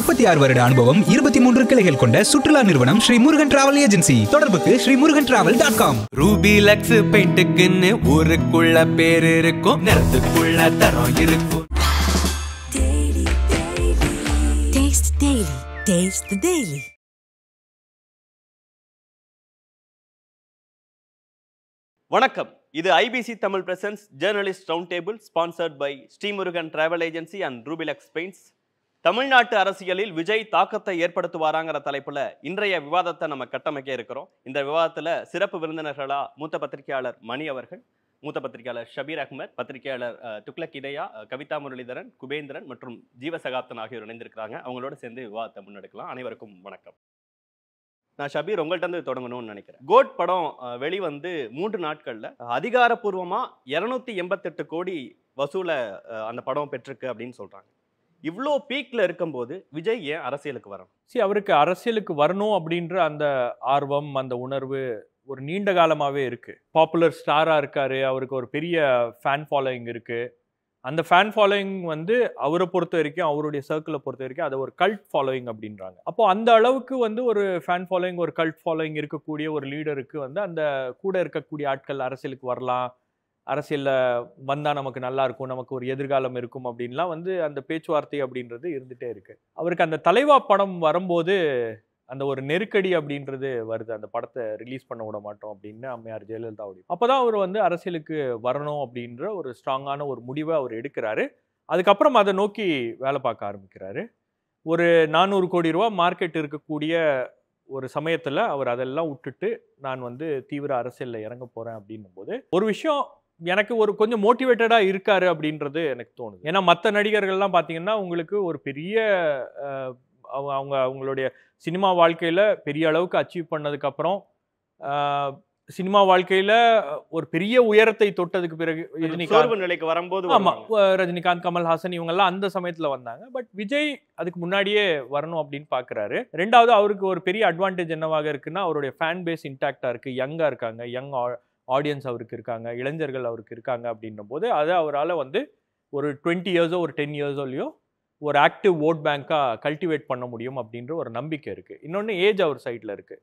முப்பத்தி ஆறு வருட அனுபவம் இருபத்தி மூன்று கிளைகள் கொண்ட சுற்றுலா நிறுவனம் ஸ்ரீ முருகன் டிராவல் ஏஜென்சி தொடர்புக்கு Sri Murugan travel dot com Ruby Lux பெயிண்ட்டுக்குன்னு ஊருக்குள்ள பேர் இருக்கும் நிறத்துக்குள்ள தரம் இருக்கும் வணக்கம் இது IBC Tamil presents journalist round table sponsored by Sri Murugan travel agency and Rubylux paints தமிழ்நாட்டு அரசியலில் விஜய் தாக்கத்தை ஏற்படுத்துவாராங்கிற தலைப்புல இன்றைய விவாதத்தை நம்ம கட்டமைக்க இருக்கிறோம் இந்த விவாதத்துல சிறப்பு விருந்தினர்களா மூத்த பத்திரிகையாளர் மணி அவர்கள் மூத்த பத்திரிகையாளர் ஷபீர் அகமத் பத்திரிகையாளர் துக்ளக் இதயா கவிதா முரளிதரன் குபேந்திரன் மற்றும் ஜீவசகாப்தன் ஆகியோர் இணைந்திருக்கிறாங்க அவங்களோட சேர்ந்து விவாதத்தை முன்னெடுக்கலாம் அனைவருக்கும் வணக்கம் நான் ஷபீர் உங்கள்கிட்ட இருந்து தொடங்கணும்னு நினைக்கிறேன் கோட் படம் வெளிவந்து மூன்று நாட்களில் அதிகாரப்பூர்வமாக இரநூத்தி எண்பத்தெட்டு கோடி வசூலை அந்த படம் பெற்றிருக்கு அப்படின்னு சொல்கிறாங்க இவ்வளோ பீக்கில் இருக்கும்போது விஜய் ஏன் அரசியலுக்கு வரணும் சரி அவருக்கு அரசியலுக்கு வரணும் அப்படின்ற அந்த ஆர்வம் அந்த உணர்வு ஒரு நீண்ட காலமாகவே இருக்குது பாப்புலர் ஸ்டாராக இருக்கார் அவருக்கு ஒரு பெரிய ஃபேன் ஃபாலோயிங் இருக்குது அந்த ஃபேன் ஃபாலோயிங் வந்து அவரை பொறுத்த வரைக்கும் அவருடைய சர்க்கிளை பொறுத்த வரைக்கும் அதை ஒரு கல்ட் ஃபாலோயிங் அப்படின்றாங்க அப்போ அந்த அளவுக்கு வந்து ஒரு ஃபேன் ஃபாலோயிங் ஒரு கல்ட் ஃபாலோயிங் இருக்கக்கூடிய ஒரு லீடருக்கு வந்து அந்த கூட இருக்கக்கூடிய ஆட்கள் அரசியலுக்கு வரலாம் அரசியலில் வந்தால் நமக்கு நல்லா இருக்கும் நமக்கு ஒரு எதிர்காலம் இருக்கும் அப்படின்லாம் வந்து அந்த பேச்சுவார்த்தை அப்படின்றது இருந்துகிட்டே இருக்குது அவருக்கு அந்த தலைவா படம் வரும்போது அந்த ஒரு நெருக்கடி அப்படின்றது வருது அந்த படத்தை ரிலீஸ் பண்ண விட மாட்டோம் அப்படின்னு அம்மையார் அப்படி அப்போ தான் அவர் வந்து அரசியலுக்கு வரணும் அப்படின்ற ஒரு ஸ்ட்ராங்கான ஒரு முடிவை அவர் எடுக்கிறாரு அதுக்கப்புறம் அதை நோக்கி வேலை பார்க்க ஆரம்பிக்கிறாரு ஒரு நானூறு கோடி ரூபா மார்க்கெட் இருக்கக்கூடிய ஒரு சமயத்தில் அவர் அதெல்லாம் விட்டுட்டு நான் வந்து தீவிர அரசியலில் இறங்க போகிறேன் அப்படின்னும்போது ஒரு விஷயம் எனக்கு ஒரு கொஞ்சம் மோட்டிவேட்டடாக இருக்காரு அப்படின்றது எனக்கு தோணுது ஏன்னா மற்ற நடிகர்கள்லாம் பார்த்தீங்கன்னா உங்களுக்கு ஒரு பெரிய அவங்க அவங்களுடைய சினிமா வாழ்க்கையில் பெரிய அளவுக்கு அச்சீவ் பண்ணதுக்கப்புறம் சினிமா வாழ்க்கையில் ஒரு பெரிய உயரத்தை தொட்டதுக்கு பிறகு ரஜினிகாந்த் நிலைக்கு வரும்போது ஆமாம் ரஜினிகாந்த் கமல்ஹாசன் இவங்கெல்லாம் அந்த சமயத்தில் வந்தாங்க பட் விஜய் அதுக்கு முன்னாடியே வரணும் அப்படின்னு பார்க்குறாரு ரெண்டாவது அவருக்கு ஒரு பெரிய அட்வான்டேஜ் என்னவாக இருக்குன்னா அவருடைய ஃபேன் பேஸ் இன்டாக்டாக இருக்குது யங்காக இருக்காங்க யங் ஆடியன்ஸ் அவருக்கு இருக்காங்க இளைஞர்கள் அவருக்கு இருக்காங்க அப்படின்றபோது போது அதை அவரால் வந்து ஒரு டுவெண்ட்டி இயர்ஸோ ஒரு டென் இயர்ஸோலையோ ஒரு ஆக்டிவ் ஓட் பேங்க்காக கல்டிவேட் பண்ண முடியும் அப்படின்ற ஒரு நம்பிக்கை இருக்குது இன்னொன்று ஏஜ் அவர் சைடில் இருக்குது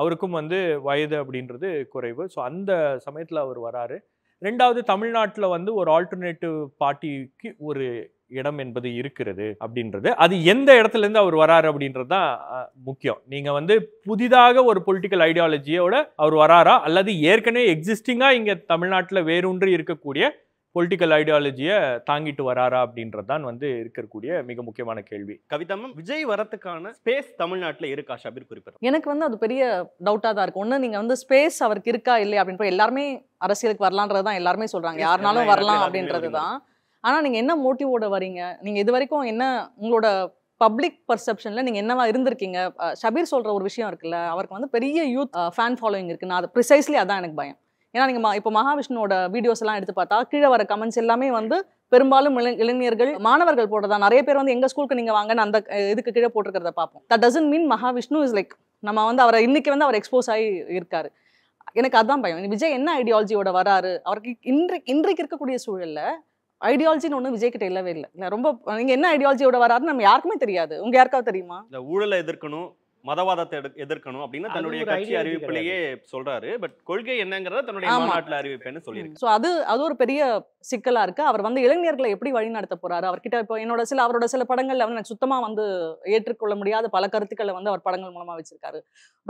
அவருக்கும் வந்து வயது அப்படின்றது குறைவு ஸோ அந்த சமயத்தில் அவர் வராரு ரெண்டாவது தமிழ்நாட்டில் வந்து ஒரு ஆல்டர்னேட்டிவ் பார்ட்டிக்கு ஒரு இடம் என்பது இருக்கிறது அப்படின்றது அது எந்த இடத்துல இருந்து அவர் வராரு அப்படின்றது தான் முக்கியம் நீங்க வந்து புதிதாக ஒரு பொலிட்டிக்கல் ஐடியாலஜியோட அவர் வராரா அல்லது ஏற்கனவே எக்ஸிஸ்டிங்கா இங்க தமிழ்நாட்டில் வேறொன்று இருக்கக்கூடிய பொலிட்டிக்கல் ஐடியாலஜியை தாங்கிட்டு வராரா அப்படின்றது தான் வந்து இருக்கக்கூடிய மிக முக்கியமான கேள்வி கவிதாமம் விஜய் வரத்துக்கான ஸ்பேஸ் தமிழ்நாட்டில் இருக்கா ஷபீர் குறிப்பிட்ட எனக்கு வந்து அது பெரிய டவுட்டாக தான் இருக்கும் ஒன்று நீங்கள் வந்து ஸ்பேஸ் அவருக்கு இருக்கா இல்லை அப்படின்ற எல்லாருமே அரசியலுக்கு வரலான்றது தான் எல்லாருமே சொல்கிறாங்க யாருனாலும் வரலாம் அப்படின்றது தான் ஆனால் நீங்கள் என்ன மோட்டிவோட வரீங்க நீங்கள் இது வரைக்கும் என்ன உங்களோட பப்ளிக் பர்செப்ஷனில் நீங்கள் என்னவா இருந்திருக்கீங்க ஷபீர் சொல்கிற ஒரு விஷயம் இருக்குல்ல அவருக்கு வந்து பெரிய யூத் ஃபேன் ஃபாலோயிங் இருக்குது நான் அது ப்ரிசைஸ்லி அதான் எனக்கு பயம் ஏன்னா நீங்கள் இப்போ மகாவிஷ்ணுவோட வீடியோஸ் எல்லாம் எடுத்து பார்த்தா கீழே வர கமெண்ட்ஸ் எல்லாமே வந்து பெரும்பாலும் இளைஞர்கள் மாணவர்கள் போடுறதா நிறைய பேர் வந்து எங்கள் ஸ்கூலுக்கு நீங்கள் வாங்கன்னு அந்த இதுக்கு கீழே போட்டிருக்கிறத பார்ப்போம் that doesn't mean Mahavishnu is like நம்ம வந்து அவரை இன்றைக்கி வந்து அவர் எக்ஸ்போஸ் ஆகி இருக்கார் எனக்கு அதுதான் பயம் விஜய் என்ன ஐடியாலஜியோட வராரு அவருக்கு இன்றைக்கு இன்றைக்கு இருக்கக்கூடிய சூழலில் ஐடியாலஜின்னு ஒன்றும் விஜய் கிட்ட இல்லவே இல்லை ரொம்ப நீங்கள் என்ன ஐடியாலஜியோட வராதுன்னு நம்ம யாருக்குமே தெரியாது உங்கள் யாருக்காவது தெரியுமா இந்த ஊழலை எதிர்க்கணும் மதவாதத்தை எதிர்க்கணும் அப்படின்னு தன்னுடைய கட்சி அறிவிப்பிலேயே சொல்றாரு பட் கொள்கை என்னங்கிறத தன்னுடைய மாநாட்டில் அறிவிப்பேன்னு சொல்லியிருக்கு ஸோ அது அது ஒரு பெரிய சிக்கலா இருக்கு அவர் வந்து இளைஞர்களை எப்படி வழிநடத்த போறாரு அவர்கிட்ட இப்போ என்னோட சில அவரோட சில படங்கள்ல வந்து எனக்கு சுத்தமா வந்து ஏற்றுக்கொள்ள முடியாத பல கருத்துக்களை வந்து அவர் படங்கள் மூலமா வச்சிருக்காரு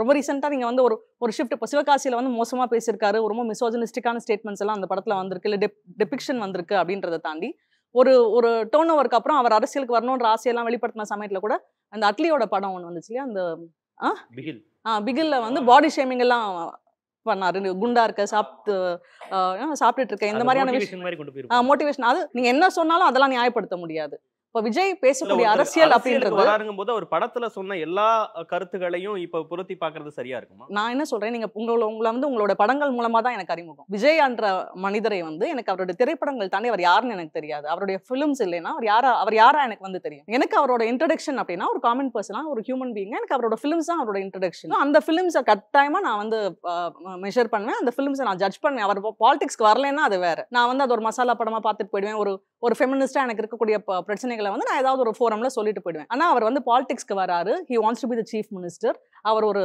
ரொம்ப ரீசெண்டா நீங்க வந்து ஒரு ஒரு ஷிஃப்ட் இப்போ சிவகாசியில வந்து மோசமா பேசியிருக்காரு ரொம்ப மிசோஜனிஸ்டிக்கான ஸ்டேட்மெண்ட்ஸ் எல்லாம் அந்த படத்துல வந்திருக்கு இல்லை டெபிக்ஷன் வந்திருக்கு அப்படின்றத தாண்டி ஒரு ஒரு டோன் ஓவருக்கு அப்புறம் அவர் அரசியலுக்கு வரணும்ன்ற ஆசையெல்லாம் வெளிப்படுத்தின சமயத்தில் கூட அந்த அட்லியோட படம் ஒன்று வந்துச்சு இல்லையா அந்த பிகில் ஆ பிகில்ல வந்து பாடி ஷேமிங் எல்லாம் பண்ணாரு குண்டா இருக்க சாப்பிட்டு சாப்பிட்டுட்டு இருக்க இந்த மாதிரியான விஷயம் மோட்டிவேஷன் அது நீங்க என்ன சொன்னாலும் அதெல்லாம் நியாயப்படுத்த முடியாது இப்போ விஜய் பேசக்கூடிய அரசியல் அப்படின்றது வராருங்கும் போது அவர் படத்துல சொன்ன எல்லா கருத்துக்களையும் இப்ப புரத்தி பாக்குறது சரியா இருக்குமா நான் என்ன சொல்றேன் நீங்க உங்களை உங்களை வந்து உங்களோட படங்கள் மூலமா தான் எனக்கு அறிமுகம் விஜய் என்ற மனிதரை வந்து எனக்கு அவருடைய திரைப்படங்கள் தாண்டி அவர் யாருன்னு எனக்கு தெரியாது அவருடைய ஃபிலிம்ஸ் இல்லைன்னா அவர் யாரா அவர் யாரா எனக்கு வந்து தெரியும் எனக்கு அவரோட இன்ட்ரடக்ஷன் அப்படின்னா ஒரு காமன் பர்சனா ஒரு ஹியூமன் பீங் எனக்கு அவரோட ஃபிலிம்ஸ் தான் அவரோட இன்ட்ரடக்ஷன் அந்த ஃபிலிம்ஸை கட்டாயமா நான் வந்து மெஷர் பண்ணுவேன் அந்த ஃபிலிம்ஸை நான் ஜட்ஜ் பண்ணுவேன் அவர் பாலிடிக்ஸ்க்கு வரலன்னா அது வேற நான் வந்து அது ஒரு மசாலா படமா பார்த்துட்டு போயிடுவேன் ஒரு ஒரு ஃபெமினிஸ்டா எனக்கு இருக்கக்கூடிய பிரச்சனை பிரச்சனைகளை வந்து நான் ஏதாவது ஒரு ஃபோரம்ல சொல்லிட்டு போயிடுவேன் ஆனால் அவர் வந்து பாலிடிக்ஸ்க்கு வராரு he wants to be the chief minister அவர் ஒரு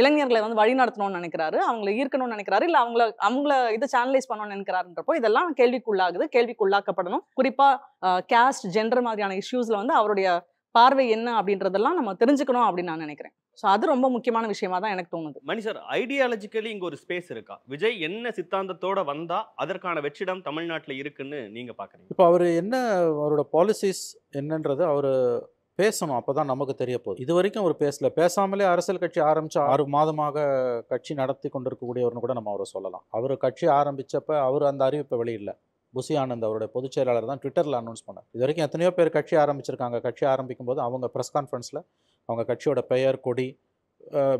இளைஞர்களை வந்து வழி நடத்தணும்னு நினைக்கிறாரு அவங்களை ஈர்க்கணும்னு நினைக்கிறாரு இல்லை அவங்கள அவங்கள இதை சேனலைஸ் பண்ணணும்னு நினைக்கிறாருன்றப்போ இதெல்லாம் கேள்விக்குள்ளாகுது கேள்விக்குள்ளாக்கப்படணும் குறிப்பாக கேஸ்ட் ஜெண்டர் மாதிரியான இஷ்யூஸில் வந்து அவருடைய பார்வை என்ன அப்படின்றதெல்லாம் நம்ம தெரிஞ்சுக்கணும் அப்படின்னு நான் நினைக்கிறேன் ஸோ அது ரொம்ப முக்கியமான விஷயமா தான் எனக்கு தோணுது மணி சார் ஐடியாலஜிக்கலி இங்கே ஒரு ஸ்பேஸ் இருக்கா விஜய் என்ன சித்தாந்தத்தோட வந்தா அதற்கான வெற்றிடம் தமிழ்நாட்டில் இருக்குன்னு நீங்கள் பாக்குறீங்க இப்போ அவர் என்ன அவரோட பாலிசிஸ் என்னன்றது அவர் பேசணும் அப்போ தான் நமக்கு தெரிய போகுது இது வரைக்கும் அவர் பேசல பேசாமலே அரசியல் கட்சி ஆரம்பித்து ஆறு மாதமாக கட்சி நடத்தி கொண்டிருக்கக்கூடியவர்னு கூட நம்ம அவரை சொல்லலாம் அவர் கட்சி ஆரம்பிச்சப்ப அவர் அந்த அறிவிப்பை வெளியில்லை புசி ஆனந்த் அவருடைய பொதுச் செயலாளர் தான் ட்விட்டரில் அனௌன்ஸ் பண்ணார் இது வரைக்கும் எத்தனையோ பேர் கட்சி ஆரம்பிச்சிருக்காங்க கட்சி ஆரம்பிக்கும் போது அவங்க ப்ரெஸ் கான்ஃபரன்ஸில் அவங்க கட்சியோட பெயர் கொடி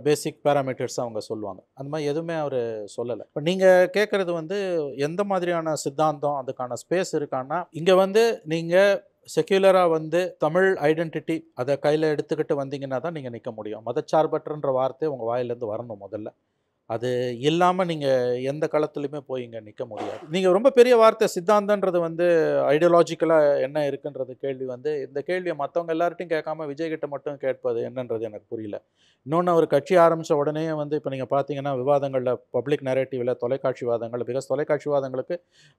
பேசிக் பேராமீட்டர்ஸ் அவங்க சொல்லுவாங்க அந்த மாதிரி எதுவுமே அவர் சொல்லலை இப்போ நீங்கள் கேட்குறது வந்து எந்த மாதிரியான சித்தாந்தம் அதுக்கான ஸ்பேஸ் இருக்கான்னா இங்கே வந்து நீங்கள் செக்யூலராக வந்து தமிழ் ஐடென்டிட்டி அதை கையில் எடுத்துக்கிட்டு வந்தீங்கன்னா தான் நீங்கள் நிற்க முடியும் மதச்சார்பற்றன்ற வார்த்தை உங்கள் வாயிலேருந்து வரணும் முதல்ல அது இல்லாமல் நீங்கள் எந்த காலத்துலையுமே போய் இங்கே நிற்க முடியாது நீங்கள் ரொம்ப பெரிய வார்த்தை சித்தாந்தன்றது வந்து ஐடியாலஜிக்கலாக என்ன இருக்குன்றது கேள்வி வந்து இந்த கேள்வியை மற்றவங்க எல்லார்ட்டையும் கேட்காம விஜய்கிட்ட மட்டும் கேட்பது என்னன்றது எனக்கு புரியல இன்னொன்று ஒரு கட்சி ஆரம்பித்த உடனே வந்து இப்போ நீங்கள் பார்த்தீங்கன்னா விவாதங்களில் பப்ளிக் நரேட்டிவில் வாதங்கள் பிகாஸ் தொலைக்காட்சிவாதங்களுக்கு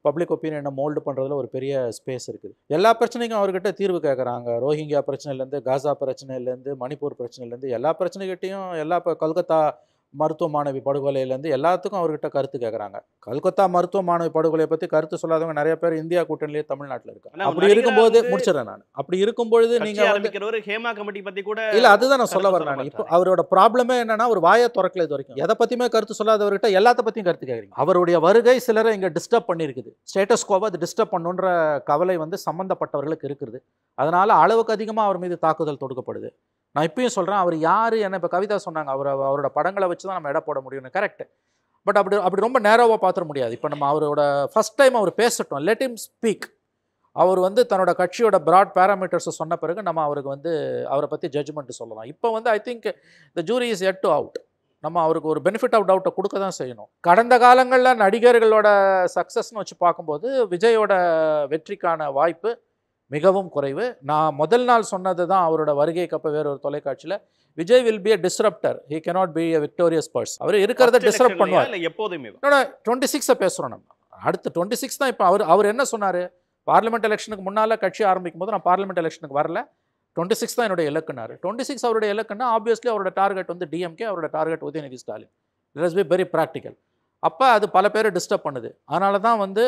பப்ளிக் ஒப்பீனியனை மோல்டு பண்ணுறதுல ஒரு பெரிய ஸ்பேஸ் இருக்குது எல்லா பிரச்சனைக்கும் அவர்கிட்ட தீர்வு கேட்குறாங்க ரோஹிங்கியா பிரச்சனையிலேருந்து காசா பிரச்சனையிலேருந்து மணிப்பூர் பிரச்சனையிலேருந்து எல்லா பிரச்சனைகிட்டையும் எல்லா இப்போ கொல்கத்தா மருத்துவ மாணவி படுகொலையிலேருந்து எல்லாத்துக்கும் அவர்கிட்ட கருத்து கேட்குறாங்க கல்கத்தா மருத்துவ மாணவி படுகொலையை பற்றி கருத்து சொல்லாதவங்க நிறைய பேர் இந்தியா கூட்டணியிலே தமிழ்நாட்டில் இருக்கு அப்படி இருக்கும்போது முடிச்சிடறேன் நான் அப்படி இருக்கும்பொழுது நீங்கள் ஹேமா கமிட்டி பற்றி கூட இல்லை அதுதான் நான் சொல்ல வரேன் நான் இப்போ அவரோட ப்ராப்ளமே என்னன்னா ஒரு வாயை திறக்கல இது வரைக்கும் எதை பற்றியுமே கருத்து சொல்லாதவர்கிட்ட எல்லாத்த பற்றியும் கருத்து கேட்குறீங்க அவருடைய வருகை சிலரை இங்கே டிஸ்டர்ப் பண்ணியிருக்குது ஸ்டேட்டஸ் கோவை அது டிஸ்டர்ப் பண்ணுன்ற கவலை வந்து சம்மந்தப்பட்டவர்களுக்கு இருக்குது அதனால் அளவுக்கு அதிகமாக அவர் மீது தாக்குதல் தொடுக்கப்படுது நான் இப்பயும் சொல்கிறேன் அவர் யார் என்ன இப்போ கவிதா சொன்னாங்க அவர் அவரோட படங்களை வச்சு தான் நம்ம எடை போட முடியும்னு கரெக்டு பட் அப்படி அப்படி ரொம்ப நேரோவாக பார்த்துட முடியாது இப்போ நம்ம அவரோட ஃபஸ்ட் டைம் அவர் பேசட்டும் லெட் இம் ஸ்பீக் அவர் வந்து தன்னோட கட்சியோட ப்ராட் பேராமீட்டர்ஸை சொன்ன பிறகு நம்ம அவருக்கு வந்து அவரை பற்றி ஜட்ஜ்மெண்ட் சொல்லலாம் இப்போ வந்து I think the jury is yet to out நம்ம அவருக்கு ஒரு பெனிஃபிட் ஆஃப் டவுட்டை கொடுக்க தான் செய்யணும் கடந்த காலங்களில் நடிகர்களோட சக்ஸஸ்னு வச்சு பார்க்கும்போது விஜயோட வெற்றிக்கான வாய்ப்பு மிகவும் குறைவு நான் முதல் நாள் சொன்னது தான் அவரோட வருகைக்கு அப்போ வேற ஒரு தொலைக்காட்சியில் Vijay will be a disrupter he cannot be a victorious person அவர் இருக்கிறத டிஸ்ரப்ட் பண்ணுவார் எப்போதுமே டுவெண்ட்டி சிக்ஸை பேசுகிறோம் நம்ம அடுத்து டுவெண்ட்டி சிக்ஸ் தான் இப்போ அவர் அவர் என்ன சொன்னார் பார்லிமெண்ட் எலெக்ஷனுக்கு முன்னால் கட்சி ஆரம்பிக்கும் போது நான் பார்லிமெண்ட் எலெக்ஷனுக்கு வரல டுவெண்ட்டி சிக்ஸ் தான் என்னுடைய இலக்குனார் டுவெண்ட்டி சிக்ஸ் அவருடைய இலக்குன்னா ஆப்வியஸ்லி அவரோட டார்கெட் வந்து டிஎம்கே அவரோட target Udhayanidhi Stalin it is be very practical அப்போ அது பல பேரை டிஸ்டர்ப் பண்ணுது அதனால தான் வந்து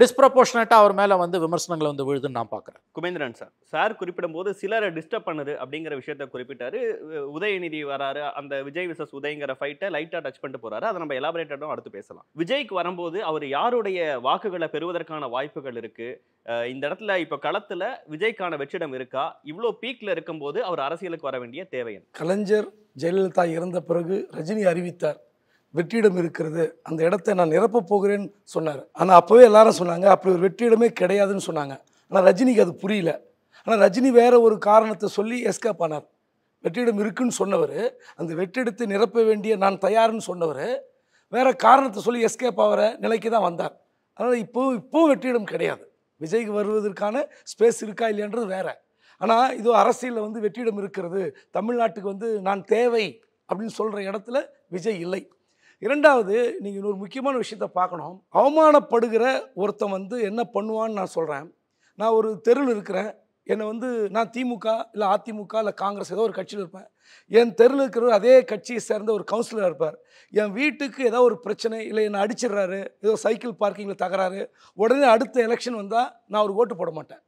டிஸ்ப்ரப்போர்ஷனேட்டாக அவர் மேலே வந்து விமர்சனங்களை வந்து விழுதுன்னு நான் பார்க்குறேன் குமேந்திரன் சார் சார் குறிப்பிடும்போது சிலரை டிஸ்டர்ப் பண்ணுது அப்படிங்கிற விஷயத்த குறிப்பிட்டாரு உதயநிதி வராரு அந்த விஜய் விசஸ் உதயங்கிற ஃபைட்டை லைட்டாக டச் பண்ணிட்டு போறாரு அதை நம்ம எலாபரேட்டடும் அடுத்து பேசலாம் விஜய்க்கு வரும்போது அவர் யாருடைய வாக்குகளை பெறுவதற்கான வாய்ப்புகள் இருக்கு இந்த இடத்துல இப்போ களத்தில் விஜய்க்கான வெற்றிடம் இருக்கா இவ்வளோ பீக்கில் இருக்கும்போது அவர் அரசியலுக்கு வர வேண்டிய தேவையன் கலைஞர் ஜெயலலிதா இறந்த பிறகு ரஜினி அறிவித்தார் வெற்றிடம் இருக்கிறது அந்த இடத்த நான் நிரப்ப போகிறேன்னு சொன்னார் ஆனால் அப்போவே எல்லாரும் சொன்னாங்க அப்படி ஒரு வெற்றிடமே கிடையாதுன்னு சொன்னாங்க ஆனால் ரஜினிக்கு அது புரியல ஆனால் ரஜினி வேறு ஒரு காரணத்தை சொல்லி எஸ்கேப் ஆனார் வெற்றிடம் இருக்குன்னு சொன்னவர் அந்த வெற்றிடத்தை நிரப்ப வேண்டிய நான் தயார்னு சொன்னவர் வேற காரணத்தை சொல்லி எஸ்கேப் ஆகிற நிலைக்கு தான் வந்தார் அதனால் இப்போவும் இப்போவும் வெற்றிடம் கிடையாது விஜய்க்கு வருவதற்கான ஸ்பேஸ் இருக்கா இல்லையான்றது வேறு ஆனால் இது அரசியலில் வந்து வெற்றிடம் இருக்கிறது தமிழ்நாட்டுக்கு வந்து நான் தேவை அப்படின்னு சொல்கிற இடத்துல விஜய் இல்லை இரண்டாவது நீங்கள் இன்னொரு முக்கியமான விஷயத்த பார்க்கணும் அவமானப்படுகிற ஒருத்தன் வந்து என்ன பண்ணுவான்னு நான் சொல்கிறேன் நான் ஒரு தெருவில் இருக்கிறேன் என்னை வந்து நான் திமுக இல்லை அதிமுக இல்லை காங்கிரஸ் ஏதோ ஒரு கட்சியில் இருப்பேன் என் தெருவில் இருக்கிற அதே கட்சியை சேர்ந்த ஒரு கவுன்சிலராக இருப்பார் என் வீட்டுக்கு ஏதோ ஒரு பிரச்சனை இல்லை என்னை அடிச்சிடுறாரு ஏதோ சைக்கிள் பார்க்கிங்கில் தகராறு உடனே அடுத்த எலெக்ஷன் வந்தால் நான் ஒரு ஓட்டு போட மாட்டேன்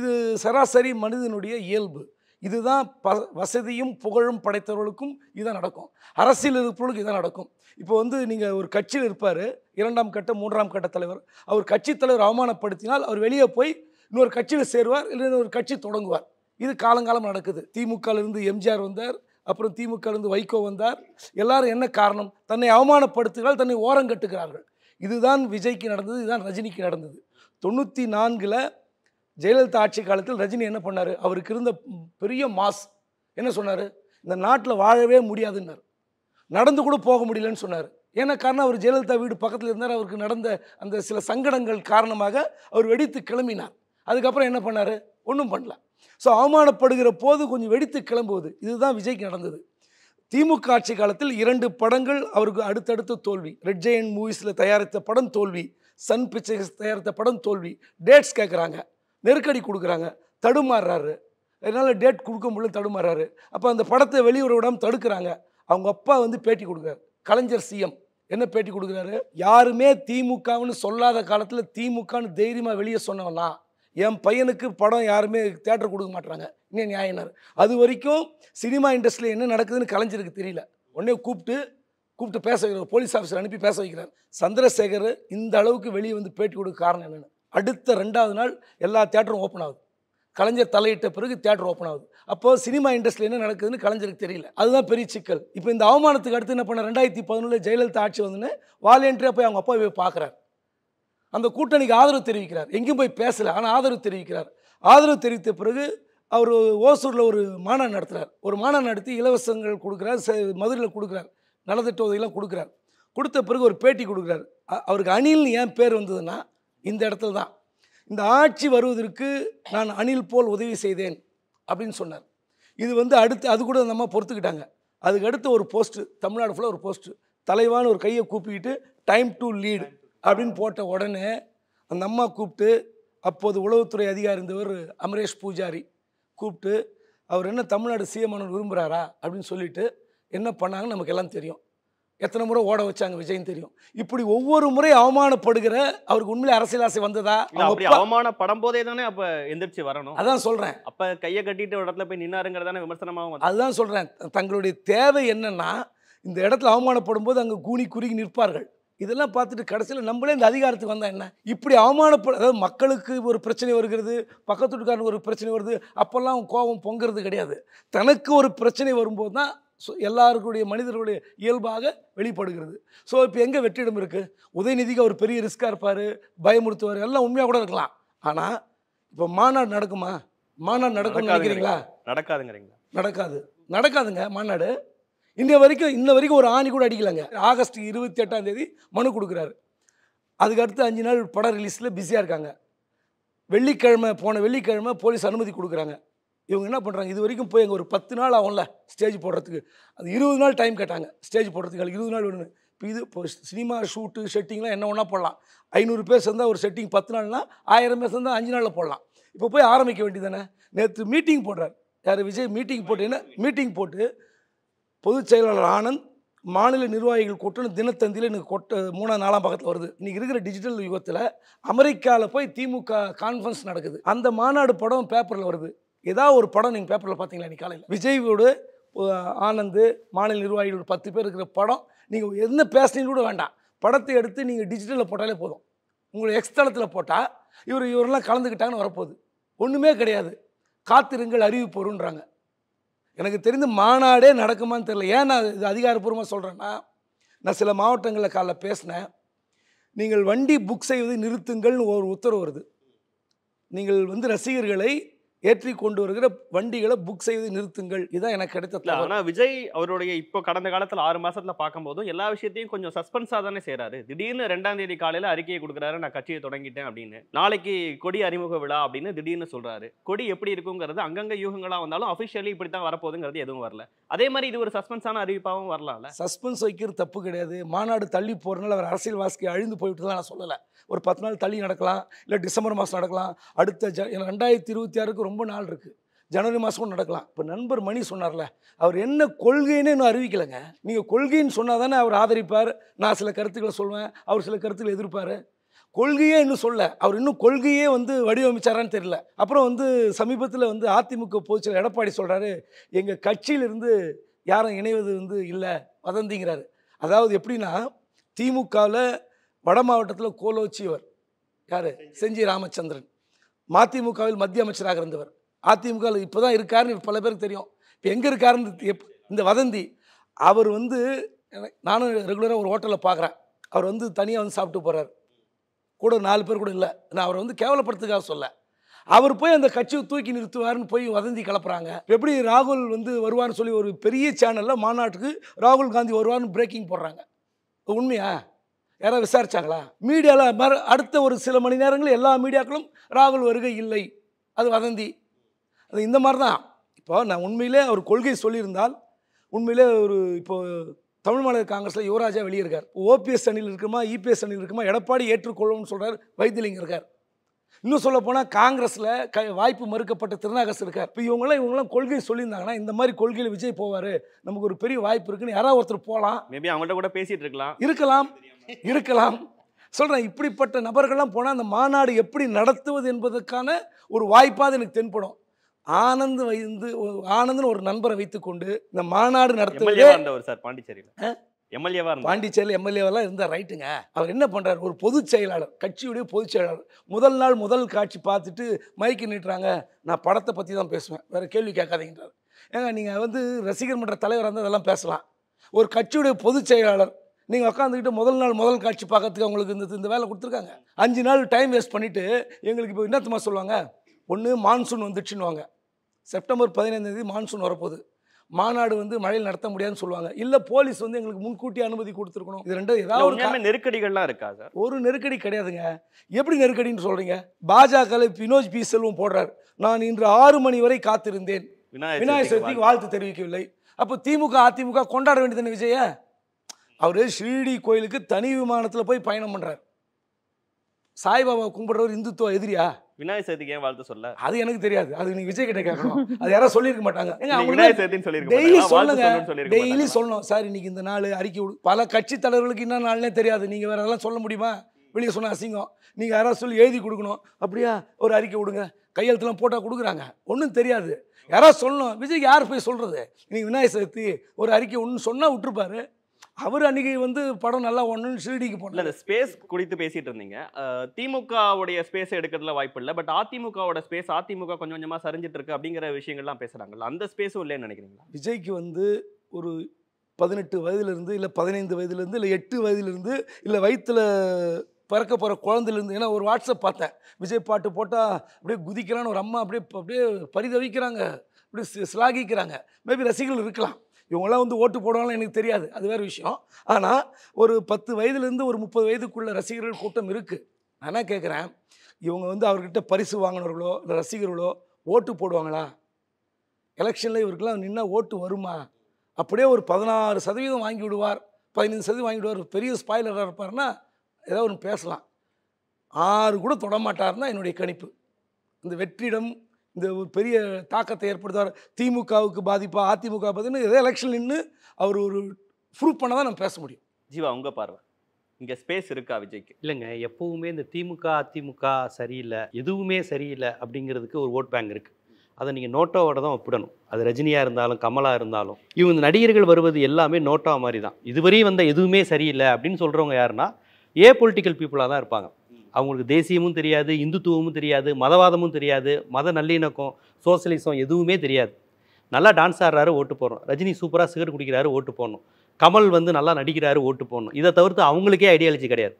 இது சராசரி மனிதனுடைய இயல்பு இதுதான் ப வசதியும் புகழும் படைத்தவர்களுக்கும் இதுதான் நடக்கும் அரசியல் இருப்பவர்களுக்கு இதான் நடக்கும் இப்போ வந்து நீங்கள் ஒரு கட்சியில் இருப்பார் இரண்டாம் கட்ட மூன்றாம் கட்ட தலைவர் அவர் கட்சி தலைவர் அவமானப்படுத்தினால் அவர் வெளியே போய் இன்னொரு கட்சியில் சேருவார் இல்லை ஒரு கட்சி தொடங்குவார் இது காலங்காலம் நடக்குது திமுகலேருந்து எம்ஜிஆர் வந்தார் அப்புறம் திமுகலேருந்து வைகோ வந்தார் எல்லாரும் என்ன காரணம் தன்னை அவமானப்படுத்துகிறார் தன்னை ஓரம் கட்டுகிறார்கள் இதுதான் விஜய்க்கு நடந்தது இதுதான் ரஜினிக்கு நடந்தது தொண்ணூற்றி நான்கில் ஜெயலலிதா ஆட்சி காலத்தில் ரஜினி என்ன பண்ணார் அவருக்கு இருந்த பெரிய மாஸ் என்ன சொன்னார் இந்த நாட்டில் வாழவே முடியாதுன்னார் நடந்து கூட போக முடியலன்னு சொன்னார் ஏன்னா காரணம் அவர் ஜெயலலிதா வீடு பக்கத்தில் இருந்தார் அவருக்கு நடந்த அந்த சில சங்கடங்கள் காரணமாக அவர் வெடித்து கிளம்பினார் அதுக்கப்புறம் என்ன பண்ணார் ஒன்றும் பண்ணல ஸோ அவமானப்படுகிற போது கொஞ்சம் வெடித்து கிளம்புவது இதுதான் விஜய்க்கு நடந்தது திமுக ஆட்சி காலத்தில் இரண்டு படங்கள் அவருக்கு அடுத்தடுத்து தோல்வி ரெட் ஜெயின் மூவிஸில் தயாரித்த படம் தோல்வி சன் பிக்சர்ஸ் தயாரித்த படம் தோல்வி டேட்ஸ் கேட்குறாங்க நெருக்கடி கொடுக்குறாங்க தடுமாறுறாரு அதனால் டேட் கொடுக்க முடியல தடுமாறாரு அப்போ அந்த படத்தை வெளியுற விடாமல் தடுக்கிறாங்க அவங்க அப்பா வந்து பேட்டி கொடுக்குறாரு கலைஞர் சிஎம் என்ன பேட்டி கொடுக்குறாரு யாருமே திமுகன்னு சொல்லாத காலத்தில் திமுகன்னு தைரியமாக வெளியே சொன்னவெல்லாம் என் பையனுக்கு படம் யாருமே தேட்டர் கொடுக்க மாட்டுறாங்க இன்னும் நியாயினார் அது வரைக்கும் சினிமா இண்டஸ்ட்ரியில் என்ன நடக்குதுன்னு கலைஞருக்கு தெரியல உடனே கூப்பிட்டு கூப்பிட்டு பேச வைக்கிறார் போலீஸ் ஆஃபீஸர் அனுப்பி பேச வைக்கிறார் சந்திரசேகர் இந்த அளவுக்கு வெளியே வந்து பேட்டி கொடுக்க காரணம் என்னென்னு அடுத்த ரெண்டாவது நாள் எல்லா தேட்டரும் ஓப்பன் ஆகுது கலைஞர் தலையிட்ட பிறகு தேட்டர் ஓப்பன் ஆகுது அப்போது சினிமா இண்டஸ்ட்ரியில் என்ன நடக்குதுன்னு கலைஞருக்கு தெரியல அதுதான் பெரிய சிக்கல் இப்போ இந்த அவமானத்துக்கு அடுத்து என்ன பண்ண ரெண்டாயிரத்தி பதினொன்று ஜெயலலிதா ஆட்சி வந்துன்னு வாலியன்ட்ரியாக போய் அவங்க அப்பா போய் பார்க்குறாரு அந்த கூட்டணிக்கு ஆதரவு தெரிவிக்கிறார் எங்கேயும் போய் பேசலை ஆனால் ஆதரவு தெரிவிக்கிறார் ஆதரவு தெரிவித்த பிறகு அவர் ஓசூரில் ஒரு மாநாடு நடத்துகிறார் ஒரு மாநாடு நடத்தி இலவசங்கள் கொடுக்குறார் மதுரையில் கொடுக்குறார் நலத்திட்ட உதவியெல்லாம் கொடுக்குறார் கொடுத்த பிறகு ஒரு பேட்டி கொடுக்குறாரு அவருக்கு அணில்னு ஏன் பேர் வந்ததுன்னா இந்த இடத்துல தான் இந்த ஆட்சி வருவதற்கு நான் அணில் போல் உதவி செய்தேன் அப்படின்னு சொன்னார் இது வந்து அடுத்து அது கூட நம்ம பொறுத்துக்கிட்டாங்க அதுக்கு அடுத்து ஒரு போஸ்ட்டு தமிழ்நாடு ஃபுல்லாக ஒரு போஸ்ட்டு தலைவான ஒரு கையை கூப்பிக்கிட்டு டைம் டு லீடு அப்படின்னு போட்ட உடனே அந்த அம்மா கூப்பிட்டு அப்போது உளவுத்துறை அதிகாரி இருந்தவர் அமரேஷ் பூஜாரி கூப்பிட்டு அவர் என்ன தமிழ்நாடு சிஎம் விரும்புகிறாரா அப்படின்னு சொல்லிட்டு என்ன பண்ணாங்கன்னு நமக்கு எல்லாம் தெரியும் எத்தனை முறை ஓட வச்சாங்க விஜய்னு தெரியும் இப்படி ஒவ்வொரு முறை அவமானப்படுகிற அவருக்கு உண்மையிலே அரசியல் ஆசை வந்ததா அப்படி அவமானப்படும் போதே தானே அப்போ எந்திரிச்சு வரணும் அதான் சொல்கிறேன் அப்போ கையை கட்டிட்டு ஒரு இடத்துல போய் நின்னாருங்கிறதான விமர்சனமாகவும் அதுதான் சொல்கிறேன் தங்களுடைய தேவை என்னென்னா இந்த இடத்துல அவமானப்படும் போது அங்கே கூனி குறுகி நிற்பார்கள் இதெல்லாம் பார்த்துட்டு கடைசியில் நம்மளே இந்த அதிகாரத்துக்கு வந்தால் என்ன இப்படி அவமானப்பட அதாவது மக்களுக்கு ஒரு பிரச்சனை வருகிறது பக்கத்துக்காரனுக்கு ஒரு பிரச்சனை வருது அப்போல்லாம் கோபம் பொங்கிறது கிடையாது தனக்கு ஒரு பிரச்சனை வரும்போது தான் ஸோ எல்லாருக்குடைய மனிதர்களுடைய இயல்பாக வெளிப்படுகிறது ஸோ இப்போ எங்கே வெற்றிடம் இருக்குது உதயநிதிக்கு அவர் பெரிய ரிஸ்க்காக இருப்பார் பயமுறுத்துவார் எல்லாம் உண்மையாக கூட இருக்கலாம் ஆனால் இப்போ மாநாடு நடக்குமா மாநாடு நடக்கும் நினைக்கிறீங்களா நடக்காதுங்கிறீங்களா நடக்காது நடக்காதுங்க மாநாடு இன்ன வரைக்கும் இன்ன வரைக்கும் ஒரு ஆணி கூட அடிக்கலைங்க ஆகஸ்ட் இருபத்தி எட்டாம் தேதி மனு கொடுக்குறாரு அதுக்கு அடுத்து அஞ்சு நாள் படம் ரிலீஸில் பிஸியாக இருக்காங்க வெள்ளிக்கிழமை போன வெள்ளிக்கிழமை போலீஸ் அனுமதி கொடுக்குறாங்க இவங்க என்ன பண்ணுறாங்க இது வரைக்கும் போய் எங்கள் ஒரு பத்து நாள் ஆகும்ல ஸ்டேஜ் போடுறதுக்கு அது இருபது நாள் டைம் கேட்டாங்க ஸ்டேஜ் போடுறதுக்கு இருபது நாள் வேணும் இப்போ இது இப்போ சினிமா ஷூட்டு செட்டிங்லாம் என்ன ஒன்றா போடலாம் ஐநூறு பேர் சேர்ந்தால் ஒரு செட்டிங் பத்து நாள்னா ஆயிரம் பேர் சேர்ந்தால் அஞ்சு நாளில் போடலாம் இப்போ போய் ஆரம்பிக்க வேண்டியதானே நேற்று மீட்டிங் போடுறார் யார் விஜய் மீட்டிங் போட்டு என்ன மீட்டிங் போட்டு பொதுச் செயலாளர் ஆனந்த் மாநில நிர்வாகிகள் கூட்டம் தினத்தந்தியில் எனக்கு கொட்ட மூணாம் நாலாம் பக்கத்தில் வருது இன்றைக்கி இருக்கிற டிஜிட்டல் யுகத்தில் அமெரிக்காவில் போய் திமுக கான்ஃபரன்ஸ் நடக்குது அந்த மாநாடு படம் பேப்பரில் வருது ஏதாவது ஒரு படம் நீங்கள் பேப்பரில் பார்த்தீங்களா நீ காலையில் விஜய்வோடு ஆனந்து மாநில நிர்வாகிகளோட பத்து பேர் இருக்கிற படம் நீங்கள் என்ன பேசினு கூட வேண்டாம் படத்தை எடுத்து நீங்கள் டிஜிட்டலில் போட்டாலே போதும் உங்களை எக்ஸ்தலத்தில் போட்டால் இவர் இவரெல்லாம் கலந்துக்கிட்டாங்கன்னு வரப்போகுது ஒன்றுமே கிடையாது காத்திருங்கள் அறிவிப்பு வருன்றாங்க எனக்கு தெரிந்து மாநாடே நடக்குமான்னு தெரில ஏன் நான் இது அதிகாரப்பூர்வமாக சொல்கிறேன்னா நான் சில மாவட்டங்களில் காலைல பேசினேன் நீங்கள் வண்டி புக் செய்வதை நிறுத்துங்கள்னு ஒரு உத்தரவு வருது நீங்கள் வந்து ரசிகர்களை ஏற்றி கொண்டு வருகிற வண்டிகளை புக் செய்து நிறுத்துங்கள் இதுதான் எனக்கு கிடைத்த ஆனால் விஜய் அவருடைய இப்போ கடந்த காலத்தில் ஆறு மாதத்தில் பார்க்கும்போதும் எல்லா விஷயத்தையும் கொஞ்சம் சஸ்பென்ஸாக தானே செய்கிறாரு திடீர்னு ரெண்டாம் தேதி காலையில் அறிக்கையை கொடுக்குறாரு நான் கட்சியை தொடங்கிட்டேன் அப்படின்னு நாளைக்கு கொடி அறிமுக விழா அப்படின்னு திடீர்னு சொல்கிறாரு கொடி எப்படி இருக்குங்கிறது அங்கங்கே யூகங்களாக வந்தாலும் அஃபிஷியலி இப்படி தான் வரப்போகுதுங்கிறது எதுவும் வரல அதே மாதிரி இது ஒரு சஸ்பென்ஸான அறிவிப்பாகவும் வரலாம்ல சஸ்பென்ஸ் வைக்கிறது தப்பு கிடையாது மாநாடு தள்ளி போகிறனால அவர் அரசியல் வாசிக்கு அழிந்து போயிட்டு தான் நான் சொல்லலை ஒரு பத்து நாள் தள்ளி நடக்கலாம் இல்லை டிசம்பர் மாதம் நடக்கலாம் அடுத்த ஜ ரெண்டாயிரத்தி இருபத்தி ஆறுக்கு ரொம்ப நாள் இருக்குது ஜனவரி மாதமும் நடக்கலாம் இப்போ நண்பர் மணி சொன்னார்ல அவர் என்ன கொள்கைன்னு இன்னும் அறிவிக்கலைங்க நீங்கள் கொள்கைன்னு சொன்னால் தானே அவர் ஆதரிப்பார் நான் சில கருத்துக்களை சொல்வேன் அவர் சில கருத்துக்களை எதிர்ப்பார் கொள்கையே இன்னும் சொல்ல அவர் இன்னும் கொள்கையே வந்து வடிவமைச்சாரான்னு தெரியல அப்புறம் வந்து சமீபத்தில் வந்து அதிமுக பொதுச்செயலர் எடப்பாடி சொல்கிறாரு எங்கள் கட்சியிலிருந்து யாரும் இணைவது வந்து இல்லை வதந்திங்கிறாரு அதாவது எப்படின்னா திமுகவில் வட மாவட்டத்தில் கோலோச்சியவர் யார் செஞ்சி ராமச்சந்திரன் மதிமுகவில் மத்திய அமைச்சராக இருந்தவர் அதிமுகவில் இப்போ தான் இருக்காருன்னு பல பேருக்கு தெரியும் இப்போ எங்கே இருக்காருன்னு இந்த வதந்தி அவர் வந்து நானும் ரெகுலராக ஒரு ஹோட்டலில் பார்க்குறேன் அவர் வந்து தனியாக வந்து சாப்பிட்டு போகிறார் கூட நாலு பேர் கூட இல்லை நான் அவரை வந்து கேவலப்படுத்துக்காக சொல்ல அவர் போய் அந்த கட்சியை தூக்கி நிறுத்துவார்னு போய் வதந்தி கலப்புறாங்க எப்படி ராகுல் வந்து வருவார்னு சொல்லி ஒரு பெரிய சேனலில் மாநாட்டுக்கு ராகுல் காந்தி வருவார்னு பிரேக்கிங் போடுறாங்க உண்மையா யாராவது விசாரித்தாங்களா மீடியாவில் மறு அடுத்த ஒரு சில மணி நேரங்களில் எல்லா மீடியாக்களும் ராகுல் வருகை இல்லை அது வதந்தி அது இந்த மாதிரி தான் இப்போ நான் உண்மையிலே அவர் கொள்கை சொல்லியிருந்தால் உண்மையிலே ஒரு இப்போது தமிழ் மாநில காங்கிரஸில் யுவராஜா வெளியே இருக்கார் ஓபிஎஸ் அணியில் இருக்குமா இபிஎஸ் அணியில் இருக்குமா எடப்பாடி ஏற்றுக்கொள்ளும்னு சொல்கிறார் வைத்திலிங்க இருக்கார் இன்னும் சொல்ல போனால் காங்கிரஸில் க வாய்ப்பு மறுக்கப்பட்ட திருநாகஸ் இருக்கார் இப்போ இவங்களாம் இவங்களாம் கொள்கை சொல்லியிருந்தாங்கன்னா இந்த மாதிரி கொள்கையில் விஜய் போவார் நமக்கு ஒரு பெரிய வாய்ப்பு இருக்குன்னு யாராவது ஒருத்தர் போகலாம் மேபி அவங்கள்ட்ட கூட பேசிகிட்டு இருக்கலாம் இருக்கலாம் இருக்கலாம் சொல்கிறேன் இப்படிப்பட்ட நபர்கள்லாம் போனால் அந்த மாநாடு எப்படி நடத்துவது என்பதற்கான ஒரு வாய்ப்பாக எனக்கு தென்படும் ஆனந்த் வைந்து ஆனந்த்னு ஒரு நண்பரை வைத்துக்கொண்டு இந்த மாநாடு நடத்துவதே சார் பாண்டிச்சேரியில் எம்எல்ஏவா பாண்டிச்சேரியில் எம்எல்ஏவெல்லாம் இருந்தால் ரைட்டுங்க அவர் என்ன பண்றாரு ஒரு பொதுச் செயலாளர் கட்சியுடைய பொதுச் செயலாளர் முதல் நாள் முதல் காட்சி பார்த்துட்டு மைக்கு நீட்டுறாங்க நான் படத்தை பற்றி தான் பேசுவேன் வேறு கேள்வி கேட்காதீங்கிறார் ஏங்க நீங்கள் வந்து ரசிகர் மன்ற தலைவராக இருந்தால் அதெல்லாம் பேசலாம் ஒரு கட்சியுடைய பொதுச் செயலாளர் நீங்கள் உட்காந்துக்கிட்டு முதல் நாள் முதல் காட்சி பார்க்கறதுக்கு அவங்களுக்கு இந்த இந்த வேலை கொடுத்துருக்காங்க அஞ்சு நாள் டைம் வேஸ்ட் பண்ணிவிட்டு எங்களுக்கு இப்போ என்னத்தமாக சொல்லுவாங்க ஒன்று மான்சூன் வந்துடுச்சுன்னுவாங்க செப்டம்பர் பதினைந்தேதி மான்சூன் வரப்போகுது மாநாடு வந்து மழையில் நடத்த முடியாதுன்னு சொல்லுவாங்க இல்லை போலீஸ் வந்து எங்களுக்கு முன்கூட்டி அனுமதி கொடுத்துருக்கணும் இது ரெண்டு ஏதாவது ஒரு நெருக்கடிகள்லாம் இருக்காங்க ஒரு நெருக்கடி கிடையாதுங்க எப்படி நெருக்கடின்னு சொல்கிறீங்க பாஜகவில் வினோஜ் பி செல்வம் போடுறார் நான் இன்று ஆறு மணி வரை காத்திருந்தேன் விநாயகர் சதுர்த்திக்கு வாழ்த்து தெரிவிக்கவில்லை அப்போ திமுக அதிமுக கொண்டாட வேண்டியதுன்னு விஜய அவர் ஷிரடி கோயிலுக்கு தனி விமானத்தில் போய் பயணம் பண்ணுறார் சாய்பாபா கும்பிட்றவர் இந்துத்துவ எதிரியா விநாயகர் சதுர்த்தி ஏன் வாழ்த்து சொல்ல அது எனக்கு தெரியாது அது நீங்க விஜய் கிட்ட கேட்கணும் அது யாராவது சொல்லியிருக்க மாட்டாங்க விநாயகர் சதுர்த்தின்னு சொல்லியிருக்க டெய்லி சொல்லணும் சார் இன்னைக்கு இந்த நாள் அறிக்கை பல கட்சி தலைவர்களுக்கு என்ன நாள்னே தெரியாது நீங்க வேற அதெல்லாம் சொல்ல முடியுமா வெளியே சொன்ன அசிங்கம் நீங்கள் யாராவது சொல்லி எழுதி கொடுக்கணும் அப்படியா ஒரு அறிக்கை விடுங்க கையெழுத்துலாம் போட்டால் கொடுக்குறாங்க ஒன்றும் தெரியாது யாராவது சொல்லணும் விஜய்க்கு யார் போய் சொல்கிறது இன்னைக்கு விநாயகர் சதுர்த்தி ஒரு அறிக்கை ஒன்று சொன்னால் விட்டுருப்பாரு அவர் அன்னைக்கு வந்து படம் நல்லா ஒன்று ஷிரடிக்கு போனார் அந்த ஸ்பேஸ் குறித்து பேசிட்டு இருந்தீங்க திமுகவுடைய ஸ்பேஸ் எடுக்கிறதுல வாய்ப்பு இல்லை பட் அதிமுகவோட ஸ்பேஸ் அதிமுக கொஞ்சம் கொஞ்சமாக சரிஞ்சிட்டு இருக்கு அப்படிங்கிற விஷயங்கள்லாம் பேசுகிறாங்கல்ல அந்த ஸ்பேஸும் இல்லைன்னு நினைக்கிறீங்களா விஜய்க்கு வந்து ஒரு பதினெட்டு வயதுலேருந்து இல்லை பதினைந்து வயதுலேருந்து இல்லை எட்டு வயதுலேருந்து இல்லை வயிற்றில் பிறக்க போகிற குழந்தைலேருந்து ஏன்னா ஒரு வாட்ஸ்அப் பார்த்தேன் விஜய் பாட்டு போட்டால் அப்படியே குதிக்கிறான்னு ஒரு அம்மா அப்படியே அப்படியே பரிதவிக்கிறாங்க அப்படியே சிலாகிக்கிறாங்க மேபி ரசிகர்கள் இருக்கலாம் இவங்களாம் வந்து ஓட்டு போடுவாங்கன்னு எனக்கு தெரியாது அது வேறு விஷயம் ஆனால் ஒரு பத்து வயதுலேருந்து ஒரு முப்பது வயதுக்குள்ள ரசிகர்கள் கூட்டம் இருக்குது நான் கேட்குறேன் இவங்க வந்து அவர்கிட்ட பரிசு வாங்கினவர்களோ இல்லை ரசிகர்களோ ஓட்டு போடுவாங்களா எலெக்ஷனில் இவருக்கெல்லாம் நின்னா ஓட்டு வருமா அப்படியே ஒரு பதினாறு சதவீதம் வாங்கி விடுவார் பதினைந்து சதவீதம் வாங்கி விடுவார் பெரிய ஸ்பாய்லராக இருப்பார்னா ஏதாவது ஒன்று பேசலாம் ஆறு கூட தொடமாட்டார்னா என்னுடைய கணிப்பு இந்த வெற்றிடம் இந்த பெரிய தாக்கத்தை ஏற்படுத்துவார் திமுகவுக்கு பாதிப்பா அதிமுக பார்த்தீங்கன்னா எதோ எலெக்ஷன் நின்று அவர் ஒரு ப்ரூவ் பண்ண தான் நம்ம பேச முடியும் ஜீவா உங்கள் பார்வை இங்கே ஸ்பேஸ் இருக்கா விஜய்க்கு இல்லைங்க எப்போவுமே இந்த திமுக அதிமுக சரியில்லை எதுவுமே சரியில்லை அப்படிங்கிறதுக்கு ஒரு ஓட் பேங்க் இருக்குது அதை நீங்கள் நோட்டோவோட தான் ஒப்பிடணும் அது ரஜினியாக இருந்தாலும் கமலாக இருந்தாலும் இவங்க நடிகர்கள் வருவது எல்லாமே நோட்டோ மாதிரி தான் இதுவரையும் வந்த எதுவுமே சரியில்லை அப்படின்னு சொல்கிறவங்க யாருன்னா ஏ பொலிட்டிக்கல் பீப்புளாக தான் இருப்பாங்க அவங்களுக்கு தேசியமும் தெரியாது இந்துத்துவமும் தெரியாது மதவாதமும் தெரியாது மத நல்லிணக்கம் சோசியலிசம் எதுவுமே தெரியாது நல்லா டான்ஸ் ஆடுறாரு ஓட்டு போகிறோம் ரஜினி சூப்பராக சிகரெட் குடிக்கிறாரு ஓட்டு போடணும் கமல் வந்து நல்லா நடிக்கிறாரு ஓட்டு போடணும் இதை தவிர்த்து அவங்களுக்கே ஐடியாலஜி கிடையாது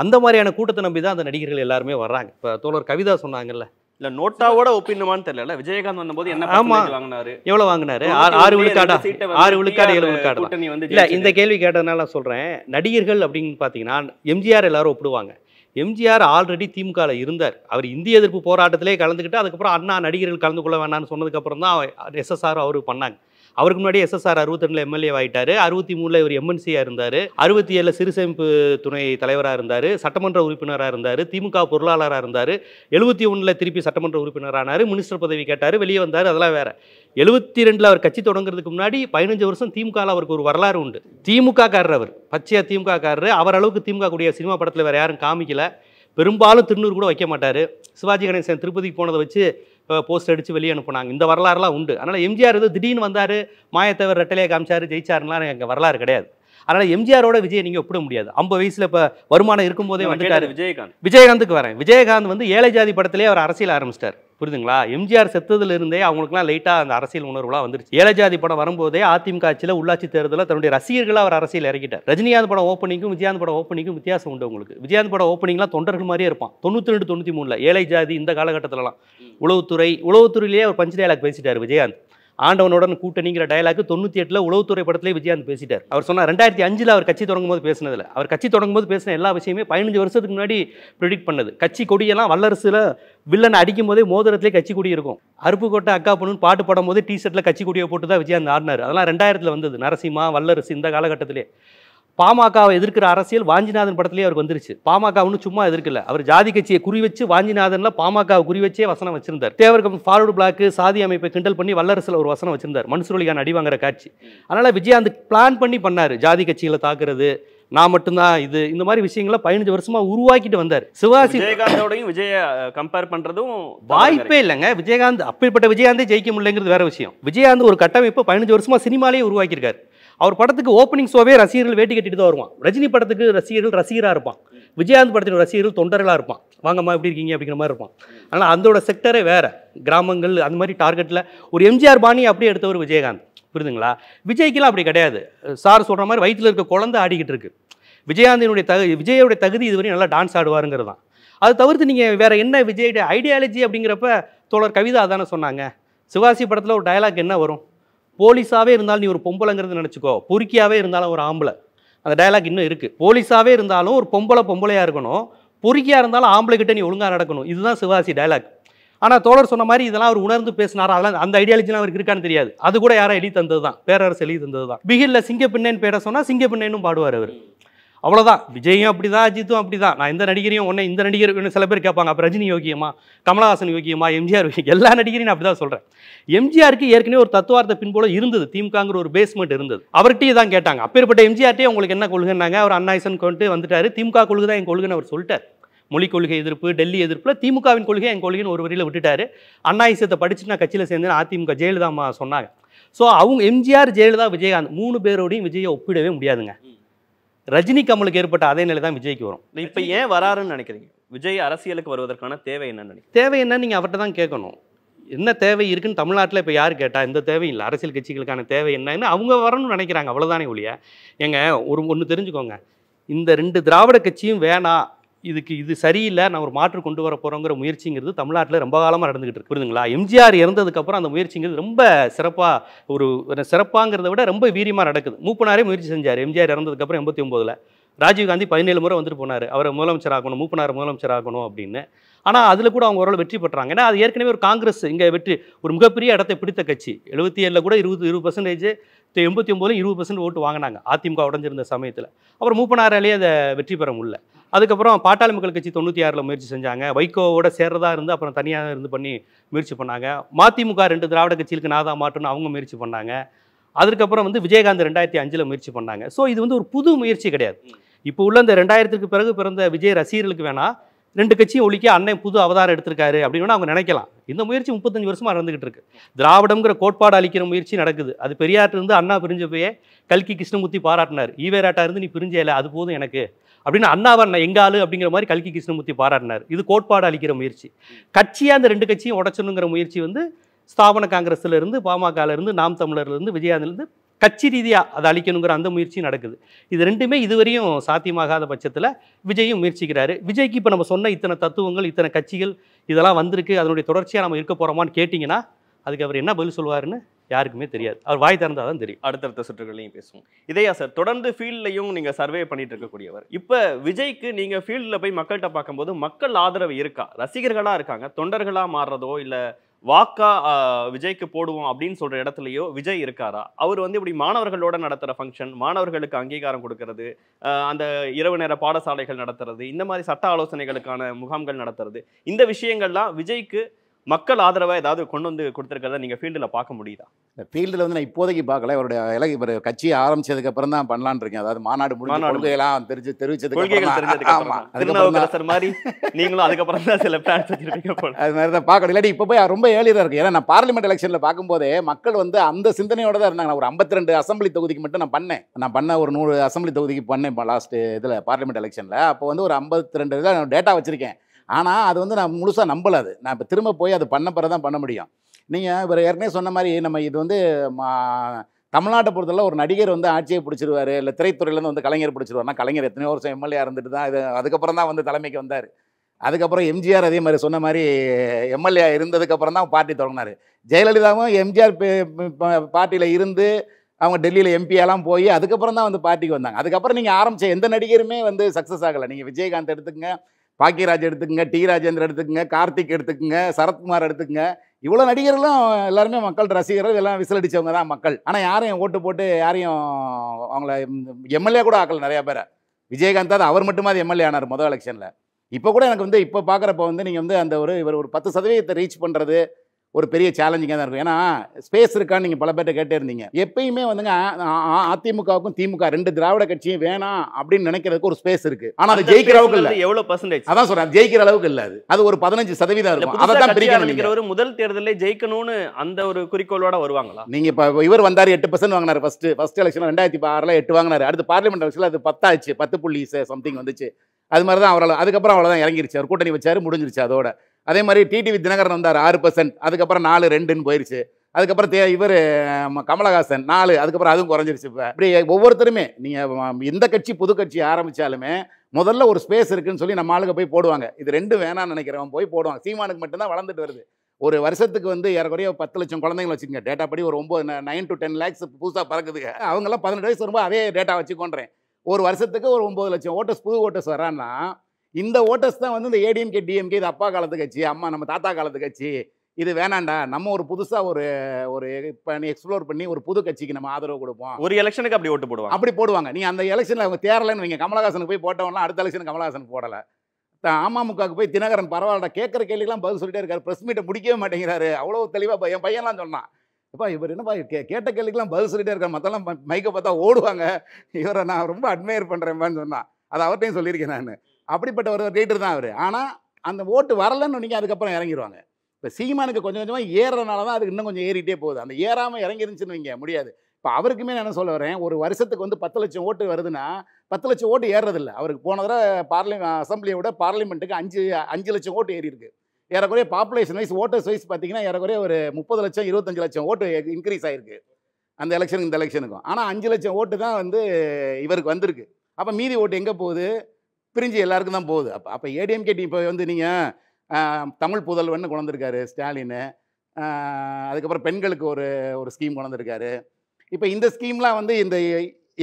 அந்த மாதிரியான கூட்டத்தை நம்பி தான் அந்த நடிகர்கள் எல்லாருமே வர்றாங்க இப்போ தோழர் கவிதா சொன்னாங்கல்ல இல்லை நோட்டாவோட ஒப்பிடணுமான்னு தெரியல விஜயகாந்த் வந்தபோது என்ன ஆமா வாங்கினாரு எவ்வளோ வாங்கினாரு ஆறு விழுக்காடா ஆறு விழுக்காடு ஏழு விழுக்காடு இல்லை இந்த கேள்வி கேட்டதுனால நான் சொல்கிறேன் நடிகர்கள் அப்படின்னு பார்த்தீங்கன்னா எம்ஜிஆர் எல்லாரும் ஒப்பிடுவாங்க எம்ஜிஆர் ஆல்ரெடி திமுகவில் இருந்தார் அவர் இந்திய எதிர்ப்பு போராட்டத்திலே கலந்துக்கிட்டு அதுக்கப்புறம் அண்ணா நடிகர்கள் கலந்து கொள்ள வேணாம்னு சொன்னதுக்கப்புறம் தான் எஸ்எஸ்ஆர் அவர் பண்ணாங்க அவருக்கு முன்னாடி எஸ்எஸ்ஆர் அறுபத்தி ரெண்டுல எம்எல்ஏ ஆயிட்டாரு அறுபத்தி மூணுல இவர் எம்என்சியா இருந்தார் அறுபத்தி ஏழுல சிறுசேமிப்பு துணை தலைவராக இருந்தார் சட்டமன்ற உறுப்பினராக இருந்தார் திமுக பொருளாளராக இருந்தார் எழுபத்தி ஒன்றில் திருப்பி சட்டமன்ற உறுப்பினரானார் மினிஸ்டர் பதவி கேட்டார் வெளியே வந்தார் அதெல்லாம் வேற எழுபத்தி ரெண்டில் அவர் கட்சி தொடங்குறதுக்கு முன்னாடி பதினஞ்சு வருஷம் திமுகவில் அவருக்கு ஒரு வரலாறு உண்டு திமுக காரர் அவர் பச்சையா திமுக காரர் அவர் அளவுக்கு திமுக கூடிய சினிமா படத்தில் வேறு யாரும் காமிக்கல பெரும்பாலும் திருநூறு கூட வைக்க மாட்டார் சிவாஜி கணேசன் திருப்பதிக்கு போனதை வச்சு போஸ்ட் அடித்து வெளியே அனுப்புனாங்க இந்த வரலாறுலாம் உண்டு அதனால் எம்ஜிஆர் இது திடீர்னு வந்தார் மாயத்தவர் ரெட்டலையை காமிச்சார் ஜெயிச்சாருலாம் எங்கள் வரலாறு கிடையாது அதனால் எம்ஜிஆரோட விஜய் நீங்கள் ஒப்பிட முடியாது ஐம்பது வயசில் இப்போ வருமானம் இருக்கும் போதே வந்துட்டார் விஜயகாந்த் விஜயகாந்துக்கு வரேன் விஜயகாந்த் வந்து ஏழை ஜாதி படத்திலே அவர் அரசியல் ஆரம்பிச்சிட்டார் புரியுதுங்களா எம்ஜிஆர் இருந்தே அவங்களுக்குலாம் லைட்டாக அந்த அரசியல் உணர்வுலாம் வந்துருச்சு ஜாதி படம் வரும்போதே அதிமுக ஆட்சியில் உள்ளாட்சி தேர்தலில் தன்னுடைய ரசிகர்களாக அவர் அரசியல் இறக்கிட்டார் ரஜினிகாந்த் படம் ஓப்பனிங்கும் விஜயாந்த் படம் ஓப்பனிங்கும் வித்தியாசம் உண்டு உங்களுக்கு விஜயாந்த் படம் ஓப்பனிங்லாம் தொண்டர்கள் மாதிரியே இருப்பான் தொண்ணூற்றி ரெண்டு தொண்ணூற்றி மூணில் ஏழை ஜாதி இந்த காலகட்டத்திலலாம் உளவுத்துறை உளவுத்துறையிலேயே அவர் பஞ்ச டயலாக் பேசிட்டார் விஜயாந்த் ஆண்டவனுடன் கூட்டணிங்கிற டயலாக் தொண்ணூற்றி எட்டில் உளவுத்துறை படத்திலே விஜயாந்த் பேசிட்டார் அவர் சொன்னார் ரெண்டாயிரத்தி அஞ்சில் அவர் கட்சி தொடங்கும் போது பேசினதில் அவர் கட்சி தொடங்கும் போது பேசின எல்லா விஷயமே பதினஞ்சு வருஷத்துக்கு முன்னாடி ப்ரிடிக்ட் பண்ணது கட்சி கொடியெல்லாம் வல்லரசில் வில்லனை அடிக்கும் போதே மோதிரத்திலே கட்சி கொடி இருக்கும் அருப்புக்கோட்டை அக்கா பொண்ணுன்னு பாட்டு படம் போது டிஷர்ட்டில் கட்சி கொடியை போட்டு தான் விஜயாந்த் ஆடினார் அதெல்லாம் ரெண்டாயிரத்தில் வந்தது நரசிம்மா வல்லரசு இந்த காலகட்டத்திலே பாமகவை எதிர்க்கிற அரசியல் வாஞ்சிநாதன் படத்துலேயே அவருக்கு வந்துருச்சு பாமக சும்மா எதிர்க்கல அவர் ஜாதி கட்சியை குறி வச்சு வாஞ்சிநாதனில் பாமகவை குறி வச்சே வசனம் வச்சிருந்தார் தேவருக்கு ஃபார்வர்டு பிளாக்கு சாதி அமைப்பை கிண்டல் பண்ணி வல்லரசில் ஒரு வசனம் வச்சிருந்தார் மன்சூரலிகான் அடி வாங்குற காட்சி அதனால் விஜயாந்த் பிளான் பண்ணி பண்ணார் ஜாதி கட்சிகளை தாக்குறது நான் மட்டும்தான் இது இந்த மாதிரி விஷயங்களை பதினஞ்சு வருஷமா உருவாக்கிட்டு வந்தார் சிவாசி விஜயகாந்தோடையும் விஜய கம்பேர் பண்றதும் வாய்ப்பே இல்லைங்க விஜயகாந்த் அப்படிப்பட்ட விஜயகாந்தே ஜெயிக்க முடியலங்கிறது வேற விஷயம் விஜயகாந்த் ஒரு கட்டமைப்பு பதினஞ்சு வருஷமா சினிமாலேயே உருவாக்கியிருக்காரு அவர் படத்துக்கு ஓப்பனிங் ஷோவே ரசிகர்கள் வேட்டி கட்டிட்டு தான் வருவான் ரஜினி படத்துக்கு ரசிகர்கள் ரசிகராக இருப்பான் விஜயாந்த் படத்தின் ரசிகர்கள் தொண்டர்களாக இருப்பான் வாங்கம்மா எப்படி இருக்கீங்க அப்படிங்கிற மாதிரி இருப்பான் ஆனால் அதோட செக்டரே வேறு கிராமங்கள் அந்த மாதிரி டார்கெட்டில் ஒரு எம்ஜிஆர் பாணி அப்படியே எடுத்தவர் விஜயகாந்த் புரிதுங்களா விஜய்க்கெல்லாம் அப்படி கிடையாது சார் சொல்கிற மாதிரி வயிற்றில் இருக்க குழந்தை ஆடிக்கிட்டு இருக்கு விஜயகாந்தினுடைய தகு விஜயோடைய தகுதி இதுவரையும் நல்லா டான்ஸ் ஆடுவாருங்கிறது தான் அதை தவிர்த்து நீங்கள் வேறு என்ன விஜயுடைய ஐடியாலஜி அப்படிங்கிறப்ப தோழர் கவிதா அதானே சொன்னாங்க சிவாசி படத்தில் ஒரு டயலாக் என்ன வரும் போலீஸாகவே இருந்தாலும் நீ ஒரு பொம்பளைங்கிறது நினச்சிக்கோ பொறுக்கியாகவே இருந்தாலும் ஒரு ஆம்பளை அந்த டைலாக் இன்னும் இருக்குது போலீஸாகவே இருந்தாலும் ஒரு பொம்பளை பொம்பளையாக இருக்கணும் பொறுக்கியாக இருந்தாலும் ஆம்பளை நீ ஒழுங்காக நடக்கணும் இதுதான் சிவாசி டைலாக் ஆனால் தோழர் சொன்ன மாதிரி இதெல்லாம் அவர் உணர்ந்து பேசினார் அதெல்லாம் அந்த ஐடியாலஜிலாம் அவருக்கு இருக்கான்னு தெரியாது அது கூட யாரும் எழுதி தந்தது தான் பேரரசு எழுதி தந்தது தான் பிகிரில் சிங்க பின்னேன்னு பேர சொன்னால் சிங்க பின்னேன்னு பாடுவார் அவர் அவ்வளோதான் விஜயும் அப்படி தான் அஜித்தும் அப்படி தான் நான் எந்த நடிகரையும் ஒன்று இந்த நடிகர் சில பேர் கேட்பாங்க அப்போ ரஜினி யோகியமா கமலஹாசன் யோகியமா எம்ஜிஆர் யோகியம் எல்லா நடிகரையும் அப்படி தான் சொல்கிறேன் எம்ஜிஆருக்கு ஏற்கனவே ஒரு தத்துவார்த்த பின்போல இருந்தது திமுகங்கிற ஒரு பேஸ்மெண்ட் இருந்தது அவர்கிட்டயே தான் கேட்டாங்க அப்பேற்பட்ட எம்ஜிஆர்ட்டே உங்களுக்கு என்ன கொள்கைனாங்க அவர் அண்ணாயிசன் கொண்டு வந்துட்டார் திமுக கொள்கை தான் என் கொள்கைன்னு அவர் சொல்லிட்டார் மொழி கொள்கை எதிர்ப்பு டெல்லி எதிர்ப்பில் திமுகவின் கொள்கை என் கொள்கைன்னு ஒரு வரியில் விட்டுட்டாரு அண்ணாயிசத்தை படிச்சுட்டு நான் கட்சியில் சேர்ந்தேன் அதிமுக ஜெயலலிதா சொன்னாங்க ஸோ அவங்க எம்ஜிஆர் ஜெயலலிதா விஜயகாந்த் மூணு பேரோடையும் விஜயை ஒப்பிடவே முடியாதுங்க ரஜினி கமலுக்கு ஏற்பட்ட அதே நிலை தான் விஜய்க்கு வரும் இப்போ ஏன் வராருன்னு நினைக்கிறீங்க விஜய் அரசியலுக்கு வருவதற்கான தேவை என்னன்னு தேவை என்னன்னு நீங்கள் அவர்கிட்ட தான் கேட்கணும் என்ன தேவை இருக்குன்னு தமிழ்நாட்டில் இப்போ யார் கேட்டால் இந்த தேவை இல்லை அரசியல் கட்சிகளுக்கான தேவை என்னன்னு அவங்க வரணும்னு நினைக்கிறாங்க அவ்வளோதானே ஒழிய எங்க ஒரு ஒன்று தெரிஞ்சுக்கோங்க இந்த ரெண்டு திராவிட கட்சியும் வேணாம் இதுக்கு இது சரியில்லை நான் ஒரு மாற்று கொண்டு வர போகிறோங்கிற முயற்சிங்கிறது தமிழ்நாட்டில் ரொம்ப காலமாக நடந்துகிட்டு இருக்கு புரியுதுங்களா எம்ஜிஆர் இறந்ததுக்கப்புறம் அந்த முயற்சிங்கிறது ரொம்ப சிறப்பாக ஒரு சிறப்பாங்கிறத விட ரொம்ப வீரியமாக நடக்குது மூப்பனாரே முயற்சி செஞ்சார் எம்ஜிஆர் இறந்ததுக்கப்புறம் எண்பத்தி ஒம்போதில் ராஜீவ்காந்தி பதினேழு முறை வந்துட்டு போனார் அவர் முதலமைச்சர் ஆகணும் மூப்பனார் முதலமைச்சர் ஆகணும் அப்படின்னு ஆனால் அதில் கூட அவங்க ஓரளவு வெற்றி பெற்றாங்க ஏன்னா அது ஏற்கனவே ஒரு காங்கிரஸ் இங்கே வெற்றி ஒரு மிகப்பெரிய இடத்தை பிடித்த கட்சி எழுபத்தி ஏழில் கூட இருபது இருபது பர்சன்டேஜ் எண்பத்தி ஒம்போதில் இருபது பர்சன்ட் ஓட்டு வாங்கினாங்க அதிமுக உடஞ்சிருந்த சமயத்தில் அப்புறம் மூப்பனாராலேயே அதை வெற்றி பெற முடியல அதுக்கப்புறம் பாட்டாளி மக்கள் கட்சி தொண்ணூற்றி ஆறில் முயற்சி செஞ்சாங்க வைகோவோட சேர்றதா இருந்து அப்புறம் தனியாக இருந்து பண்ணி முயற்சி பண்ணாங்க மதிமுக ரெண்டு திராவிட கட்சிகளுக்கு நாதா மாற்றுன்னு அவங்க முயற்சி பண்ணாங்க அதுக்கப்புறம் வந்து விஜயகாந்த் ரெண்டாயிரத்தி அஞ்சில் முயற்சி பண்ணாங்க ஸோ இது வந்து ஒரு புது முயற்சி கிடையாது இப்போ உள்ள இந்த ரெண்டாயிரத்துக்கு பிறகு பிறந்த விஜய் ரசிகர்களுக்கு வேணால் ரெண்டு கட்சியும் ஒழிக்க அண்ணன் புது அவதாரம் எடுத்திருக்காரு அப்படின்னு அவங்க நினைக்கலாம் இந்த முயற்சி முப்பத்தஞ்சு வருஷமாக நடந்துகிட்டு இருக்கு திராவிடங்கிற கோட்பாடு அளிக்கிற முயற்சி நடக்குது அது பெரியார்ட்டு இருந்து அண்ணா பிரிஞ்ச போய் கல்கி கிருஷ்ணமூர்த்தி பாராட்டினார் ஈவேராட்டா இருந்து நீ இல்லை அது போதும் எனக்கு அப்படின்னு அண்ணாவை எங்க ஆளு அப்படிங்கிற மாதிரி கல்கி கிருஷ்ணமூர்த்தி பாராட்டினார் இது கோட்பாடு அளிக்கிற முயற்சி கட்சியாக அந்த ரெண்டு கட்சியும் உடச்சணுங்கிற முயற்சி வந்து ஸ்தாபன காங்கிரஸ்லேருந்து இருந்து நாம் தமிழர்லேருந்து விஜயாந்திலேருந்து கட்சி ரீதியாக அதை அழிக்கணுங்கிற அந்த முயற்சி நடக்குது இது ரெண்டுமே இதுவரையும் சாத்தியமாகாத பட்சத்தில் விஜயும் முயற்சிக்கிறாரு விஜய்க்கு இப்போ நம்ம சொன்ன இத்தனை தத்துவங்கள் இத்தனை கட்சிகள் இதெல்லாம் வந்திருக்கு அதனுடைய தொடர்ச்சியாக நம்ம இருக்க போகிறோமான்னு கேட்டிங்கன்னா அதுக்கு அவர் என்ன பதில் சொல்லுவாருன்னு யாருக்குமே தெரியாது அவர் வாய் திறந்தால் தான் தெரியும் அடுத்தடுத்த சுற்றுகள்லையும் பேசுவோம் இதையா சார் தொடர்ந்து ஃபீல்ட்லையும் நீங்கள் சர்வே பண்ணிட்டு இருக்கக்கூடியவர் இப்போ விஜய்க்கு நீங்கள் ஃபீல்டில் போய் மக்கள்கிட்ட பார்க்கும்போது மக்கள் ஆதரவு இருக்கா ரசிகர்களாக இருக்காங்க தொண்டர்களாக மாறுறதோ இல்லை வாக்கா விஜய்க்கு போடுவோம் அப்படின்னு சொல்கிற இடத்துலையோ விஜய் இருக்காரா அவர் வந்து இப்படி மாணவர்களோட நடத்துகிற ஃபங்க்ஷன் மாணவர்களுக்கு அங்கீகாரம் கொடுக்கறது அந்த இரவு நேர பாடசாலைகள் நடத்துறது இந்த மாதிரி சட்ட ஆலோசனைகளுக்கான முகாம்கள் நடத்துறது இந்த விஷயங்கள்லாம் விஜய்க்கு மக்கள் ஆதரவாக ஏதாவது கொண்டு வந்து கொடுத்துருக்கிறத நீங்கள் ஃபீல்டில் பார்க்க முடியுதா இந்த ஃபீல்டில் வந்து நான் இப்போதைக்கு பார்க்கல இவருடைய இலக்கு இவர் கட்சியை ஆரம்பிச்சதுக்கப்புறம் அப்புறம் தான் பண்ணலான் இருக்கேன் அதாவது மாநாடு முடிஞ்ச கொள்கையெல்லாம் தெரிஞ்சு தெரிவிச்சது கொள்கைகள் தெரிஞ்சதுக்கு மாதிரி நீங்களும் அதுக்கப்புறம் தான் சில பிளான் அது மாதிரி தான் பார்க்கணும் இல்லாட்டி இப்போ போய் ரொம்ப ஏழியாக இருக்கு ஏன்னா நான் பார்லிமெண்ட் எலெக்ஷனில் பார்க்கும்போதே மக்கள் வந்து அந்த சிந்தனையோட தான் இருந்தாங்க நான் ஒரு ஐம்பத்தி ரெண்டு அசம்பிளி தொகுதிக்கு மட்டும் நான் பண்ணேன் நான் பண்ண ஒரு நூறு அசம்பிளி தொகுதிக்கு பண்ணேன் லாஸ்ட் இதில் பார்லிமெண்ட் எலெக்ஷனில் அப்போ வந்து ஒரு ஐம்பத்தி ரெண்டு இதில் டேட்டா வச்சிருக்கேன் ஆனால் அது வந்து நான் முழுசாக நம்பலாது நான் இப்போ திரும்ப போய் அது பண்ண பிறகு தான் பண்ண முடியும் நீங்கள் இவர் ஏற்கனவே சொன்ன மாதிரி நம்ம இது வந்து மா தமிழ்நாட்டை பொறுத்தவரை ஒரு நடிகர் வந்து ஆட்சியை பிடிச்சிருவார் இல்லை திரைத்துறையிலேருந்து வந்து கலைஞர் பிடிச்சிருவார்னா கலைஞர் எத்தனையோ வருஷம் எம்எல்ஏ இருந்துட்டு தான் இது அதுக்கப்புறம் தான் வந்து தலைமைக்கு வந்தார் அதுக்கப்புறம் எம்ஜிஆர் அதே மாதிரி சொன்ன மாதிரி எம்எல்ஏ இருந்ததுக்கப்புறம் தான் பார்ட்டி தொடங்கினார் ஜெயலலிதாவும் எம்ஜிஆர் பார்ட்டியில் இருந்து அவங்க டெல்லியில் எம்பியெல்லாம் போய் அதுக்கப்புறம் தான் வந்து பார்ட்டிக்கு வந்தாங்க அதுக்கப்புறம் நீங்கள் ஆரம்பித்த எந்த நடிகருமே வந்து சக்ஸஸ் ஆகலை நீங்கள் விஜயகாந்த் எடுத்துக்கங்க பாக்கியராஜ் எடுத்துக்கங்க டி ராஜேந்திரன் எடுத்துக்கங்க கார்த்திக் எடுத்துக்கங்க சரத்குமார் எடுத்துக்கங்க இவ்வளோ நடிகர்களும் எல்லாருமே மக்கள் ரசிகர்கள் எல்லாம் விசிலடித்தவங்க தான் மக்கள் ஆனால் யாரையும் ஓட்டு போட்டு யாரையும் அவங்கள எம்எல்ஏ கூட ஆக்கல நிறையா பேரை விஜயகாந்த் அது அவர் மட்டுமா எம்எல்ஏ ஆனார் முதல் எலெக்ஷனில் இப்போ கூட எனக்கு வந்து இப்போ பார்க்குறப்ப வந்து நீங்கள் வந்து அந்த ஒரு இவர் ஒரு பத்து சதவீதத்தை ரீச் பண்ணுறது ஒரு பெரிய சேலஞ்சிங்காக தான் இருக்கும் ஏன்னா ஸ்பேஸ் இருக்கான்னு நீங்கள் பல பேர்ட்ட கேட்டே இருந்தீங்க எப்பயுமே வந்துங்க அதிமுகவுக்கும் திமுக ரெண்டு திராவிட கட்சியும் வேணாம் அப்படின்னு நினைக்கிறதுக்கு ஒரு ஸ்பேஸ் இருக்கு ஆனால் அது ஜெயிக்கிற அளவுக்கு இல்லை எவ்வளோ பர்சன்டேஜ் அதான் சொல்கிறேன் ஜெயிக்கிற அளவுக்கு இல்லை அது அது ஒரு பதினஞ்சு சதவீதம் இருக்கும் அதை தான் பிரிக்கணும் முதல் தேர்தலில் ஜெயிக்கணும்னு அந்த ஒரு குறிக்கோளோட வருவாங்களா நீங்கள் இப்போ இவர் வந்தார் எட்டு பர்சன்ட் வாங்கினார் ஃபர்ஸ்ட் ஃபர்ஸ்ட் எலெக்ஷன் ரெண்டாயிரத்தி ஆறில் எட்டு வாங்கினார் அடுத்து பார்லிமெண்ட் எலெக்ஷனில் அது பத்தாச்சு பத்து புள்ளி சம்திங் வந்துச்சு அது மாதிரி தான் அவ்வளோ அதுக்கப்புறம் அவ்வளோதான் இறங்கிருச்சு அவர் கூட்டணி வச்சார் முடிஞ்சிருச்சு அதோட அதே மாதிரி டிடிவி தினகரன் வந்தார் ஆறு பர்சன்ட் அதுக்கப்புறம் நாலு ரெண்டுன்னு போயிடுச்சு அதுக்கப்புறம் தே இவர் கமலஹாசன் நாலு அதுக்கப்புறம் அதுவும் குறைஞ்சிருச்சு இப்போ இப்படி ஒவ்வொருத்தருமே நீங்கள் எந்த கட்சி புது கட்சி ஆரம்பித்தாலுமே முதல்ல ஒரு ஸ்பேஸ் இருக்குதுன்னு சொல்லி நம்ம ஆளுங்க போய் போடுவாங்க இது ரெண்டும் வேணான்னு நினைக்கிறவன் போய் போடுவாங்க சீமானுக்கு மட்டும்தான் வளர்ந்துட்டு வருது ஒரு வருஷத்துக்கு வந்து ஏறக்குறைய பத்து லட்சம் குழந்தைங்கள வச்சுக்கங்க டேட்டா படி ஒரு ஒம்பது நைன் டு டென் லேக்ஸ் புதுசாக பறக்குதுங்க அவங்கெல்லாம் பதினெட்டு வயசு வரும்போது அதே டேட்டா வச்சுக்கொண்டேன் ஒரு வருஷத்துக்கு ஒரு ஒம்பது லட்சம் ஓட்டர்ஸ் புது ஓட்டர்ஸ் வரான்னா இந்த ஓட்டர்ஸ் தான் வந்து இந்த ஏடிஎம்கே டிஎம்கே இது அப்பா காலத்து கட்சி அம்மா நம்ம தாத்தா காலத்து கட்சி இது வேணாண்டா நம்ம ஒரு புதுசாக ஒரு ஒரு பண்ணி எக்ஸ்ப்ளோர் பண்ணி ஒரு புது கட்சிக்கு நம்ம ஆதரவு கொடுப்போம் ஒரு எலெக்ஷனுக்கு அப்படி ஓட்டு போடுவோம் அப்படி போடுவாங்க நீ அந்த எலெக்ஷனில் அவங்க தேரலைன்னு நீங்கள் கமலஹாசனுக்கு போய் போட்டவங்களாம் அடுத்த எலெக்ஷன் கமலஹாசனுக்கு போடலை அமமுகவுக்கு போய் தினகரன் பரவாயில்ல கேட்குற கேள்விக்குலாம் பதில் சொல்லிட்டே இருக்காரு ப்ரெஸ் மீட்டை முடிக்கவே மாட்டேங்கிறாரு அவ்வளோ தெளிவாக என் பையன்லாம் சொன்னான் இப்போ இவர் என்னப்பா கே கேட்ட கேள்விக்குலாம் பதில் சொல்லிட்டே இருக்காரு மற்றெல்லாம் மைக்கை பார்த்தா ஓடுவாங்க இவரை நான் ரொம்ப அட்மையர் பண்ணுறேன்பான்னு சொன்னான் அதை அவர்கிட்டையும் சொல்லியிருக்கேன் நான் அப்படிப்பட்ட ஒரு லீடர் தான் அவர் ஆனால் அந்த ஓட்டு வரலன்னு நீங்கள் அதுக்கப்புறம் இறங்கிடுவாங்க இப்போ சீமானுக்கு கொஞ்சம் கொஞ்சமாக ஏறுறதுனால தான் அதுக்கு இன்னும் கொஞ்சம் ஏறிட்டே போகுது அந்த ஏறாமல் இறங்கிருந்துச்சுன்னு வைங்க முடியாது இப்போ அவருக்குமே நான் என்ன சொல்ல வரேன் ஒரு வருஷத்துக்கு வந்து பத்து லட்சம் ஓட்டு வருதுன்னா பத்து லட்சம் ஓட்டு ஏறுறதில்ல அவருக்கு போன தடவை பார்லி அசம்பிளியை விட பார்லிமெண்ட்டுக்கு அஞ்சு அஞ்சு லட்சம் ஓட்டு ஏறி இருக்குது ஏறக்குறைய பாப்புலேஷன் வைஸ் ஓட்டர்ஸ் வைஸ் பார்த்தீங்கன்னா ஏறக்குறைய ஒரு முப்பது லட்சம் இருபத்தஞ்சு லட்சம் ஓட்டு இன்க்ரீஸ் ஆகிருக்கு அந்த எலெக்ஷனுக்கு இந்த எலெக்ஷனுக்கும் ஆனால் அஞ்சு லட்சம் ஓட்டு தான் வந்து இவருக்கு வந்திருக்கு அப்போ மீதி ஓட்டு எங்கே போகுது பிரிஞ்சு எல்லாருக்கும் தான் போகுது அப்போ அப்போ ஏடிஎம்கே டீம் இப்போ வந்து நீங்கள் தமிழ் புதல்வன் கொண்டிருக்காரு ஸ்டாலின் அதுக்கப்புறம் பெண்களுக்கு ஒரு ஒரு ஸ்கீம் கொண்டிருக்காரு இப்போ இந்த ஸ்கீம்லாம் வந்து இந்த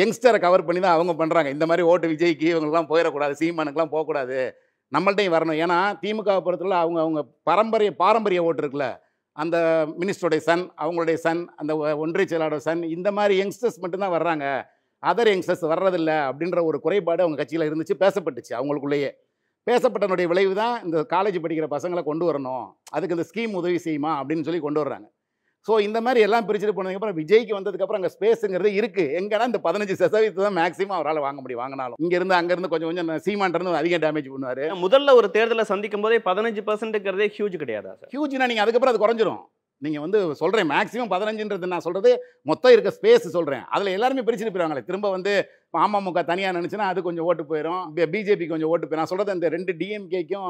யங்ஸ்டரை கவர் பண்ணி தான் அவங்க பண்ணுறாங்க இந்த மாதிரி ஓட்டு விஜய்க்கு இவங்களுக்குலாம் போயிடக்கூடாது சீமானுக்கெல்லாம் போகக்கூடாது நம்மள்டையும் வரணும் ஏன்னா திமுக பொறுத்தவரை அவங்க அவங்க பாரம்பரிய பாரம்பரிய ஓட்டு இருக்குல்ல அந்த மினிஸ்டருடைய சன் அவங்களுடைய சன் அந்த ஒன்றிய செயலாளர் சன் இந்த மாதிரி யங்ஸ்டர்ஸ் மட்டும்தான் வர்றாங்க அதர் யங்ஸ்டர்ஸ் வர்றதில்ல அப்படின்ற ஒரு குறைபாடு அவங்க கட்சியில் இருந்துச்சு பேசப்பட்டுச்சு அவங்களுக்குள்ளேயே பேசப்பட்டனுடைய விளைவு தான் இந்த காலேஜ் படிக்கிற பசங்களை கொண்டு வரணும் அதுக்கு இந்த ஸ்கீம் உதவி செய்யுமா அப்படின்னு சொல்லி கொண்டு வர்றாங்க ஸோ இந்த மாதிரி எல்லாம் பிரிச்சுட்டு போனதுக்கப்புறம் விஜய்க்கு வந்ததுக்கப்புறம் அங்கே ஸ்பேஸுங்கிறது இருக்குது எங்கேனா இந்த பதினஞ்சு சதவீதத்தை தான் மேக்ஸிமம் அவரால் வாங்க முடியும் வாங்கினாலும் இங்கேருந்து அங்கேருந்து கொஞ்சம் கொஞ்சம் சீமான்றது அதிக டேமேஜ் பண்ணுவார் முதல்ல ஒரு தேர்தலை சந்திக்கும் போதே பதினஞ்சு பர்சன்ட்டுங்கிறதே ஹியூஜ் கிடையாது ஹியூஜ்னா நீங்கள் அதுக்கப்புறம் அது குறைஞ்சிரும் நீங்கள் வந்து சொல்கிறேன் மேக்ஸிமம் பதினஞ்சுன்றது நான் சொல்கிறது மொத்தம் இருக்க ஸ்பேஸ் சொல்கிறேன் அதில் எல்லாருமே பிரிச்சுட்டு போயிடுவாங்களே திரும்ப வந்து அமமுக தனியாக நினச்சினா அது கொஞ்சம் ஓட்டு போயிடும் பிஜேபி கொஞ்சம் ஓட்டு போயிடும் நான் சொல்கிறது இந்த ரெண்டு டிஎம்கேக்கும்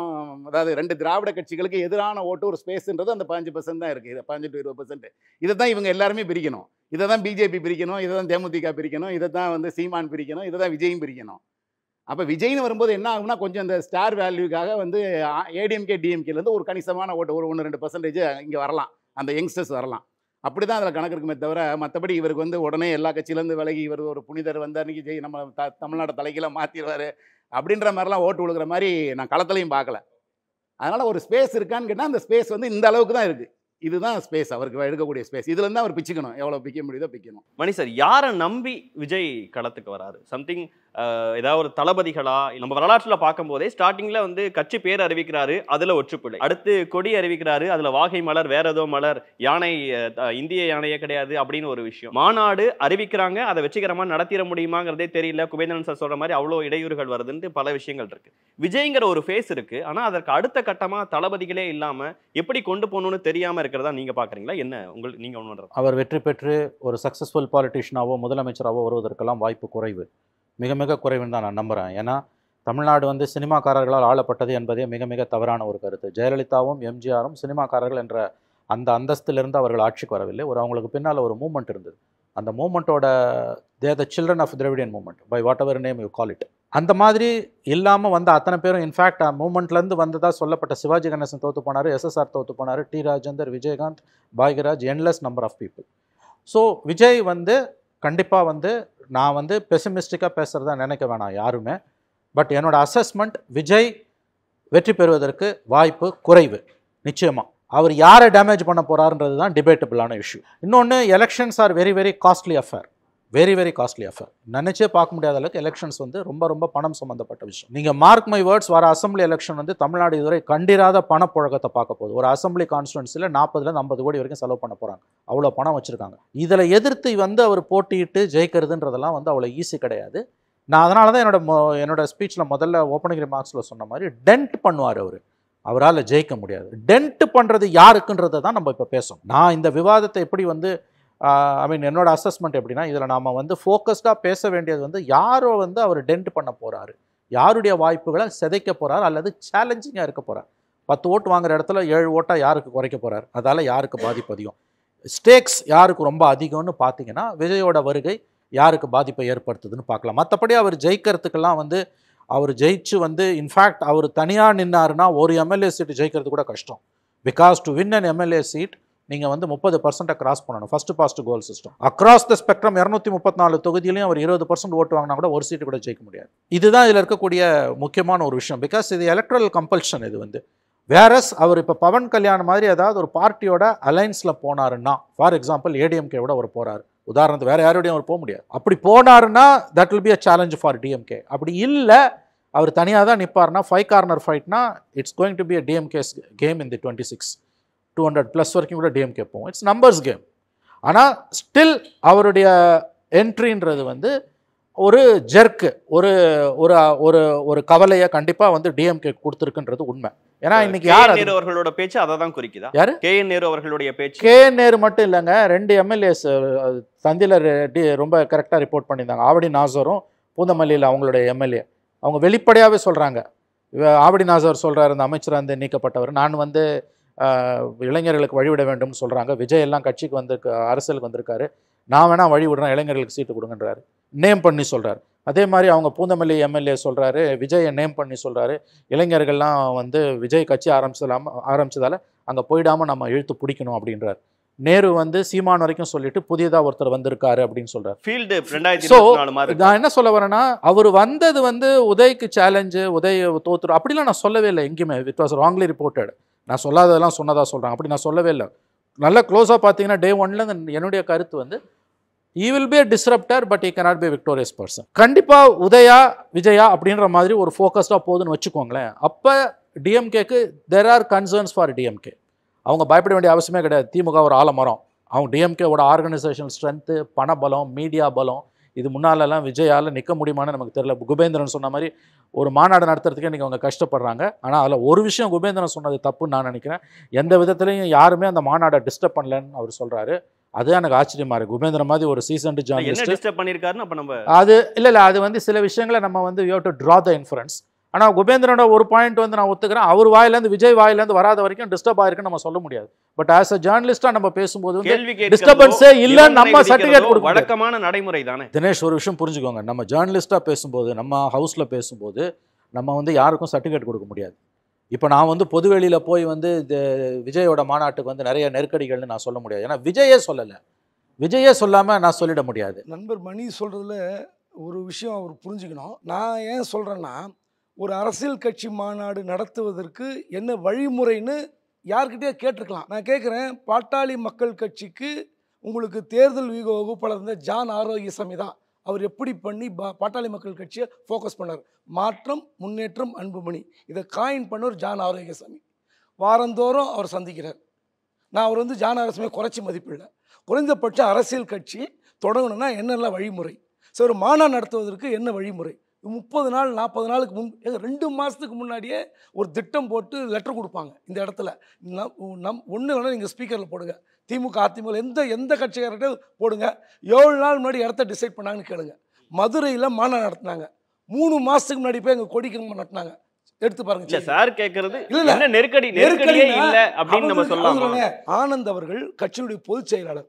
அதாவது ரெண்டு திராவிட கட்சிகளுக்கு எதிரான ஓட்டு ஒரு ஸ்பேஸ்ன்றது அந்த பதினஞ்சு பர்சன்ட் தான் இருக்குது இதை பதினஞ்சு டு இருபது பர்சன்ட் இதை தான் இவங்க எல்லாருமே பிரிக்கணும் இதை தான் பிஜேபி பிரிக்கணும் இதை தான் தேமுதிக பிரிக்கணும் இதை தான் வந்து சீமான் பிரிக்கணும் இதை தான் விஜயும் பிரிக்கணும் அப்போ விஜய்னு வரும்போது என்ன ஆகும்னா கொஞ்சம் இந்த ஸ்டார் வேல்யூக்காக வந்து ஏடிஎம்கே டிஎம்கேலேருந்து ஒரு கணிசமான ஓட்டு ஒரு ஒன்று ரெண்டு பர்சன்டேஜ் இங்கே வரலாம் அந்த யங்ஸ்டர்ஸ் வரலாம் அப்படி தான் அதில் கணக்கு இருக்குமே தவிர மற்றபடி இவருக்கு வந்து உடனே எல்லா கட்சியிலேருந்து விலகி இவர் ஒரு புனிதர் வந்த அன்றைக்கி ஜெய் நம்ம த தமிழ்நாடு தலைக்கெல்லாம் மாற்றிடுவார் அப்படின்ற மாதிரிலாம் ஓட்டு விழுகிற மாதிரி நான் களத்துலையும் பார்க்கல அதனால் ஒரு ஸ்பேஸ் இருக்கான்னு கேட்டால் அந்த ஸ்பேஸ் வந்து இந்த அளவுக்கு தான் இருக்குது இதுதான் ஸ்பேஸ் அவருக்கு எடுக்கக்கூடிய ஸ்பேஸ் இதுல இருந்து அவர் பிச்சுக்கணும் எவ்வளவு பிக்க முடியுதோ பிக்கணும் மணி சார் யாரை நம்பி விஜய் களத்துக்கு வராரு சம்திங் ஏதாவது ஒரு தளபதிகளா நம்ம வரலாற்றில் பார்க்கும்போதே ஸ்டார்டிங்கில் வந்து கட்சி பேர் அறிவிக்கிறாரு அதில் ஒற்றுப்பிழை அடுத்து கொடி அறிவிக்கிறாரு அதில் வாகை மலர் வேற ஏதோ மலர் யானை இந்திய யானையே கிடையாது அப்படின்னு ஒரு விஷயம் மாநாடு அறிவிக்கிறாங்க அதை வச்சுக்கிறமா நடத்திட முடியுமாங்கிறதே தெரியல குபேந்திரன் சார் சொல்கிற மாதிரி அவ்வளோ இடையூறுகள் வருதுன்ட்டு பல விஷயங்கள் இருக்கு விஜய்ங்கிற ஒரு ஃபேஸ் இருக்கு ஆனால் அதற்கு அடுத்த கட்டமாக தளபதிகளே இல்லாமல் எப்படி கொண்டு போகணும்னு தெரியாமல் இருக்கிறதா நீங்கள் பார்க்குறீங்களா என்ன உங்களுக்கு நீங்கள் ஒன்று அவர் வெற்றி பெற்று ஒரு சக்ஸஸ்ஃபுல் பாலிட்டிஷியனாவோ முதலமைச்சராகவோ வருவதற்கெல்லாம் வாய்ப்பு குறைவு மிக மிக குறைவுன்னு தான் நான் நம்புகிறேன் ஏன்னா தமிழ்நாடு வந்து சினிமாக்காரர்களால் ஆளப்பட்டது என்பதே மிக மிக தவறான ஒரு கருத்து ஜெயலலிதாவும் எம்ஜிஆரும் சினிமாக்காரர்கள் என்ற அந்த அந்தஸ்திலிருந்து அவர்கள் ஆட்சிக்கு வரவில்லை ஒரு அவங்களுக்கு பின்னால் ஒரு மூமெண்ட் இருந்தது அந்த மூமெண்ட்டோட there the children of Dravidian movement by whatever name you call it அந்த மாதிரி இல்லாமல் வந்த அத்தனை பேரும் இன்ஃபேக்ட் ஆ மூமெண்ட்லேருந்து வந்ததாக சொல்லப்பட்ட சிவாஜி கணேசன் தோற்று போனார் எஸ்எஸ்ஆர் தோற்று போனார் T Rajendar Vijayakanth Bhagyaraj endless number of people so Vijay வந்து கண்டிப்பாக வந்து நான் வந்து பெசிமிஸ்டிக்காக பேசுகிறதா நினைக்க வேணாம் யாருமே பட் என்னோடய அசஸ்மெண்ட் விஜய் வெற்றி பெறுவதற்கு வாய்ப்பு குறைவு நிச்சயமாக அவர் யாரை டேமேஜ் பண்ண போகிறாருன்றது தான் டிபேட்டபிளான இஷ்யூ இன்னொன்று elections are very very costly affair very very costly affair நினச்சே பார்க்க முடியாத அளவுக்கு எலெக்ஷன்ஸ் வந்து ரொம்ப ரொம்ப பணம் சம்மந்தப்பட்ட விஷயம் நீங்கள் மார்க் மை வேர்ட்ஸ் வர அசம்பிளி எலெக்ஷன் வந்து தமிழ்நாடு இதுவரை கண்டிராத பணப்புழக்கத்தை பார்க்க போகுது ஒரு அசம்பிளி கான்ஸ்டுவன்சில நாற்பதுலேருந்து ஐம்பது கோடி வரைக்கும் செலவு பண்ண போகிறாங்க அவ்வளோ பணம் வச்சுருக்காங்க இதில் எதிர்த்து வந்து அவர் போட்டியிட்டு ஜெயிக்கிறதுன்றதெல்லாம் வந்து அவ்வளோ ஈஸி கிடையாது நான் அதனால தான் என்னோட என்னோட ஸ்பீச்சில் முதல்ல ஓப்பனிங் ரிமார்க்ஸில் சொன்ன மாதிரி டென்ட் பண்ணுவார் அவர் அவரால் ஜெயிக்க முடியாது டென்ட் பண்ணுறது யாருக்குன்றதை தான் நம்ம இப்போ பேசணும் நான் இந்த விவாதத்தை எப்படி வந்து ஐ மீன் என்னோட அசஸ்மெண்ட் எப்படின்னா இதில் நாம் வந்து ஃபோக்கஸ்டாக பேச வேண்டியது வந்து யாரோ வந்து அவர் டென்ட் பண்ண போகிறாரு யாருடைய வாய்ப்புகளை சிதைக்க போகிறார் அல்லது சேலஞ்சிங்காக இருக்க போகிறார் பத்து ஓட்டு வாங்குற இடத்துல ஏழு ஓட்டாக யாருக்கு குறைக்க போகிறார் அதால் யாருக்கு பாதிப்பு அதிகம் ஸ்டேக்ஸ் யாருக்கு ரொம்ப அதிகம்னு பார்த்தீங்கன்னா விஜயோட வருகை யாருக்கு பாதிப்பை ஏற்படுத்துதுன்னு பார்க்கலாம் மற்றபடி அவர் ஜெயிக்கிறதுக்கெல்லாம் வந்து அவர் ஜெயிச்சு வந்து இன்ஃபேக்ட் அவர் தனியாக நின்னாருன்னா ஒரு எம்எல்ஏ சீட்டு ஜெயிக்கிறது கூட கஷ்டம் because to win an MLA seat நீங்கள் வந்து முப்பது பர்சன்ட்டை கிராஸ் பண்ணணும் first past goal system across the spectrum இரநூத்தி முப்பத்தி நாலு தொகுதியிலையும் அவர் இருபது பர்சன்ட் ஓட்டு வாங்கினா கூட ஒரு சீட்டு கூட ஜெயிக்க முடியாது இதுதான் இதில் இருக்கக்கூடிய முக்கியமான ஒரு விஷயம் பிகாஸ் இது எலக்ட்ரல் கம்பல்ஷன் இது வந்து வேரஸ் அவர் இப்போ பவன் கல்யாணம் மாதிரி ஏதாவது ஒரு பார்ட்டியோட அலைன்ஸில் போனாருன்னா ஃபார் எக்ஸாம்பிள் ஏடிஎம்கேவோட அவர் போகிறார் உதாரணத்துக்கு வேறு யாரோடையும் அவர் போக முடியாது அப்படி போனாருன்னா that will be a challenge for DMK அப்படி இல்லை அவர் தனியாக தான் நிற்பார்னா ஃபைவ் கார்னர் ஃபைட்னா it's going to be a DMK's game in the twenty six two hundred plus வரைக்கும் கூட டிஎம் கேட்போம் இட்ஸ் நம்பர்ஸ் கேம் ஆனால் ஸ்டில் அவருடைய என்ட்ரின்றது வந்து ஒரு ஜெர்க்கு ஒரு ஒரு ஒரு ஒரு கவலையை கண்டிப்பாக வந்து டிஎம்கே கொடுத்துருக்குன்றது உண்மை ஏன்னா இன்னைக்கு யார் நேரு அவர்களோட பேச்சு அதை தான் குறிக்குதா யாரு கே என் நேரு அவர்களுடைய பேச்சு கே என் நேரு மட்டும் இல்லைங்க ரெண்டு எம்எல்ஏஸ் தந்தில ரொம்ப கரெக்டாக ரிப்போர்ட் பண்ணியிருந்தாங்க ஆவடி நாசரும் பூந்தமல்லியில் அவங்களுடைய எம்எல்ஏ அவங்க வெளிப்படையாகவே சொல்கிறாங்க ஆவடி நாசர் சொல்கிறார் இந்த அமைச்சராக இருந்து நீக்கப்பட்டவர் நான் வந்து இளைஞர்களுக்கு வழிவிட வேண்டும்னு சொல்கிறாங்க விஜய் எல்லாம் கட்சிக்கு வந்திருக்கு அரசியலுக்கு வந்திருக்காரு நான் வேணால் வழி விடுறேன் இளைஞர்களுக்கு சீட்டு கொடுங்கன்றாரு நேம் பண்ணி சொல்கிறார் அதே மாதிரி அவங்க பூந்தமல்லி எம்எல்ஏ சொல்கிறாரு விஜயை நேம் பண்ணி சொல்கிறாரு இளைஞர்கள்லாம் வந்து விஜய் கட்சி ஆரம்பிச்சதாம ஆரம்பித்ததால் அங்கே போயிடாமல் நம்ம இழுத்து பிடிக்கணும் அப்படின்றார் நேரு வந்து சீமான் வரைக்கும் சொல்லிட்டு புதியதாக ஒருத்தர் வந்திருக்காரு அப்படின்னு சொல்றாரு ஃபீல்டு ஸோ நான் என்ன சொல்ல வரேன்னா அவர் வந்தது வந்து உதய்க்கு சேலஞ்சு உதய் தோத்துரும் அப்படிலாம் நான் சொல்லவே இல்லை எங்கேயுமே இட் வாஸ் ராங்லி ரிப்போர்ட்டட் நான் சொல்லாததெல்லாம் சொன்னதாக சொல்கிறேன் அப்படி நான் சொல்லவே இல்லை நல்லா க்ளோஸாக பார்த்தீங்கன்னா டே ஒன்ல என்னுடைய கருத்து வந்து he will be a disrupter but he cannot be victorious person கண்டிப்பாக உதயா விஜயா அப்படின்ற மாதிரி ஒரு ஃபோக்கஸ்டாக போகுதுன்னு வச்சுக்கோங்களேன் அப்போ டிஎம்கேக்கு there are concerns for DMK அவங்க பயப்பட வேண்டிய அவசியமே கிடையாது திமுக ஒரு ஆலமரம் அவங்க டிஎம்கேவோட ஆர்கனைசேஷன் ஸ்ட்ரென்த்து பண பலம் மீடியா பலம் இது முன்னாலெல்லாம் விஜயால் நிற்க முடியுமான்னு நமக்கு தெரியல குபேந்திரன் சொன்ன மாதிரி ஒரு மாநாடு நடத்துறதுக்கே இன்றைக்கி அவங்க கஷ்டப்படுறாங்க ஆனால் அதில் ஒரு விஷயம் குபேந்திரன் சொன்னது தப்புன்னு நான் நினைக்கிறேன் எந்த விதத்துலையும் யாருமே அந்த மாநாடை டிஸ்டர்ப் பண்ணலன்னு அவர் சொல்கிறாரு அது எனக்கு ஆச்சரியமாக இருக்குது குபேந்திர மாதிரி ஒரு சீசன் ஜேர்னலிஸ்ட் பண்ணியிருக்காருன்னு அப்போ நம்ம அது இல்லை இல்லை அது வந்து சில விஷயங்களை நம்ம வந்து you to draw the inference ஆனால் குபேந்திரனோட ஒரு பாயிண்ட் வந்து நான் ஒத்துக்கிறேன் அவர் வாயிலேருந்து விஜய் வாயிலேருந்து வராத வரைக்கும் டிஸ்டர்ப் ஆயிருக்குன்னு நம்ம சொல்ல முடியாது பட் ஆஸ் அ ஜேர்னலிஸ்டா நம்ம பேசும்போது டிஸ்டர்பன்ஸே இல்லைன்னு நம்ம சர்டிஃபிகேட் கொடுக்கும் வழக்கமான நடைமுறை தானே தினேஷ் ஒரு விஷயம் புரிஞ்சுக்கோங்க நம்ம ஜேர்னலிஸ்டா பேசும்போது நம்ம ஹவுஸ்ல பேசும்போது நம்ம வந்து யாருக்கும் சர்டிஃபிகேட் கொடுக்க முடியாது இப்போ நான் வந்து பொதுவெளியில் போய் வந்து விஜயோட மாநாட்டுக்கு வந்து நிறைய நெருக்கடிகள்னு நான் சொல்ல முடியாது ஏன்னா விஜயே சொல்லலை விஜயே சொல்லாமல் நான் சொல்லிட முடியாது நண்பர் மணி சொல்கிறதுல ஒரு விஷயம் அவர் புரிஞ்சுக்கணும் நான் ஏன் சொல்கிறேன்னா ஒரு அரசியல் கட்சி மாநாடு நடத்துவதற்கு என்ன வழிமுறைன்னு யார்கிட்டயே கேட்டிருக்கலாம் நான் கேட்குறேன் பாட்டாளி மக்கள் கட்சிக்கு உங்களுக்கு தேர்தல் வியூக வகுப்பாளர் இருந்த ஜான் சமி தான் அவர் எப்படி பண்ணி பா பாட்டாளி மக்கள் கட்சியை ஃபோக்கஸ் பண்ணார் மாற்றம் முன்னேற்றம் அன்புமணி இதை காயின் பண்ணவர் ஜான் ஆரோக்கிய சமி வாரந்தோறும் அவர் சந்திக்கிறார் நான் அவர் வந்து ஜான் ஆரோக்கியசாமியை குறைச்சி மதிப்பில்லை குறைந்தபட்ச அரசியல் கட்சி தொடங்கணும்னா என்னெல்லாம் வழிமுறை சார் ஒரு மாநாடு நடத்துவதற்கு என்ன வழிமுறை முப்பது நாள் நாற்பது நாளுக்கு முன் எங்கள் ரெண்டு மாதத்துக்கு முன்னாடியே ஒரு திட்டம் போட்டு லெட்டர் கொடுப்பாங்க இந்த இடத்துல நம் நம் ஒன்று வேணால் நீங்கள் ஸ்பீக்கரில் போடுங்க திமுக அதிமுக எந்த எந்த கட்சிக்கார்கிட்ட போடுங்க ஏழு நாள் முன்னாடி இடத்த டிசைட் பண்ணாங்கன்னு கேளுங்க மதுரையில் மாநாடு நடத்தினாங்க மூணு மாதத்துக்கு முன்னாடி போய் எங்கள் கொடிக்கம்பம் நட்டினாங்க எடுத்து பாருங்க சார் கேக்குறது இல்ல நெருக்கடி நெருக்கடி இல்ல அப்படின்னு நம்ம சொல்லலாம் ஆனந்த் அவர்கள் கட்சியுடைய பொதுச் செயலாளர்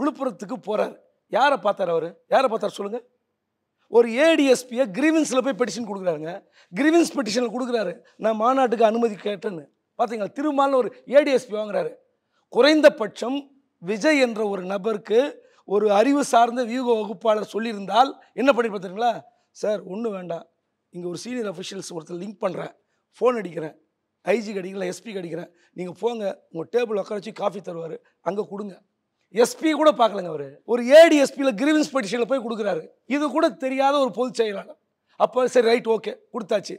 விழுப்புரத்துக்கு போறாரு யாரை பார்த்தார் அவர் யாரை பார்த்தார் சொல்லுங்க ஒரு ஏடிஎஸ்பியை கிரீவன்ஸில் போய் பெட்டிஷன் கொடுக்குறாருங்க கிரீவன்ஸ் பெட்டிஷனில் கொடுக்குறாரு நான் மாநாட்டுக்கு அனுமதி கேட்டேன்னு பார்த்தீங்களா திருமாலில் ஒரு ஏடிஎஸ்பி வாங்குறாரு குறைந்தபட்சம் விஜய் என்ற ஒரு நபருக்கு ஒரு அறிவு சார்ந்த வியூக வகுப்பாளர் சொல்லியிருந்தால் என்ன பண்ணி பார்த்துருங்களா சார் ஒன்றும் வேண்டாம் இங்கே ஒரு சீனியர் அஃபிஷியல்ஸ் ஒருத்தர் லிங்க் பண்ணுறேன் ஃபோன் அடிக்கிறேன் ஐஜி அடிக்கிறேன் எஸ்பி கடிக்கிறேன் நீங்கள் போங்க உங்கள் டேபிள் உட்கார வச்சு காஃபி தருவார் அங்கே கொடுங்க எஸ்பி கூட பார்க்கலங்க அவர் ஒரு ஏடி எஸ்பியில் கிரீவன்ஸ் பெட்டிஷனில் போய் கொடுக்குறாரு இது கூட தெரியாத ஒரு பொதுச் செயலாளர் அப்போ சரி ரைட் ஓகே கொடுத்தாச்சு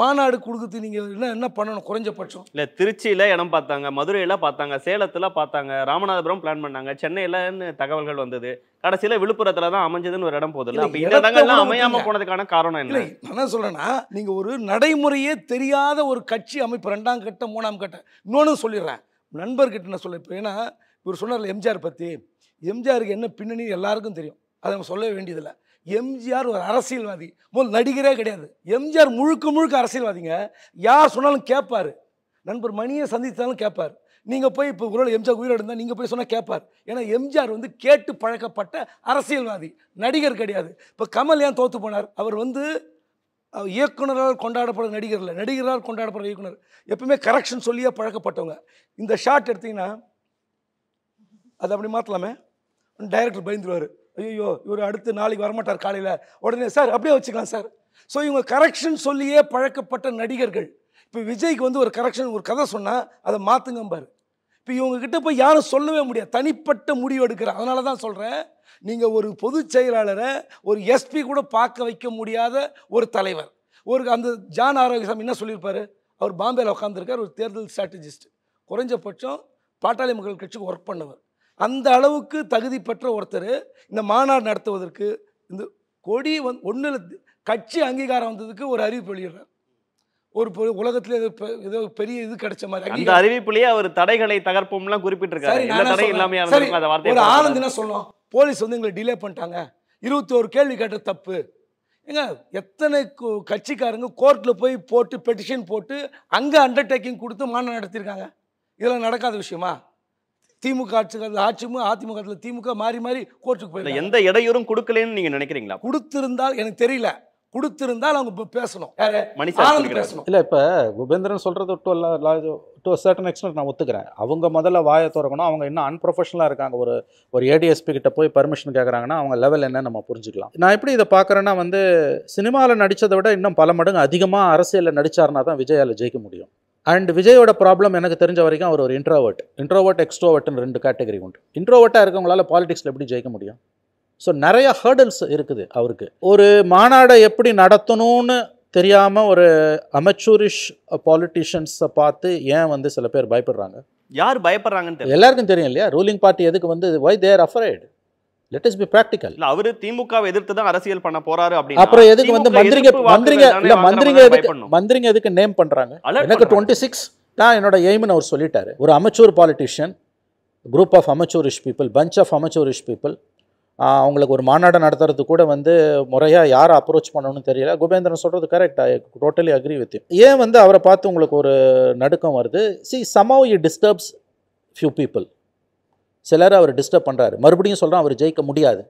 மாநாடு கொடுக்குறது நீங்கள் என்ன என்ன பண்ணணும் குறைஞ்சபட்சம் இல்லை திருச்சியில் இடம் பார்த்தாங்க மதுரையில் பார்த்தாங்க சேலத்தில் பார்த்தாங்க ராமநாதபுரம் பிளான் பண்ணாங்க சென்னையிலன்னு தகவல்கள் வந்தது கடைசியில் விழுப்புரத்தில் தான் அமைஞ்சதுன்னு ஒரு இடம் போதில் அப்போ இந்த இடங்கள்லாம் அமையாமல் போனதுக்கான காரணம் இல்லை நான் என்ன சொல்கிறேன்னா நீங்கள் ஒரு நடைமுறையே தெரியாத ஒரு கட்சி அமைப்பு ரெண்டாம் கட்டம் மூணாம் கட்டம் இன்னொன்று சொல்லிடுறேன் நண்பர்கிட்ட நான் சொல்லியிருப்பேன் ஏன்னா இவர் சொன்னார்ல எம்ஜிஆர் பற்றி எம்ஜிஆருக்கு என்ன பின்னணி எல்லாருக்கும் தெரியும் அதை நம்ம சொல்ல வேண்டியதில்லை எம்ஜிஆர் ஒரு அரசியல்வாதி முதல் நடிகரே கிடையாது எம்ஜிஆர் முழுக்க முழுக்க அரசியல்வாதிங்க யார் சொன்னாலும் கேட்பார் நண்பர் மணியை சந்தித்தாலும் கேட்பார் நீங்கள் போய் இப்போ உருள் எம்ஜிஆர் உயிரோடு இருந்தால் நீங்கள் போய் சொன்னால் கேட்பார் ஏன்னா எம்ஜிஆர் வந்து கேட்டு பழக்கப்பட்ட அரசியல்வாதி நடிகர் கிடையாது இப்போ கமல் ஏன் தோற்று போனார் அவர் வந்து இயக்குனரால் கொண்டாடப்படுற நடிகர் இல்லை நடிகரால் கொண்டாடப்படுற இயக்குனர் எப்பவுமே கரெக்ஷன் சொல்லியே பழக்கப்பட்டவங்க இந்த ஷார்ட் எடுத்திங்கன்னா அது அப்படி மாற்றலாமே டைரக்டர் பயந்துருவார் ஐயோ இவர் அடுத்து நாளைக்கு வரமாட்டார் காலையில் உடனே சார் அப்படியே வச்சுக்கலாம் சார் ஸோ இவங்க கரெக்ஷன் சொல்லியே பழக்கப்பட்ட நடிகர்கள் இப்போ விஜய்க்கு வந்து ஒரு கரெக்ஷன் ஒரு கதை சொன்னால் அதை மாற்றுங்கம்பார் இப்போ இவங்கக்கிட்ட போய் யாரும் சொல்லவே முடியாது தனிப்பட்ட முடிவு எடுக்கிற அதனால தான் சொல்கிறேன் நீங்கள் ஒரு பொதுச் செயலாளரை ஒரு எஸ்பி கூட பார்க்க வைக்க முடியாத ஒரு தலைவர் ஒரு அந்த ஜான் ஆரோக்கியசாமி என்ன சொல்லியிருப்பார் அவர் பாம்பேயில் உட்காந்துருக்கார் ஒரு தேர்தல் ஸ்ட்ராட்டஜிஸ்ட் குறைஞ்சபட்சம் பாட்டாளி மக்கள் கட்சிக்கு ஒர்க் பண்ணவர் அந்த அளவுக்கு தகுதி பெற்ற ஒருத்தர் இந்த மாநாடு நடத்துவதற்கு இந்த கொடி வந் ஒன்றில் கட்சி அங்கீகாரம் வந்ததுக்கு ஒரு அறிவிப்பு வெளியிடுறார் ஒரு உலகத்துல ஏதோ பெரிய இது கிடைச்ச மாதிரி அந்த அறிவிப்புலயே அவர் தடைகளை தகர்ப்போம்லாம் குறிப்பிட்டிருக்காரு ஒரு ஆனந்த் என்ன சொல்லலாம் போலீஸ் வந்து எங்களை டிலே பண்ணிட்டாங்க இருபத்தி ஒரு கேள்வி கேட்ட தப்பு ஏங்க எத்தனை கட்சிக்காரங்க கோர்ட்டில் போய் போட்டு பெட்டிஷன் போட்டு அங்கே அண்டர்டேக்கிங் கொடுத்து மாநாடு நடத்தியிருக்காங்க இதெல்லாம் நடக்காத விஷயமா திமுக ஆட்சிகள் ஆட்சியும் அதிமுக திமுக மாறி மாறி கோர்ட்டுக்கு போயிடல எந்த இடையூறும் கொடுக்கலன்னு நீங்கள் நினைக்கிறீங்களா கொடுத்திருந்தால் எனக்கு தெரியல கொடுத்திருந்தால் அவங்க பேசணும் பேசணும் இல்லை இப்போ குபேந்திரன் சொல்றது டு டு சர்டன் எக்ஸ்டென்ட் நான் ஒத்துக்கிறேன் அவங்க முதல்ல வாயை திறக்கணும் அவங்க இன்னும் அன்ப்ரொஃபஷனலாக இருக்காங்க ஒரு ஒரு ஏடிஎஸ்பி கிட்ட போய் பர்மிஷன் கேட்குறாங்கன்னா அவங்க லெவல் என்ன நம்ம புரிஞ்சுக்கலாம் நான் எப்படி இதை பார்க்குறேன்னா வந்து சினிமாவில் நடித்ததை விட இன்னும் பல மடங்கு அதிகமாக அரசியலில் நடித்தாருன்னா தான் விஜயால் ஜெயிக்க முடியும் அண்ட் விஜயோட ப்ராப்ளம் எனக்கு தெரிஞ்ச வரைக்கும் அவர் ஒரு இன்ட்ரோவர்ட் இன்ட்ரோவர்ட் எக்ஸ்ட்ரோவர்ட்னு ரெண்டு கேட்டகரி உண்டு இன்ட்ரோவர்ட்டாக இருக்கவங்களால பாலிடிக்ஸில் எப்படி ஜெயிக்க முடியும் ஸோ நிறைய ஹேர்டல்ஸ் இருக்குது அவருக்கு ஒரு மாநாடை எப்படி நடத்தணும்னு தெரியாமல் ஒரு அமெச்சூரிஷ் பாலிட்டிஷியன்ஸை பார்த்து ஏன் வந்து சில பேர் பயப்படுறாங்க யார் பயப்படுறாங்கன்னு எல்லாருக்கும் தெரியும் இல்லையா ரூலிங் பார்ட்டி எதுக்கு வந்து why they're afraid let is be practical இல்ல அவரு திமுகவை எதிர்த்து தான் அரசியல் பண்ண போறாரு அப்புறம் எதுக்கு வந்து மந்திரிங்க மந்திரிங்க இல்ல மந்திரிங்க எதுக்கு மந்திரிங்க எதுக்கு நேம் பண்றாங்க எனக்கு டுவெண்ட்டி சிக்ஸ் தான் என்னோட எய்ம்னு அவர் சொல்லிட்டாரு ஒரு amateur politician group of amateurish people bunch of amateurish people அவங்களுக்கு ஒரு மாநாடு நடத்துறது கூட வந்து முறையாக யாரை அப்ரோச் பண்ணணும்னு தெரியல குபேந்திரன் சொல்கிறது correct I totally agree with ஏன் வந்து அவரை பார்த்து உங்களுக்கு ஒரு நடுக்கம் வருது see somehow he disturbs few people சிலர் அவர் டிஸ்டர்ப் பண்ணுறாரு மறுபடியும் சொல்கிறான் அவர் ஜெயிக்க முடியாது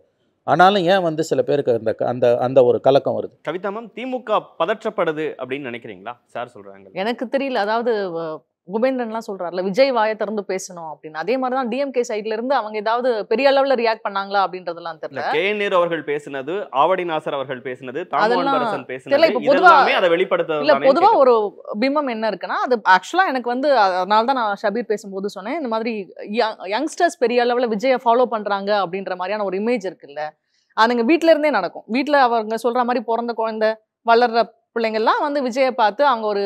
ஆனாலும் ஏன் வந்து சில பேருக்கு அந்த அந்த அந்த ஒரு கலக்கம் வருது கவிதா மேம் திமுக பதற்றப்படுது அப்படின்னு நினைக்கிறீங்களா சார் சொல்கிறாங்க எனக்கு தெரியல அதாவது குபேந்திரன்லாம் சொல்றாருல விஜய் வாயை திறந்து பேசணும் அப்படின்னு அதே மாதிரி தான் டிஎம்கே சைட்ல இருந்து அவங்க ஏதாவது பெரிய அளவுல ரியாக்ட் பண்ணாங்களா அப்படின்றதெல்லாம் தெரியல அவர்கள் பேசினது ஆவடி நாசர் அவர்கள் பேசினது அதெல்லாம் தெரியல இப்போ பொதுவா அதை வெளிப்படுத்த இல்ல பொதுவா ஒரு பிம்பம் என்ன இருக்குன்னா அது ஆக்சுவலா எனக்கு வந்து அதனால தான் நான் ஷபீர் பேசும்போது சொன்னேன் இந்த மாதிரி யங்ஸ்டர்ஸ் பெரிய அளவுல விஜயை ஃபாலோ பண்றாங்க அப்படின்ற மாதிரியான ஒரு இமேஜ் இருக்குல்ல அதுங்க வீட்டுல இருந்தே நடக்கும் வீட்டுல அவங்க சொல்ற மாதிரி பிறந்த குழந்தை வளர்ற பிள்ளைங்கள்லாம் வந்து விஜயை பார்த்து அவங்க ஒரு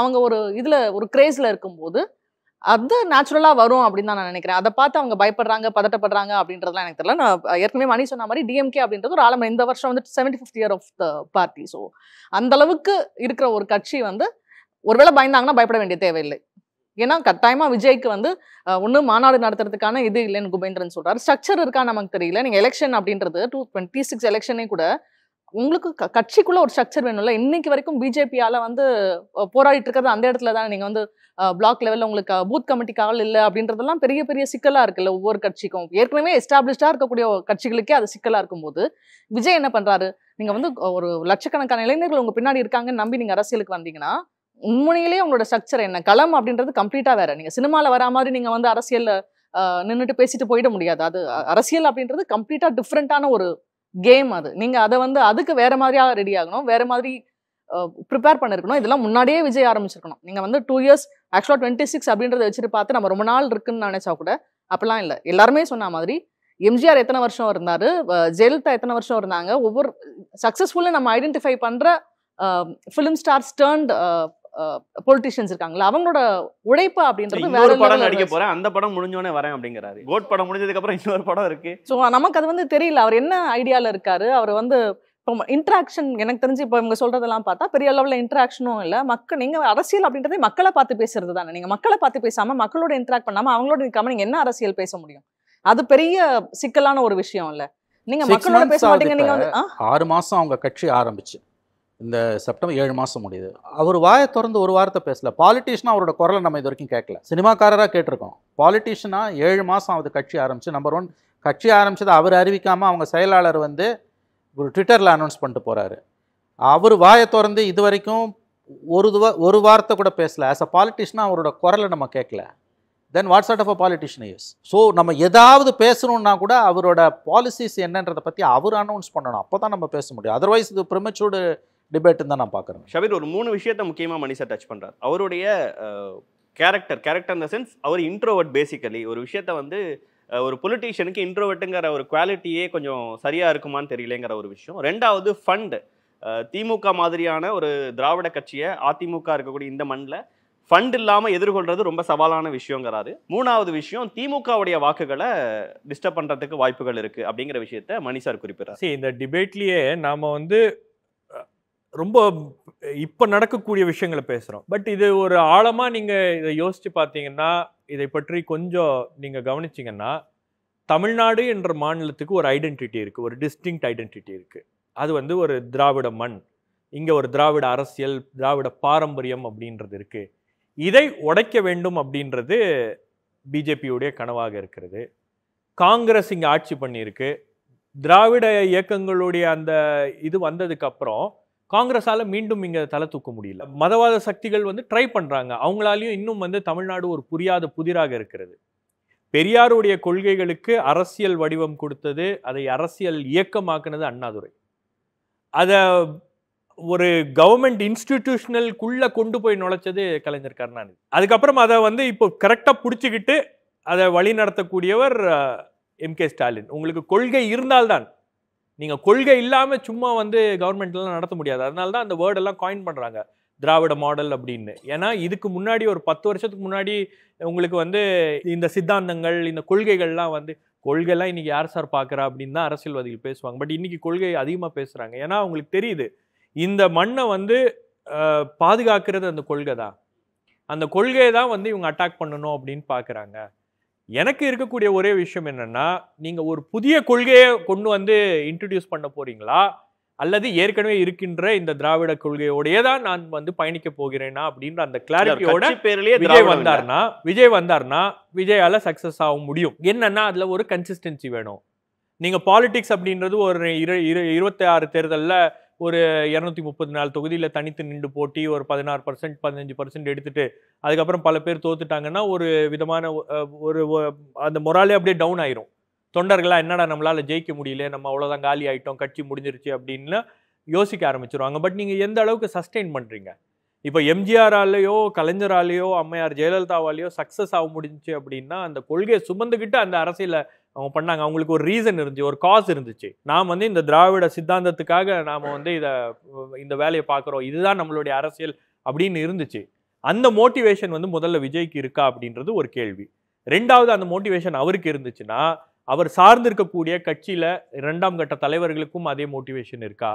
அவங்க ஒரு இதில் ஒரு கிரேஸில் இருக்கும்போது அது நேச்சுரலாக வரும் அப்படின்னு தான் நான் நினைக்கிறேன் அதை பார்த்து அவங்க பயப்படுறாங்க பதட்டப்படுறாங்க அப்படின்றதுலாம் எனக்கு தெரியல நான் ஏற்கனவே மணி சொன்ன மாதிரி டிஎம்கே அப்படின்றது ஒரு ஆலம் இந்த வருஷம் வந்து seventy fifth year of the party so அந்த அளவுக்கு இருக்கிற ஒரு கட்சி வந்து ஒருவேளை பயந்தாங்கன்னா பயப்பட வேண்டிய தேவையில்லை ஏன்னா கட்டாயமாக விஜய்க்கு வந்து ஒன்றும் மாநாடு நடத்துறதுக்கான இது இல்லைன்னு குபேந்திரன் சொல்கிறார் ஸ்ட்ரக்சர் இருக்கா நமக்கு தெரியல நீங்கள் எலெக்ஷன் அப்படின்றது டூ டுவெண்ட்டி சிக்ஸ் எலெக்ஷனே கூட உங்களுக்கு கட்சிக்குள்ள ஒரு ஸ்ட்ரக்சர் வேணும்ல இன்னைக்கு வரைக்கும் பிஜேபியால வந்து போராடிட்டு இருக்கிறது அந்த இடத்துல தான் நீங்க வந்து பிளாக் லெவலில் உங்களுக்கு பூத் கமிட்டிக்காக இல்லை அப்படின்றதெல்லாம் பெரிய பெரிய சிக்கலாக இருக்குல்ல ஒவ்வொரு கட்சிக்கும் ஏற்கனவே எஸ்டாப்ளிஷ்டாக இருக்கக்கூடிய கட்சிகளுக்கே அது சிக்கலாக இருக்கும்போது விஜய் என்ன பண்ணுறாரு நீங்கள் வந்து ஒரு லட்சக்கணக்கான இளைஞர்கள் உங்கள் பின்னாடி இருக்காங்கன்னு நம்பி நீங்கள் அரசியலுக்கு வந்தீங்கன்னா உண்மையிலேயே உங்களோட ஸ்ட்ரக்சர் என்ன களம் அப்படின்றது கம்ப்ளீட்டாக வேற நீங்கள் சினிமாவில் வரா மாதிரி நீங்கள் வந்து அரசியலில் நின்றுட்டு பேசிட்டு போயிட முடியாது அது அரசியல் அப்படின்றது கம்ப்ளீட்டாக டிஃப்ரெண்ட்டான ஒரு கேம் அது நீங்க அதை வந்து அதுக்கு வேற மாதிரியா ரெடி ஆகணும் வேற மாதிரி ப்ரிப்பேர் பண்ணிருக்கணும் இதெல்லாம் முன்னாடியே விஜய் ஆரம்பிச்சிருக்கணும் நீங்க வந்து two years actually twenty six அப்படின்றத வச்சுட்டு பார்த்து நம்ம ரொம்ப நாள் இருக்குன்னு நினைச்சா கூட அப்படிலாம் இல்லை எல்லாருமே சொன்ன மாதிரி எம்ஜிஆர் எத்தனை வருஷம் இருந்தாரு ஜெயலலிதா எத்தனை வருஷம் இருந்தாங்க ஒவ்வொரு சக்சஸ்ஃபுல்லா நம்ம ஐடென்டிஃபை பண்ற ஃபிலிம் ஸ்டார்ஸ் டேர்ன்ட் பொலிட்டிஷியன்ஸ் இருக்காங்களா அவங்களோட உழைப்பு அப்படின்றது வேற படம் நடிக்க போறேன் அந்த படம் முடிஞ்சோடனே வரேன் அப்படிங்கிறாரு கோட் படம் முடிஞ்சதுக்கு அப்புறம் இன்னொரு படம் இருக்கு ஸோ நமக்கு அது வந்து தெரியல அவர் என்ன ஐடியால இருக்காரு அவர் வந்து இப்போ இன்ட்ராக்ஷன் எனக்கு தெரிஞ்சு இப்போ இவங்க சொல்றதெல்லாம் பார்த்தா பெரிய அளவில் இன்ட்ராக்ஷனும் இல்லை மக்கள் நீங்கள் அரசியல் அப்படின்றதே மக்களை பார்த்து பேசுறது தானே நீங்கள் மக்களை பார்த்து பேசாமல் மக்களோட இன்ட்ராக்ட் பண்ணாமல் அவங்களோட நிற்காம நீங்கள் என்ன அரசியல் பேச முடியும் அது பெரிய சிக்கலான ஒரு விஷயம் இல்லை நீங்க மக்களோட பேச மாட்டீங்க நீங்க வந்து ஆறு மாசம் அவங்க கட்சி ஆரம்பிச்சு இந்த செப்டம்பர் ஏழு மாதம் முடியுது அவர் வாயை திறந்து ஒரு வாரத்தை பேசல பாலிட்டிஷனாக அவரோட குரலை நம்ம இது வரைக்கும் கேட்கல சினிமாக்காரராக கேட்டிருக்கோம் பாலிட்டிஷனாக ஏழு மாதம் ஆகுது கட்சி ஆரம்பித்து நம்பர் ஒன் கட்சி ஆரம்பித்தது அவர் அறிவிக்காமல் அவங்க செயலாளர் வந்து ஒரு ட்விட்டரில் அனௌன்ஸ் பண்ணிட்டு போகிறாரு அவர் வாயை திறந்து இது வரைக்கும் ஒரு ஒரு வார்த்தை கூட பேசல ஆஸ் அ பாலிட்டிஷனாக அவரோட குரலை நம்ம கேட்கல then what's odd of a politician use so நம்ம ஏதாவது பேசணுன்னா கூட அவரோட பாலிசிஸ் என்னன்றதை பற்றி அவர் அனௌன்ஸ் பண்ணணும் அப்போ தான் நம்ம பேச முடியும் அதர்வைஸ் இது ப்ரிமச்சூர்டு டிபேட்டுன்னு தான் நான் பார்க்குறேன் ஷபீர் ஒரு மூணு விஷயத்த முக்கியமாக மனிஷா டச் பண்ணுறார் அவருடைய கேரக்டர் கேரக்டர் இந்த சென்ஸ் அவர் இன்ட்ரோவர்ட் பேசிக்கலி ஒரு விஷயத்த வந்து ஒரு பொலிட்டீஷியனுக்கு இன்ட்ரோவர்ட்டுங்கிற ஒரு குவாலிட்டியே கொஞ்சம் சரியாக இருக்குமான்னு தெரியலங்கிற ஒரு விஷயம் ரெண்டாவது ஃபண்டு திமுக மாதிரியான ஒரு திராவிட கட்சியை அதிமுக இருக்கக்கூடிய இந்த மண்ணில் ஃபண்ட் இல்லாமல் எதிர்கொள்கிறது ரொம்ப சவாலான விஷயங்கிறாரு மூணாவது விஷயம் திமுகவுடைய வாக்குகளை டிஸ்டர்ப் பண்ணுறதுக்கு வாய்ப்புகள் இருக்குது அப்படிங்கிற விஷயத்த மணி சார் குறிப்பிட்றார் சரி இந்த டிபேட்லேயே நாம் வந்து ரொம்ப இப்போ நடக்கக்கூடிய விஷயங்களை பேசுகிறோம் பட் இது ஒரு ஆழமாக நீங்கள் இதை யோசித்து பார்த்தீங்கன்னா இதை பற்றி கொஞ்சம் நீங்கள் கவனிச்சிங்கன்னா தமிழ்நாடு என்ற மாநிலத்துக்கு ஒரு ஐடென்டிட்டி இருக்குது ஒரு டிஸ்டிங் ஐடென்டிட்டி இருக்குது அது வந்து ஒரு திராவிட மண் இங்கே ஒரு திராவிட அரசியல் திராவிட பாரம்பரியம் அப்படின்றது இருக்குது இதை உடைக்க வேண்டும் அப்படின்றது பிஜேபியுடைய கனவாக இருக்கிறது காங்கிரஸ் இங்கே ஆட்சி பண்ணியிருக்கு திராவிட இயக்கங்களுடைய அந்த இது வந்ததுக்கப்புறம் காங்கிரஸால் மீண்டும் இங்கே தலை தூக்க முடியல மதவாத சக்திகள் வந்து ட்ரை பண்ணுறாங்க அவங்களாலையும் இன்னும் வந்து தமிழ்நாடு ஒரு புரியாத புதிராக இருக்கிறது பெரியாருடைய கொள்கைகளுக்கு அரசியல் வடிவம் கொடுத்தது அதை அரசியல் இயக்கமாக்குனது அண்ணாதுரை அதை ஒரு கவர்மெண்ட் இன்ஸ்டிடியூஷனல்குள்ளே கொண்டு போய் நுழைச்சது கலைஞர் கருணாநிதி அதுக்கப்புறம் அதை வந்து இப்போ கரெக்டாக பிடிச்சிக்கிட்டு அதை வழி நடத்தக்கூடியவர் எம் கே ஸ்டாலின் உங்களுக்கு கொள்கை இருந்தால்தான் நீங்கள் கொள்கை இல்லாமல் சும்மா வந்து கவர்மெண்ட்லாம் நடத்த முடியாது அதனால தான் அந்த வேர்டெல்லாம் காயின் பண்ணுறாங்க திராவிட மாடல் அப்படின்னு ஏன்னா இதுக்கு முன்னாடி ஒரு பத்து வருஷத்துக்கு முன்னாடி உங்களுக்கு வந்து இந்த சித்தாந்தங்கள் இந்த கொள்கைகள்லாம் வந்து கொள்கைலாம் இன்றைக்கி யார் சார் பார்க்குறா அப்படின்னு தான் அரசியல்வாதிகள் பேசுவாங்க பட் இன்றைக்கி கொள்கை அதிகமாக பேசுகிறாங்க ஏன்னா அவங்களுக்கு தெரியுது இந்த மண்ணை வந்து பாதுகாக்கிறது அந்த கொள்கை தான் அந்த கொள்கையை தான் வந்து இவங்க அட்டாக் பண்ணணும் அப்படின்னு பார்க்குறாங்க எனக்கு இருக்கக்கூடிய ஒரே விஷயம் என்னென்னா நீங்கள் ஒரு புதிய கொள்கையை கொண்டு வந்து இன்ட்ரடியூஸ் பண்ண போகிறீங்களா அல்லது ஏற்கனவே இருக்கின்ற இந்த திராவிட கொள்கையோடையே தான் நான் வந்து பயணிக்க போகிறேனா அப்படின்ற அந்த கிளாரிட்டியோட பேர்லயே விஜய் வந்தார்னா விஜய் வந்தார்னா விஜயால சக்சஸ் ஆக முடியும் என்னன்னா அதுல ஒரு கன்சிஸ்டன்சி வேணும் நீங்க பாலிடிக்ஸ் அப்படின்றது ஒரு இரு இரு இருபத்தி ஆறு தேர்தலில் ஒரு இரநூத்தி முப்பது நாலு தொகுதியில் தனித்து நின்று போட்டி ஒரு பதினாறு பர்சன்ட் பதினஞ்சு பர்சன்ட் எடுத்துட்டு அதுக்கப்புறம் பல பேர் தோத்துட்டாங்கன்னா ஒரு விதமான ஒரு அந்த முறாலே அப்படியே டவுன் ஆயிரும் தொண்டர்களாக என்னடா நம்மளால் ஜெயிக்க முடியல நம்ம அவ்வளோதான் காலி ஆகிட்டோம் கட்சி முடிஞ்சிருச்சு அப்படின்னு யோசிக்க ஆரம்பிச்சிருவாங்க பட் நீங்கள் எந்த அளவுக்கு சஸ்டெயின் பண்ணுறீங்க இப்போ எம்ஜிஆராலேயோ கலைஞராலேயோ அம்மையார் ஜெயலலிதாவாலேயோ சக்ஸஸ் ஆக முடிஞ்சிச்சு அப்படின்னா அந்த கொள்கையை சுமந்துக்கிட்டு அந்த அரசியலை அவங்க பண்ணாங்க அவங்களுக்கு ஒரு ரீசன் இருந்துச்சு ஒரு காஸ் இருந்துச்சு நாம் வந்து இந்த திராவிட சித்தாந்தத்துக்காக நாம் வந்து இதை இந்த வேலையை பார்க்குறோம் இதுதான் நம்மளுடைய அரசியல் அப்படின்னு இருந்துச்சு அந்த மோட்டிவேஷன் வந்து முதல்ல விஜய்க்கு இருக்கா அப்படின்றது ஒரு கேள்வி ரெண்டாவது அந்த மோட்டிவேஷன் அவருக்கு இருந்துச்சுன்னா அவர் சார்ந்திருக்கக்கூடிய கட்சியில் இரண்டாம் கட்ட தலைவர்களுக்கும் அதே மோட்டிவேஷன் இருக்கா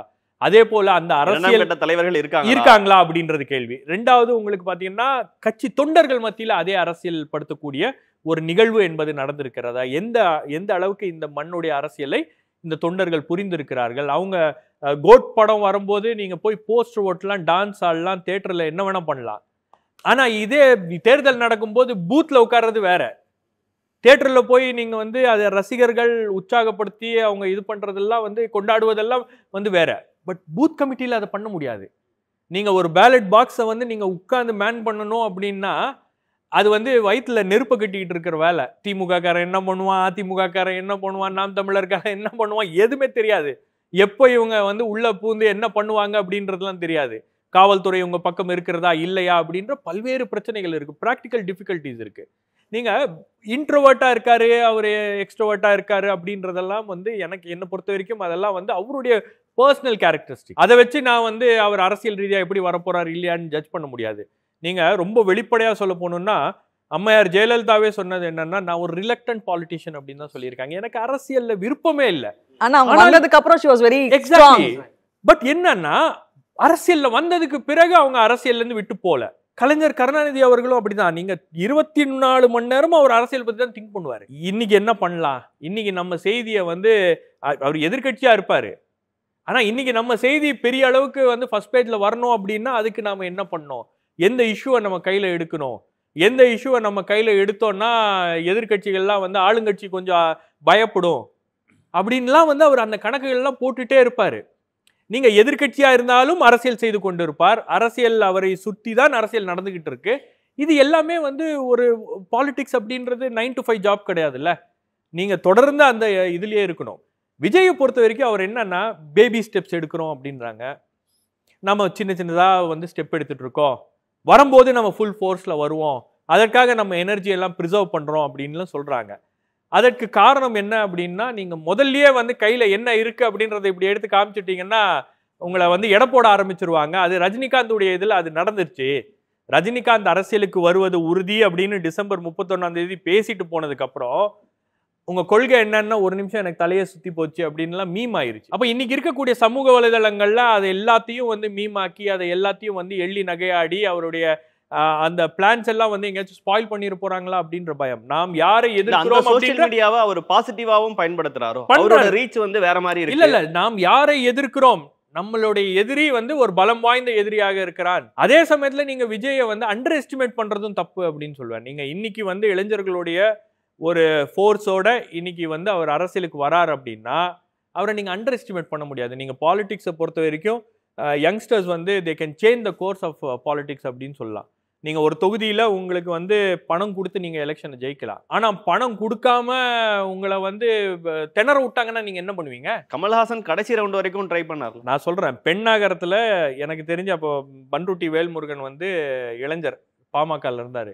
அதே போல அந்த அரசியல் தலைவர்கள் இருக்காங்க இருக்காங்களா அப்படின்றது கேள்வி ரெண்டாவது உங்களுக்கு பாத்தீங்கன்னா கட்சி தொண்டர்கள் மத்தியில அதே அரசியல் படுத்தக்கூடிய ஒரு நிகழ்வு என்பது நடந்திருக்கிறதா எந்த எந்த அளவுக்கு இந்த மண்ணுடைய அரசியலை இந்த தொண்டர்கள் புரிந்திருக்கிறார்கள் அவங்க கோட் படம் வரும்போது நீங்கள் போய் போஸ்டர் ஓட்டலாம் டான்ஸ் ஆடலாம் தேட்டரில் என்ன வேணால் பண்ணலாம் ஆனால் இதே தேர்தல் நடக்கும்போது பூத்தில் உட்கார்றது வேற தேட்டரில் போய் நீங்கள் வந்து அதை ரசிகர்கள் உற்சாகப்படுத்தி அவங்க இது பண்ணுறதெல்லாம் வந்து கொண்டாடுவதெல்லாம் வந்து வேற பட் பூத் கமிட்டியில் அதை பண்ண முடியாது நீங்கள் ஒரு பேலட் பாக்ஸை வந்து நீங்கள் உட்காந்து மேன் பண்ணணும் அப்படின்னா அது வந்து வயிற்றுல நெருப்பு கட்டிக்கிட்டு இருக்கிற வேலை திமுகக்காரன் என்ன பண்ணுவான் அதிமுகக்காரன் என்ன பண்ணுவான் நாம் தமிழர்காரன் என்ன பண்ணுவான் எதுவுமே தெரியாது எப்போ இவங்க வந்து உள்ள பூந்து என்ன பண்ணுவாங்க அப்படின்றதுலாம் தெரியாது காவல்துறை உங்க பக்கம் இருக்கிறதா இல்லையா அப்படின்ற பல்வேறு பிரச்சனைகள் இருக்கு ப்ராக்டிக்கல் டிஃபிகல்ட்டிஸ் இருக்கு நீங்க இன்ட்ரோவர்ட்டாக இருக்காரு அவர் எக்ஸ்ட்ரோவர்ட்டா இருக்காரு அப்படின்றதெல்லாம் வந்து எனக்கு என்னை பொறுத்த வரைக்கும் அதெல்லாம் வந்து அவருடைய பர்சனல் கேரக்டரிஸ்டிக் அதை வச்சு நான் வந்து அவர் அரசியல் ரீதியாக எப்படி வரப்போறாரு இல்லையான்னு ஜட்ஜ் பண்ண முடியாது நீங்கள் ரொம்ப வெளிப்படையாக சொல்ல போகணுன்னா அம்மையார் ஜெயலலிதாவே சொன்னது என்னன்னா நான் ஒரு ரிலக்டன்ட் பாலிட்டிஷியன் அப்படின்னு தான் சொல்லியிருக்காங்க எனக்கு அரசியல்ல விருப்பமே இல்லை ஆனா வந்ததுக்கு அப்புறம் வெரி பட் என்னன்னா அரசியல்ல வந்ததுக்கு பிறகு அவங்க அரசியல்ல இருந்து விட்டு போல கலைஞர் கருணாநிதி அவர்களும் அப்படிதான் நீங்க இருபத்தி நாலு மணி நேரமும் அவர் அரசியல் பத்தி தான் திங்க் பண்ணுவாரு இன்னைக்கு என்ன பண்ணலாம் இன்னைக்கு நம்ம செய்தியை வந்து அவர் எதிர்கட்சியா இருப்பாரு ஆனா இன்னைக்கு நம்ம செய்தி பெரிய அளவுக்கு வந்து ஃபர்ஸ்ட் பேஜ்ல வரணும் அப்படின்னா அதுக்கு நாம என்ன பண்ணோம் எந்த இஷ்யூவை நம்ம கையில் எடுக்கணும் எந்த இஷ்யூவை நம்ம கையில் எடுத்தோம்னா எதிர்கட்சிகள்லாம் வந்து ஆளுங்கட்சி கொஞ்சம் பயப்படும் அப்படின்லாம் வந்து அவர் அந்த கணக்குகள்லாம் போட்டுட்டே இருப்பார் நீங்கள் எதிர்கட்சியாக இருந்தாலும் அரசியல் செய்து கொண்டு இருப்பார் அரசியல் அவரை சுற்றி தான் அரசியல் நடந்துக்கிட்டு இருக்கு இது எல்லாமே வந்து ஒரு பாலிடிக்ஸ் அப்படின்றது நைன் டு ஃபைவ் ஜாப் கிடையாதுல்ல நீங்கள் தொடர்ந்து அந்த இதுலேயே இருக்கணும் விஜயை பொறுத்த வரைக்கும் அவர் என்னன்னா பேபி ஸ்டெப்ஸ் எடுக்கிறோம் அப்படின்றாங்க நம்ம சின்ன சின்னதாக வந்து ஸ்டெப் எடுத்துகிட்டு இருக்கோம் வரும்போது நம்ம ஃபுல் ஃபோர்ஸில் வருவோம் அதற்காக நம்ம எனர்ஜி எல்லாம் ப்ரிசர்வ் பண்ணுறோம் அப்படின்லாம் சொல்கிறாங்க அதற்கு காரணம் என்ன அப்படின்னா நீங்கள் முதல்லயே வந்து கையில் என்ன இருக்குது அப்படின்றத இப்படி எடுத்து காமிச்சிட்டிங்கன்னா உங்களை வந்து எடை போட ஆரம்பிச்சிருவாங்க அது ரஜினிகாந்துடைய இதில் அது நடந்துருச்சு ரஜினிகாந்த் அரசியலுக்கு வருவது உறுதி அப்படின்னு டிசம்பர் முப்பத்தொன்னாம் தேதி பேசிட்டு போனதுக்கப்புறம் உங்க கொள்கை என்னன்னா ஒரு நிமிஷம் எனக்கு தலையை சுத்தி போச்சு அப்படின்லாம் மீம் ஆயிருச்சு அப்போ இன்னைக்கு இருக்கக்கூடிய சமூக வலைதளங்கள்ல அதை எல்லாத்தையும் வந்து மீமாக்கி அதை எல்லாத்தையும் வந்து எள்ளி நகையாடி அவருடைய அந்த பிளான்ஸ் எல்லாம் வந்து எங்கேயாச்சும் ஸ்பாயில் பண்ணிட போறாங்களா அப்படின்ற பயம் நாம் யாரை எதிர்க்கிறோம் சோஷியல் மீடியாவை அவர் பாசிட்டிவாவும் பயன்படுத்துறாரோ அவரோட ரீச் வந்து வேற மாதிரி இருக்கு இல்ல இல்ல நாம் யாரை எதிர்க்கிறோம் நம்மளுடைய எதிரி வந்து ஒரு பலம் வாய்ந்த எதிரியாக இருக்கிறான் அதே சமயத்துல நீங்க விஜயை வந்து அண்டர் எஸ்டிமேட் பண்றதும் தப்பு அப்படின்னு சொல்லுவேன் நீங்க இன்னைக்கு வந்து இளைஞர்களுடைய ஒரு ஃபோர்ஸோட இன்னைக்கு வந்து அவர் அரசியலுக்கு வரார் அப்படின்னா அவரை நீங்கள் அண்டர் எஸ்டிமேட் பண்ண முடியாது நீங்கள் பாலிடிக்ஸை பொறுத்த வரைக்கும் யங்ஸ்டர்ஸ் வந்து they can change the course of politics அப்படின்னு சொல்லலாம் நீங்கள் ஒரு தொகுதியில் உங்களுக்கு வந்து பணம் கொடுத்து நீங்கள் எலெக்ஷனை ஜெயிக்கலாம் ஆனால் பணம் கொடுக்காம உங்களை வந்து திணற விட்டாங்கன்னா நீங்கள் என்ன பண்ணுவீங்க கமல்ஹாசன் கடைசி ரவுண்ட் வரைக்கும் ட்ரை பண்ணார் நான் சொல்கிறேன் பெண்ணாகரத்தில் எனக்கு தெரிஞ்ச அப்போ பன்ருட்டி வேல்முருகன் வந்து இளைஞர் பாமகவில் இருந்தார்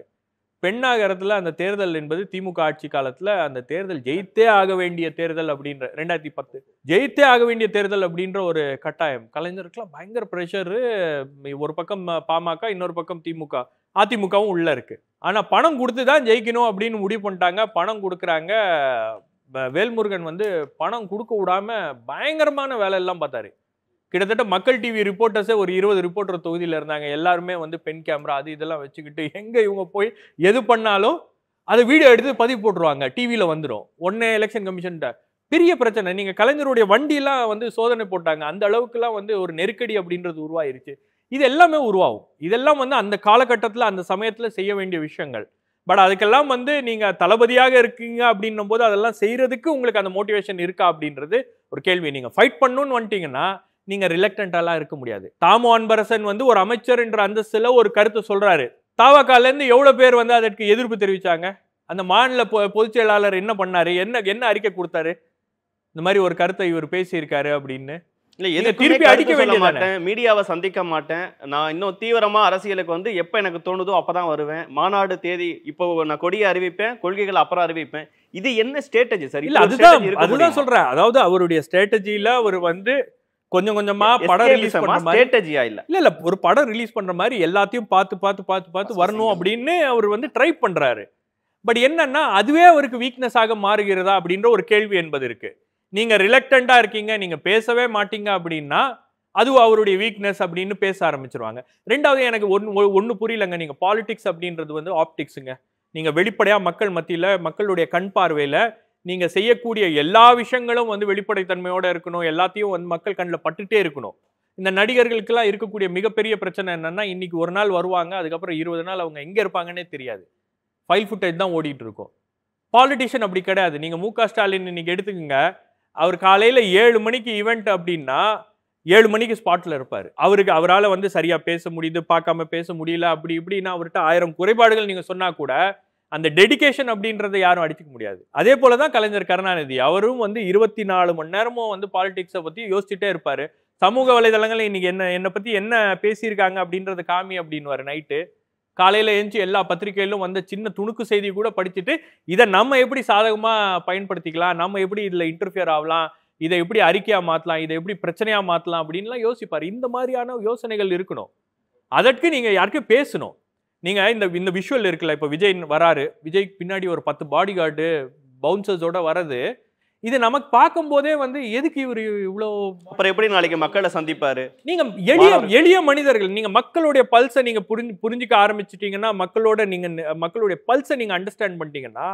பெண்ணாகரத்தில் அந்த தேர்தல் என்பது திமுக ஆட்சி காலத்தில் அந்த தேர்தல் ஜெயித்தே ஆக வேண்டிய தேர்தல் அப்படின்ற ரெண்டாயிரத்தி பத்து ஜெயித்தே ஆக வேண்டிய தேர்தல் அப்படின்ற ஒரு கட்டாயம் கலைஞருக்குலாம் பயங்கர ப்ரெஷரு ஒரு பக்கம் பாமக இன்னொரு பக்கம் திமுக அதிமுகவும் உள்ளே இருக்குது ஆனால் பணம் கொடுத்து தான் ஜெயிக்கணும் அப்படின்னு முடிவு பண்ணிட்டாங்க பணம் கொடுக்குறாங்க வேல்முருகன் வந்து பணம் கொடுக்க விடாமல் பயங்கரமான வேலையெல்லாம் பார்த்தாரு கிட்டத்தட்ட மக்கள் டிவி ரிப்போர்ட்டர்ஸே ஒரு இருபது ரிப்போர்ட்டர் தொகுதியில் இருந்தாங்க எல்லாருமே வந்து பெண் கேமரா அது இதெல்லாம் வச்சுக்கிட்டு எங்கே இவங்க போய் எது பண்ணாலும் அதை வீடியோ எடுத்து பதிவு போட்டுருவாங்க டிவியில் வந்துடும் ஒன்னே எலெக்ஷன் கமிஷன்கிட்ட பெரிய பிரச்சனை நீங்கள் கலைஞருடைய வண்டியெல்லாம் வந்து சோதனை போட்டாங்க அந்த அளவுக்குலாம் வந்து ஒரு நெருக்கடி அப்படின்றது உருவாயிருச்சு இது எல்லாமே உருவாகும் இதெல்லாம் வந்து அந்த காலகட்டத்தில் அந்த சமயத்தில் செய்ய வேண்டிய விஷயங்கள் பட் அதுக்கெல்லாம் வந்து நீங்கள் தளபதியாக இருக்கீங்க அப்படின்னும் போது அதெல்லாம் செய்கிறதுக்கு உங்களுக்கு அந்த மோட்டிவேஷன் இருக்கா அப்படின்றது ஒரு கேள்வி நீங்கள் ஃபைட் பண்ணணும்னு வந்துட்டீங்கன்னா நீங்க ரிலக்டண்ட்டாலாம் இருக்க முடியாது தாமோ அன்பரசன் வந்து ஒரு அமைச்சர் என்ற அந்தஸ்தில் ஒரு கருத்தை தாவக்கால இருந்து எவ்வளோ பேர் வந்து அதற்கு எதிர்ப்பு தெரிவித்தாங்க அந்த மாநில பொ பொதுச் செயலாளர் என்ன பண்ணாரு என்ன என்ன அறிக்கை கொடுத்தாரு இந்த மாதிரி ஒரு கருத்தை இவர் பேசியிருக்காரு அப்படின்னு இல்லை எது திருப்பி அடிக்க வேண்டிய மாட்டேன் மீடியாவை சந்திக்க மாட்டேன் நான் இன்னும் தீவிரமா அரசியலுக்கு வந்து எப்போ எனக்கு தோணுதோ அப்பதான் வருவேன் மாநாடு தேதி இப்போ நான் கொடியை அறிவிப்பேன் கொள்கைகளை அப்புறம் அறிவிப்பேன் இது என்ன ஸ்ட்ராட்டஜி சரி அதுதான் அதுதான் சொல்றேன் அதாவது அவருடைய ஸ்ட்ராட்டஜியில அவர் வந்து கொஞ்சம் கொஞ்சமா படம் ரிலீஸ் பண்ற மாதிரி இல்ல இல்ல ஒரு படம் ரிலீஸ் பண்ற மாதிரி எல்லாத்தையும் பார்த்து பார்த்து பார்த்து பார்த்து வரணும் அப்படின்னு அவர் வந்து ட்ரை பண்றாரு பட் என்னன்னா அதுவே அவருக்கு வீக்னஸ் ஆக மாறுகிறதா அப்படின்ற ஒரு கேள்வி என்பது இருக்கு நீங்க ரிலக்டண்டா இருக்கீங்க நீங்க பேசவே மாட்டீங்க அப்படின்னா அது அவருடைய வீக்னஸ் அப்படின்னு பேச ஆரம்பிச்சிருவாங்க ரெண்டாவது எனக்கு ஒன்று ஒன்று புரியலங்க நீங்கள் பாலிடிக்ஸ் அப்படின்றது வந்து ஆப்டிக்ஸுங்க நீங்கள் வெளிப்படையாக மக்கள் மத்தியில் மக்களுடைய கண் பார்வையில் நீங்கள் செய்யக்கூடிய எல்லா விஷயங்களும் வந்து வெளிப்படைத்தன்மையோடு இருக்கணும் எல்லாத்தையும் வந்து மக்கள் கண்ணில் பட்டுட்டே இருக்கணும் இந்த நடிகர்களுக்கெல்லாம் இருக்கக்கூடிய மிகப்பெரிய பிரச்சனை என்னென்னா இன்றைக்கி ஒரு நாள் வருவாங்க அதுக்கப்புறம் இருபது நாள் அவங்க எங்கே இருப்பாங்கன்னே தெரியாது ஃபைல் ஃபுட்டேஜ் தான் ஓடிட்டு இருக்கும் பாலிட்டிஷியன் அப்படி கிடையாது நீங்கள் மு க ஸ்டாலின் இன்றைக்கி எடுத்துக்கோங்க அவர் காலையில் ஏழு மணிக்கு ஈவெண்ட் அப்படின்னா ஏழு மணிக்கு ஸ்பாட்டில் இருப்பார் அவருக்கு அவரால் வந்து சரியாக பேச முடியுது பார்க்காம பேச முடியல அப்படி இப்படின்னா அவர்கிட்ட ஆயிரம் குறைபாடுகள் நீங்கள் சொன்னால் கூட அந்த டெடிக்கேஷன் அப்படின்றத யாரும் அடிச்சுக்க முடியாது அதே போல தான் கலைஞர் கருணாநிதி அவரும் வந்து இருபத்தி நாலு மணி நேரமும் வந்து பாலிடிக்ஸை பற்றி யோசிச்சுட்டே இருப்பார் சமூக வலைதளங்கள் இன்னைக்கு என்ன என்னை பற்றி என்ன பேசியிருக்காங்க அப்படின்றது காமி அப்படின்வார் நைட்டு காலையில் எழுந்து எல்லா பத்திரிகையிலும் வந்த சின்ன துணுக்கு செய்தி கூட படிச்சுட்டு இதை நம்ம எப்படி சாதகமாக பயன்படுத்திக்கலாம் நம்ம எப்படி இதில் இன்டர்ஃபியர் ஆகலாம் இதை எப்படி அறிக்கையாக மாற்றலாம் இதை எப்படி பிரச்சனையாக மாற்றலாம் அப்படின்லாம் யோசிப்பார் இந்த மாதிரியான யோசனைகள் இருக்கணும் அதற்கு நீங்கள் யாருக்கும் பேசணும் நீங்கள் இந்த இந்த விஷுவல் இருக்குல்ல இப்போ விஜய் வராரு விஜய்க்கு பின்னாடி ஒரு பத்து பாடி கார்டு பவுன்சர்ஸோட வர்றது இது நமக்கு பார்க்கும்போதே வந்து எதுக்கு இவர் இவ்வளோ அப்புறம் எப்படி நாளைக்கு மக்களை சந்திப்பாரு நீங்க எளிய எளிய மனிதர்கள் நீங்க மக்களுடைய பல்ஸை நீங்க புரிஞ்சு புரிஞ்சுக்க ஆரம்பிச்சிட்டிங்கன்னா மக்களோட நீங்க மக்களுடைய பல்ஸை நீங்க அண்டர்ஸ்டாண்ட் பண்ணிட்டீங்கன்னா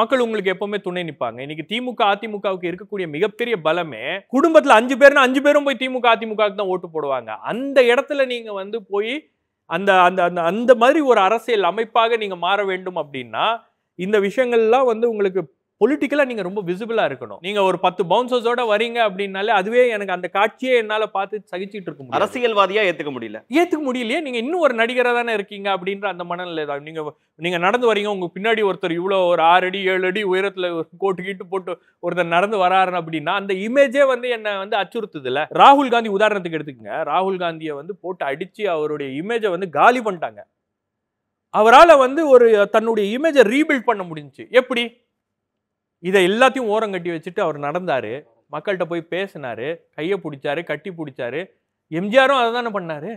மக்கள் உங்களுக்கு எப்பவுமே துணை நிற்பாங்க இன்னைக்கு திமுக அதிமுகவுக்கு இருக்கக்கூடிய மிகப்பெரிய பலமே குடும்பத்தில் அஞ்சு பேர்னா அஞ்சு பேரும் போய் திமுக அதிமுகவுக்கு தான் ஓட்டு போடுவாங்க அந்த இடத்துல நீங்க வந்து போய் அந்த அந்த அந்த அந்த மாதிரி ஒரு அரசியல் அமைப்பாக நீங்கள் மாற வேண்டும் அப்படின்னா இந்த விஷயங்கள்லாம் வந்து உங்களுக்கு பொலிட்டிக்கலாக நீங்கள் ரொம்ப விசிபிளாக இருக்கணும் நீங்கள் ஒரு பத்து பவுன்சர்ஸோட வரீங்க அப்படின்னாலே அதுவே எனக்கு அந்த காட்சியை என்னால் பார்த்து சகிச்சுட்டு இருக்கும் அரசியல்வாதியாக ஏற்றுக்க முடியல ஏற்றுக்க முடியலையே நீங்கள் இன்னும் ஒரு நடிகராக தானே இருக்கீங்க அப்படின்ற அந்த மனநிலை தான் நீங்கள் நீங்கள் நடந்து வரீங்க உங்கள் பின்னாடி ஒருத்தர் இவ்வளோ ஒரு ஆறு அடி ஏழு அடி உயரத்தில் கோட்டு கீட்டு போட்டு ஒருத்தர் நடந்து வராருன்னு அப்படின்னா அந்த இமேஜே வந்து என்னை வந்து அச்சுறுத்துதில்ல ராகுல் காந்தி உதாரணத்துக்கு எடுத்துக்கங்க ராகுல் காந்தியை வந்து போட்டு அடித்து அவருடைய இமேஜை வந்து காலி பண்ணிட்டாங்க அவரால் வந்து ஒரு தன்னுடைய இமேஜை ரீபில்ட் பண்ண முடிஞ்சு எப்படி இதை எல்லாத்தையும் ஓரம் கட்டி வச்சுட்டு அவர் நடந்தார் மக்கள்கிட்ட போய் பேசினார் கையை பிடிச்சாரு கட்டி பிடிச்சாரு எம்ஜிஆரும் அதை தானே பண்ணாரு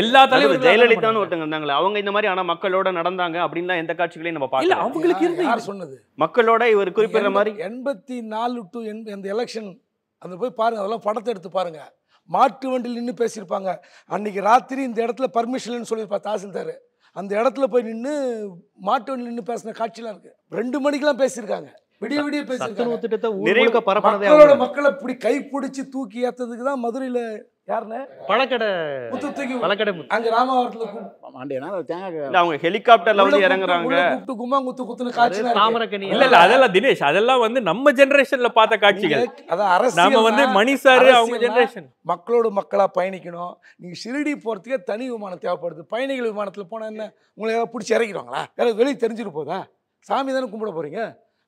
எல்லா தலைவரும் ஜெயலலிதான்னு ஒருத்தங்க இருந்தாங்களே அவங்க இந்த மாதிரி ஆனா மக்களோட நடந்தாங்க அப்படின்னு எந்த காட்சிகளையும் நம்ம பார்க்கல அவங்களுக்கு இருந்து யார் சொன்னது மக்களோட இவர் குறிப்பிடுற மாதிரி எண்பத்தி நாலு டு எந்த எலெக்ஷன் அந்த போய் பாருங்க அதெல்லாம் படத்தை எடுத்து பாருங்க மாட்டு வண்டியில் நின்று பேசியிருப்பாங்க அன்னைக்கு ராத்திரி இந்த இடத்துல பர்மிஷன் சொல்லியிருப்பா தாசில்தார் அந்த இடத்துல போய் நின்று மாட்டு வண்டியில் நின்று பேசின காட்சியெலாம் இருக்குது ரெண்டு மணிக்கெலாம் பேசியிருக்காங்க விடிய விடிய பேசுறது திட்டத்தை மக்களை இப்படி கைப்பிடிச்சு தூக்கி ஏத்ததுக்கு தான் மதுரையில அவங்க ஹெலிகாப்டர்ல வந்து இறங்குறாங்க அதெல்லாம் தினேஷ் அதெல்லாம் வந்து நம்ம ஜெனரேஷன்ல பார்த்த வந்து அவங்க மக்களோட மக்களா பயணிக்கணும் நீங்க ஷிரடி போறதுக்கே தனி விமானம் தேவைப்படுது பயணிகள் விமானத்துல போனா என்ன உங்களை பிடிச்சி இறங்கிடுவாங்களா வெளியே தெரிஞ்சிட்டு போதா சாமி தானே கும்பிட போறீங்க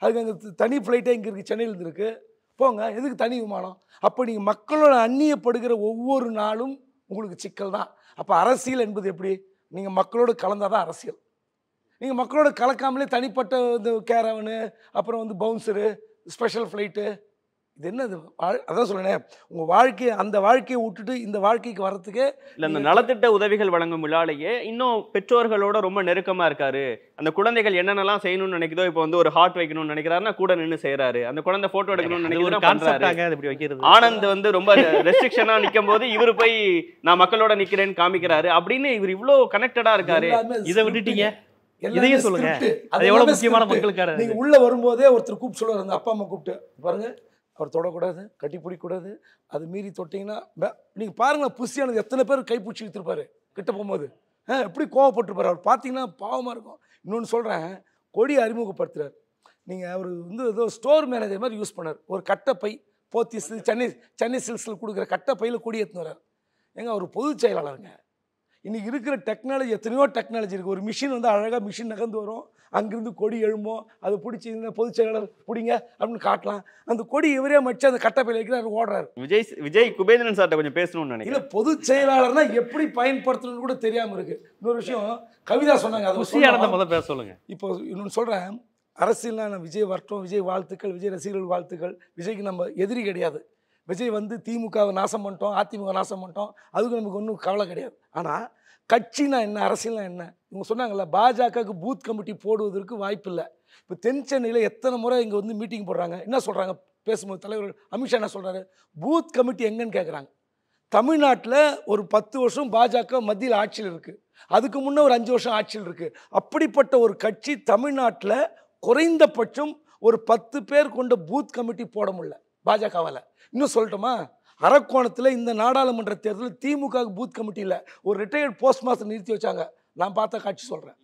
அதுக்கு அங்கே தனி ஃப்ளைட்டே இங்கே இருக்குது சென்னையிலேருந்து இருக்குது போங்க எதுக்கு தனி விமானம் அப்போ நீங்கள் மக்களோட அந்நியப்படுகிற ஒவ்வொரு நாளும் உங்களுக்கு சிக்கல் தான் அப்போ அரசியல் என்பது எப்படி நீங்கள் மக்களோடு கலந்தால் தான் அரசியல் நீங்கள் மக்களோட கலக்காமலே தனிப்பட்ட இந்த கேரவனு அப்புறம் வந்து பவுன்சரு ஸ்பெஷல் ஃப்ளைட்டு இது என்ன இது அதான் சொல்கிறேன் உங்கள் வாழ்க்கையை அந்த வாழ்க்கையை விட்டுட்டு இந்த வாழ்க்கைக்கு வரத்துக்கே இல்லை அந்த நலத்திட்ட உதவிகள் வழங்கும் விழாலேயே இன்னும் பெற்றோர்களோட ரொம்ப நெருக்கமா இருக்காரு அந்த குழந்தைகள் என்னென்னலாம் செய்யணும்னு நினைக்குதோ இப்போ வந்து ஒரு ஹார்ட் வைக்கணும்னு நினைக்கிறாருன்னா கூட நின்று செய்கிறாரு அந்த குழந்தை ஃபோட்டோ எடுக்கணும்னு நினைக்கிறாரு ஆனந்த் வந்து ரொம்ப ரெஸ்ட்ரிக்ஷனாக நிற்கும் போது இவர் போய் நான் மக்களோட நிற்கிறேன்னு காமிக்கிறாரு அப்படின்னு இவர் இவ்வளோ கனெக்டடா இருக்காரு இதை விட்டுட்டீங்க இதையும் சொல்லுங்க அது எவ்வளவு முக்கியமான மக்களுக்காக நீங்க உள்ள வரும்போதே ஒருத்தர் கூப்பிட்டு சொல்லுவார் அப்பா அம்மா கூப்பிட்டு பாருங்க அவர் தொடக்கூடாது கட்டி பிடிக்கூடாது அது மீறி தொட்டிங்கன்னா நீங்கள் பாருங்கள் புஷியானது எத்தனை பேர் கைப்பிடிச்சி இழுத்துருப்பாரு கிட்ட போகும்போது ஆ எப்படி கோவப்பட்டிருப்பார் அவர் பார்த்தீங்கன்னா பாவமாக இருக்கும் இன்னொன்று சொல்கிறேன் கொடி அறிமுகப்படுத்துகிறார் நீங்கள் அவர் வந்து ஏதோ ஸ்டோர் மேனேஜர் மாதிரி யூஸ் பண்ணார் ஒரு கட்டப்பை போத்தி சென்னை சென்னை சில்ஸில் கொடுக்குற கட்டப்பையில் கொடி ஏற்றுனு வரார் ஏங்க அவர் பொதுச் செயலாளருங்க இன்றைக்கி இருக்கிற டெக்னாலஜி எத்தனையோ டெக்னாலஜி இருக்குது ஒரு மிஷின் வந்து அழகாக மிஷின் நகர்ந்து வரும் அங்கேருந்து கொடி எழுமோ அதை பிடிச்சி இந்த பொதுச்செயலாளர் பிடிங்க அப்படின்னு காட்டலாம் அந்த கொடி இவரே மடிச்சு அந்த கட்டப்பையில் வைக்கிறார் ஓடுறாரு விஜய் விஜய் குபேந்திரன் சார்ட்ட கொஞ்சம் பேசணும்னு நினைக்கிறேன் இல்லை பொதுச் செயலாளர்னா எப்படி பயன்படுத்தணும்னு கூட தெரியாமல் இருக்குது இன்னொரு விஷயம் கவிதா சொன்னாங்க அது முதல் பேச சொல்லுங்கள் இப்போ இன்னொன்று சொல்கிறேன் அரசியல்னா விஜய் வரட்டும் விஜய் வாழ்த்துக்கள் விஜய் ரசிகர்கள் வாழ்த்துக்கள் விஜய்க்கு நம்ம எதிரி கிடையாது விஜய் வந்து திமுகவை நாசம் பண்ணிட்டோம் அதிமுக நாசம் பண்ணிட்டோம் அதுக்கு நமக்கு ஒன்றும் கவலை கிடையாது ஆனால் கட்சினா என்ன அரசியல்னா என்ன இவங்க சொன்னாங்கல்ல பாஜகவுக்கு பூத் கமிட்டி போடுவதற்கு வாய்ப்பு இல்லை இப்போ தென் சென்னையில் எத்தனை முறை இங்கே வந்து மீட்டிங் போடுறாங்க என்ன சொல்கிறாங்க பேசும்போது தலைவர் அமித்ஷா என்ன சொல்கிறாரு பூத் கமிட்டி எங்கன்னு கேட்குறாங்க தமிழ்நாட்டில் ஒரு பத்து வருஷம் பாஜக மத்தியில் ஆட்சியில் இருக்குது அதுக்கு முன்னே ஒரு அஞ்சு வருஷம் ஆட்சியில் இருக்குது அப்படிப்பட்ட ஒரு கட்சி தமிழ்நாட்டில் குறைந்தபட்சம் ஒரு பத்து பேர் கொண்ட பூத் கமிட்டி போட முடியல பாஜகவால் இன்னும் சொல்லட்டுமா அரக்கோணத்தில் இந்த நாடாளுமன்ற தேர்தலில் திமுக பூத் கமிட்டியில் ஒரு ரிட்டையர்ட் போஸ்ட் மாஸ்டர் நிறுத்தி வச்சாங்க நான் பார்த்த காட்சி சொல்கிறேன்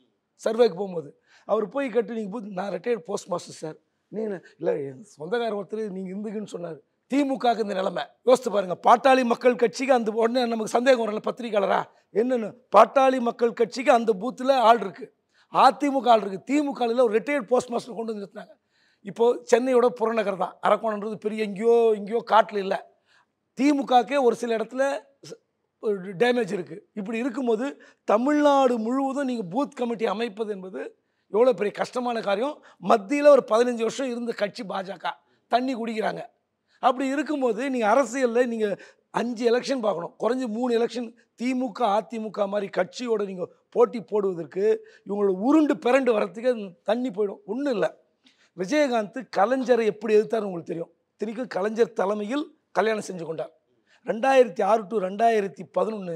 சர்வேக்கு போகும்போது அவர் போய் கேட்டு நீங்கள் பூத் நான் ரிட்டையர்ட் போஸ்ட் மாஸ்டர் சார் நீ இல்லை என் சொந்தக்கார ஒருத்தர் நீங்கள் இருந்துக்குன்னு சொன்னார் திமுகவுக்கு இந்த நிலைமை யோசித்து பாருங்கள் பாட்டாளி மக்கள் கட்சிக்கு அந்த உடனே நமக்கு சந்தேகம் வரல பத்திரிக்கையாளரா என்னென்னு பாட்டாளி மக்கள் கட்சிக்கு அந்த பூத்தில் ஆள் இருக்குது அதிமுக ஆள் இருக்குது திமுகவில் ஒரு ரிட்டையர்ட் போஸ்ட் மாஸ்டர் கொண்டு வந்து நிறுத்தினாங்க இப்போது சென்னையோட புறநகர் தான் அரக்கோணன்றது பெரிய எங்கேயோ எங்கேயோ காட்டில் இல்லை திமுகக்கே ஒரு சில இடத்துல டேமேஜ் இருக்குது இப்படி இருக்கும்போது தமிழ்நாடு முழுவதும் நீங்கள் பூத் கமிட்டி அமைப்பது என்பது எவ்வளோ பெரிய கஷ்டமான காரியம் மத்தியில் ஒரு பதினஞ்சு வருஷம் இருந்த கட்சி பாஜக தண்ணி குடிக்கிறாங்க அப்படி இருக்கும்போது நீங்கள் அரசியலில் நீங்கள் அஞ்சு எலெக்ஷன் பார்க்கணும் குறைஞ்சி மூணு எலெக்ஷன் திமுக அதிமுக மாதிரி கட்சியோட நீங்கள் போட்டி போடுவதற்கு இவங்களோட உருண்டு பிறண்டு வரத்துக்கு தண்ணி போயிடும் ஒன்றும் இல்லை விஜயகாந்த் கலைஞரை எப்படி எதிர்த்தார் உங்களுக்கு தெரியும் இத்தனைக்கும் கலைஞர் தலைமையில் கல்யாணம் செஞ்சு கொண்டார் ரெண்டாயிரத்தி ஆறு டு ரெண்டாயிரத்தி பதினொன்று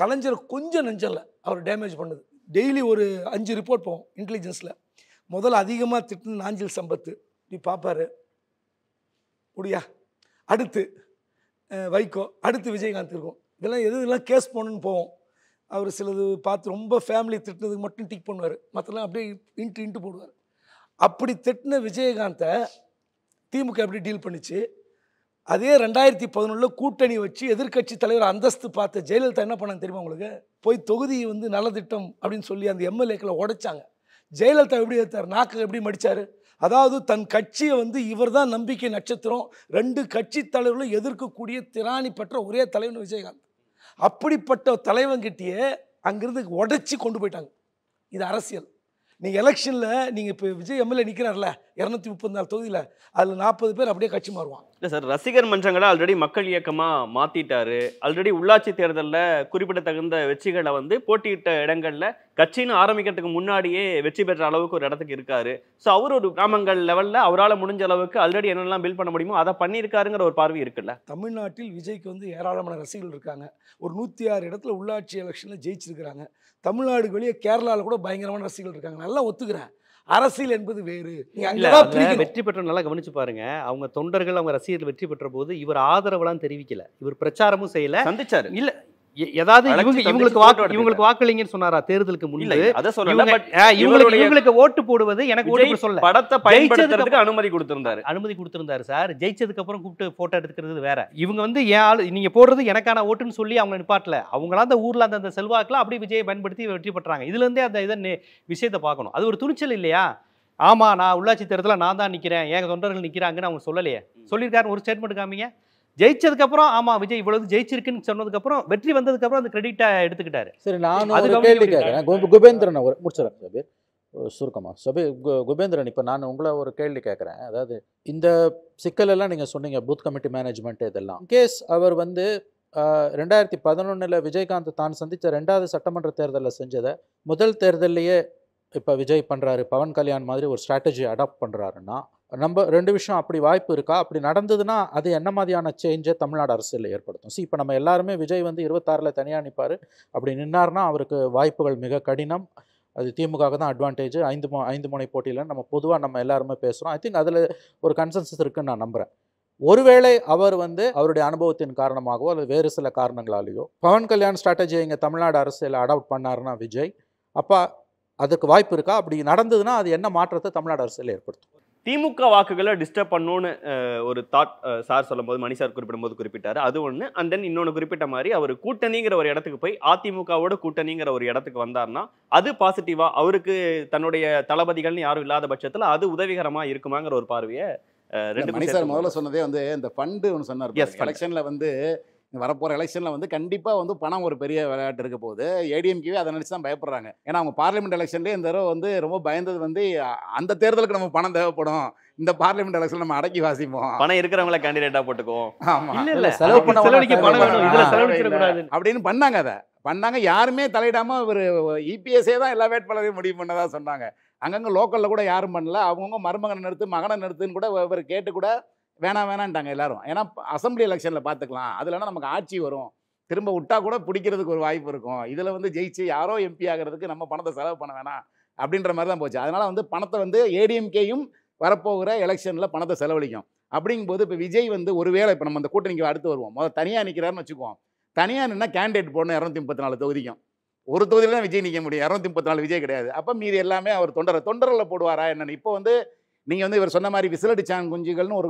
கலைஞர் கொஞ்சம் நெஞ்சல அவர் டேமேஜ் பண்ணுது டெய்லி ஒரு அஞ்சு ரிப்போர்ட் போவோம் இன்டெலிஜென்ஸில் முதல்ல அதிகமாக திட்டு நாஞ்சில் சம்பத்து இப்படி பார்ப்பாரு முடியா அடுத்து வைகோ அடுத்து விஜயகாந்த் இருக்கும் இதெல்லாம் எது இதெல்லாம் கேஸ் போகணுன்னு போவோம் அவர் சிலது பார்த்து ரொம்ப ஃபேமிலி திட்டினதுக்கு மட்டும் டிக் பண்ணுவார் மற்றெல்லாம் அப்படியே இன்ட்டு இன்ட்டு போடுவார் அப்படி திட்டின விஜயகாந்தை திமுக எப்படி டீல் பண்ணிச்சு அதே ரெண்டாயிரத்தி பதினொன்றில் கூட்டணி வச்சு எதிர்கட்சி தலைவர் அந்தஸ்து பார்த்த ஜெயலலிதா என்ன பண்ணாங்க தெரியுமா உங்களுக்கு போய் தொகுதி வந்து நலத்திட்டம் அப்படின்னு சொல்லி அந்த எம்எல்ஏக்களை உடைச்சாங்க ஜெயலலிதா எப்படி எடுத்தார் நாக்கு எப்படி மடித்தார் அதாவது தன் கட்சியை வந்து இவர் தான் நம்பிக்கை நட்சத்திரம் ரெண்டு கட்சி தலைவர்களும் எதிர்க்கக்கூடிய திராணி பெற்ற ஒரே தலைவன் விஜயகாந்த் அப்படிப்பட்ட தலைவன்கிட்டயே அங்கிருந்து உடைச்சி கொண்டு போயிட்டாங்க இது அரசியல் நீங்கள் எலெக்ஷனில் நீங்கள் இப்போ விஜய் எம்எல்ஏ நிற்கிறார்ல இரநூத்தி முப்பது நாலு தொகுதியில் அதில் நாற்பது பேர் அப்படியே கட்சி மாறுவான் இல்லை சார் ரசிகர் மன்றங்களை ஆல்ரெடி மக்கள் இயக்கமாக மாற்றிட்டாரு ஆல்ரெடி உள்ளாட்சி தேர்தலில் குறிப்பிடத்தகுந்த வெற்றிகளை வந்து போட்டியிட்ட இடங்களில் கட்சின்னு ஆரம்பிக்கிறதுக்கு முன்னாடியே வெற்றி பெற்ற அளவுக்கு ஒரு இடத்துக்கு இருக்காரு ஸோ அவர் ஒரு கிராமங்கள் லெவலில் அவரால் முடிஞ்ச அளவுக்கு ஆல்ரெடி என்னெல்லாம் பில்ட் பண்ண முடியுமோ அதை பண்ணியிருக்காருங்கிற ஒரு பார்வை இருக்குல்ல தமிழ்நாட்டில் விஜய்க்கு வந்து ஏராளமான ரசிகர்கள் இருக்காங்க ஒரு நூற்றி ஆறு இடத்துல உள்ளாட்சி எலெக்ஷனில் ஜெயிச்சிருக்கிறாங்க தமிழ்நாடு வெளியே கேரளாவில் கூட பயங்கரமான ரசிகர்கள் இருக்காங்க நல்லா ஒத்துக்கிறேன் அரசியல் என்பது வேறு வெற்றி பெற்ற நல்லா கவனிச்சு பாருங்க அவங்க தொண்டர்கள் அவங்க ரசிகர்கள் வெற்றி பெற்ற போது இவர் ஆதரவெல்லாம் தெரிவிக்கல இவர் பிரச்சாரமும் செய்யல சந்திச்சாரு இல்ல ஏதாவது இவங்க இவங்களுக்கு வாக்கு இவங்களுக்கு வாக்களிங்கன்னு சொன்னாரா தேர்தலுக்கு முன்னிலை அதை சொல்லல இவங்களுக்கு இவங்களுக்கு ஓட்டு போடுவது எனக்கு ஓட்டு சொல்ல படத்தை பயன்படுத்துறதுக்கு அனுமதி கொடுத்திருந்தாரு அனுமதி கொடுத்திருந்தாரு சார் ஜெயிச்சதுக்கு அப்புறம் கூப்பிட்டு போட்டோ எடுத்துக்கிறது வேற இவங்க வந்து ஏன் ஆள் நீங்க போடுறது எனக்கான ஓட்டுன்னு சொல்லி அவங்க நிப்பாட்டல அவங்களா அந்த ஊர்ல அந்த அந்த அப்படி அப்படியே விஜயை பயன்படுத்தி வெற்றி பெற்றாங்க இதுல இருந்தே அந்த இதை விஷயத்தை பார்க்கணும் அது ஒரு துணிச்சல் இல்லையா ஆமா நான் உள்ளாட்சி தேர்தலில் நான் தான் நிக்கிறேன் என் தொண்டர்கள் நிக்கிறாங்கன்னு அவங்க சொல்லலையே சொல்லியிருக்காரு ஒரு ஸ்டேட்மெண்ட் காமிங்க ஜெயிச்சதுக்கப்புறம் ஆமாம் விஜய் இவ்வளவு ஜெயிச்சிருக்குன்னு சொன்னதுக்கப்புறம் வெற்றி வந்ததுக்கப்புறம் அந்த கிரெடிட்டை எடுத்துக்கிட்டாரு சரி நான் கேள்வி கேட்குறேன் குபேந்திரன் ஒரு முடிச்சிடறேன் சுருக்கமா சுருக்கமாக சபி குபேந்திரன் இப்போ நான் உங்களை ஒரு கேள்வி கேட்குறேன் அதாவது இந்த சிக்கலெல்லாம் நீங்கள் சொன்னீங்க பூத் கமிட்டி மேனேஜ்மெண்ட் இதெல்லாம் கேஸ் அவர் வந்து ரெண்டாயிரத்தி பதினொன்றில் விஜயகாந்த் தான் சந்தித்த ரெண்டாவது சட்டமன்ற தேர்தலில் செஞ்சதை முதல் தேர்தலையே இப்போ விஜய் பண்ணுறாரு பவன் கல்யாண் மாதிரி ஒரு ஸ்ட்ராட்டஜி அடாப்ட் பண்ணுறாருன்னா நம்ம ரெண்டு விஷயம் அப்படி வாய்ப்பு இருக்கா அப்படி நடந்ததுன்னா அது என்ன மாதிரியான சேஞ்சை தமிழ்நாடு அரசியலில் ஏற்படுத்தும் ஸோ இப்போ நம்ம எல்லாருமே விஜய் வந்து இருபத்தாறில் தனியாக நிற்பார் அப்படி நின்னார்னா அவருக்கு வாய்ப்புகள் மிக கடினம் அது திமுக தான் அட்வான்டேஜ் ஐந்து மோ ஐந்து முனை போட்டியில் நம்ம பொதுவாக நம்ம எல்லாருமே பேசுகிறோம் ஐ திங்க் அதில் ஒரு கன்சன்சஸ் இருக்குன்னு நான் நம்புகிறேன் ஒருவேளை அவர் வந்து அவருடைய அனுபவத்தின் காரணமாகவோ அல்லது வேறு சில காரணங்களாலேயோ பவன் கல்யாண் ஸ்ட்ராட்டஜியை இங்கே தமிழ்நாடு அரசியலில் அடாப்ட் பண்ணாருன்னா விஜய் அப்போ அதுக்கு வாய்ப்பு இருக்கா அப்படி நடந்ததுன்னா அது என்ன மாற்றத்தை தமிழ்நாடு அரசியல் ஏற்படுத்தும் திமுக வாக்குகளை டிஸ்டர்ப் பண்ணணும்னு ஒரு தாட் சார் சொல்லும்போது மணி சார் குறிப்பிடும்போது குறிப்பிட்டாரு அது ஒன்று அண்ட் தென் இன்னொன்று குறிப்பிட்ட மாதிரி அவர் கூட்டணிங்கிற ஒரு இடத்துக்கு போய் அதிமுகவோட கூட்டணிங்கிற ஒரு இடத்துக்கு வந்தார்னா அது பாசிட்டிவாக அவருக்கு தன்னுடைய தளபதிகள்னு யாரும் இல்லாத பட்சத்தில் அது உதவிகரமாக இருக்குமாங்கிற ஒரு பார்வையை ரெண்டு மணி சார் முதல்ல சொன்னதே வந்து இந்த ஃபண்டு ஒன்று சொன்னார் எலெக்ஷனில் வந்து வரப்போகிற எலெக்ஷனில் வந்து கண்டிப்பாக வந்து பணம் ஒரு பெரிய விளையாட்டு இருக்க போகுது ஏடிஎம்கேவே அதை நினச்சி தான் பயப்படுறாங்க ஏன்னா அவங்க பார்லிமெண்ட் எலெக்ஷன்லேயே இந்த தடவை வந்து ரொம்ப பயந்தது வந்து அந்த தேர்தலுக்கு நம்ம பணம் தேவைப்படும் இந்த பார்லிமெண்ட் எலெக்ஷன் நம்ம அடக்கி வாசிப்போம் பணம் இருக்கிறவங்கள கேண்டிடேட்டா போட்டுக்குவோம் அப்படின்னு பண்ணாங்க அதை பண்ணாங்க யாருமே தலையிடாம ஒரு இபிஎஸ்ஏ தான் எல்லா வேட்பாளரையும் முடிவு பண்ணதா சொன்னாங்க அங்கங்கே லோக்கலில் கூட யாரும் பண்ணல அவங்கவுங்க மருமகனை நிறுத்து மகனை நிறுத்துன்னு கூட இவர் கேட்டு கூட வேணாம் வேணான்ட்டாங்க எல்லாரும் ஏன்னா அசம்பிளி எலெக்ஷனில் பார்த்துக்கலாம் அதுலனா நமக்கு ஆட்சி வரும் திரும்ப விட்டா கூட பிடிக்கிறதுக்கு ஒரு வாய்ப்பு இருக்கும் இதில் வந்து ஜெயிச்சு யாரோ எம்பி ஆகிறதுக்கு நம்ம பணத்தை செலவு பண்ண வேணாம் அப்படின்ற மாதிரி தான் போச்சு அதனால் வந்து பணத்தை வந்து ஏடிஎம்கேயும் வரப்போகிற எலெக்ஷனில் பணத்தை செலவழிக்கும் அப்படிங்கும்போது இப்போ விஜய் வந்து ஒருவேளை இப்போ நம்ம அந்த கூட்டணிக்கு அடுத்து வருவோம் முதல் தனியாக நிற்கிறாருன்னு வச்சுக்குவோம் தனியாக நின்னா கேண்டிடேட் போடணும் இரநூத்தி முப்பத்தி நாலு தொகுதிக்கும் ஒரு தொகுதியில் தான் விஜய் நிற்க முடியும் இரநூத்தி முப்பத்தி நாலு விஜய் கிடையாது அப்போ மீதி எல்லாமே அவர் தொண்டரை தொண்டரில் போடுவாரா என்னென்னு இப்போ வந்து நீங்கள் வந்து இவர் சொன்ன மாதிரி விசிலடிச்சான் குஞ்சுகள்னு ஒரு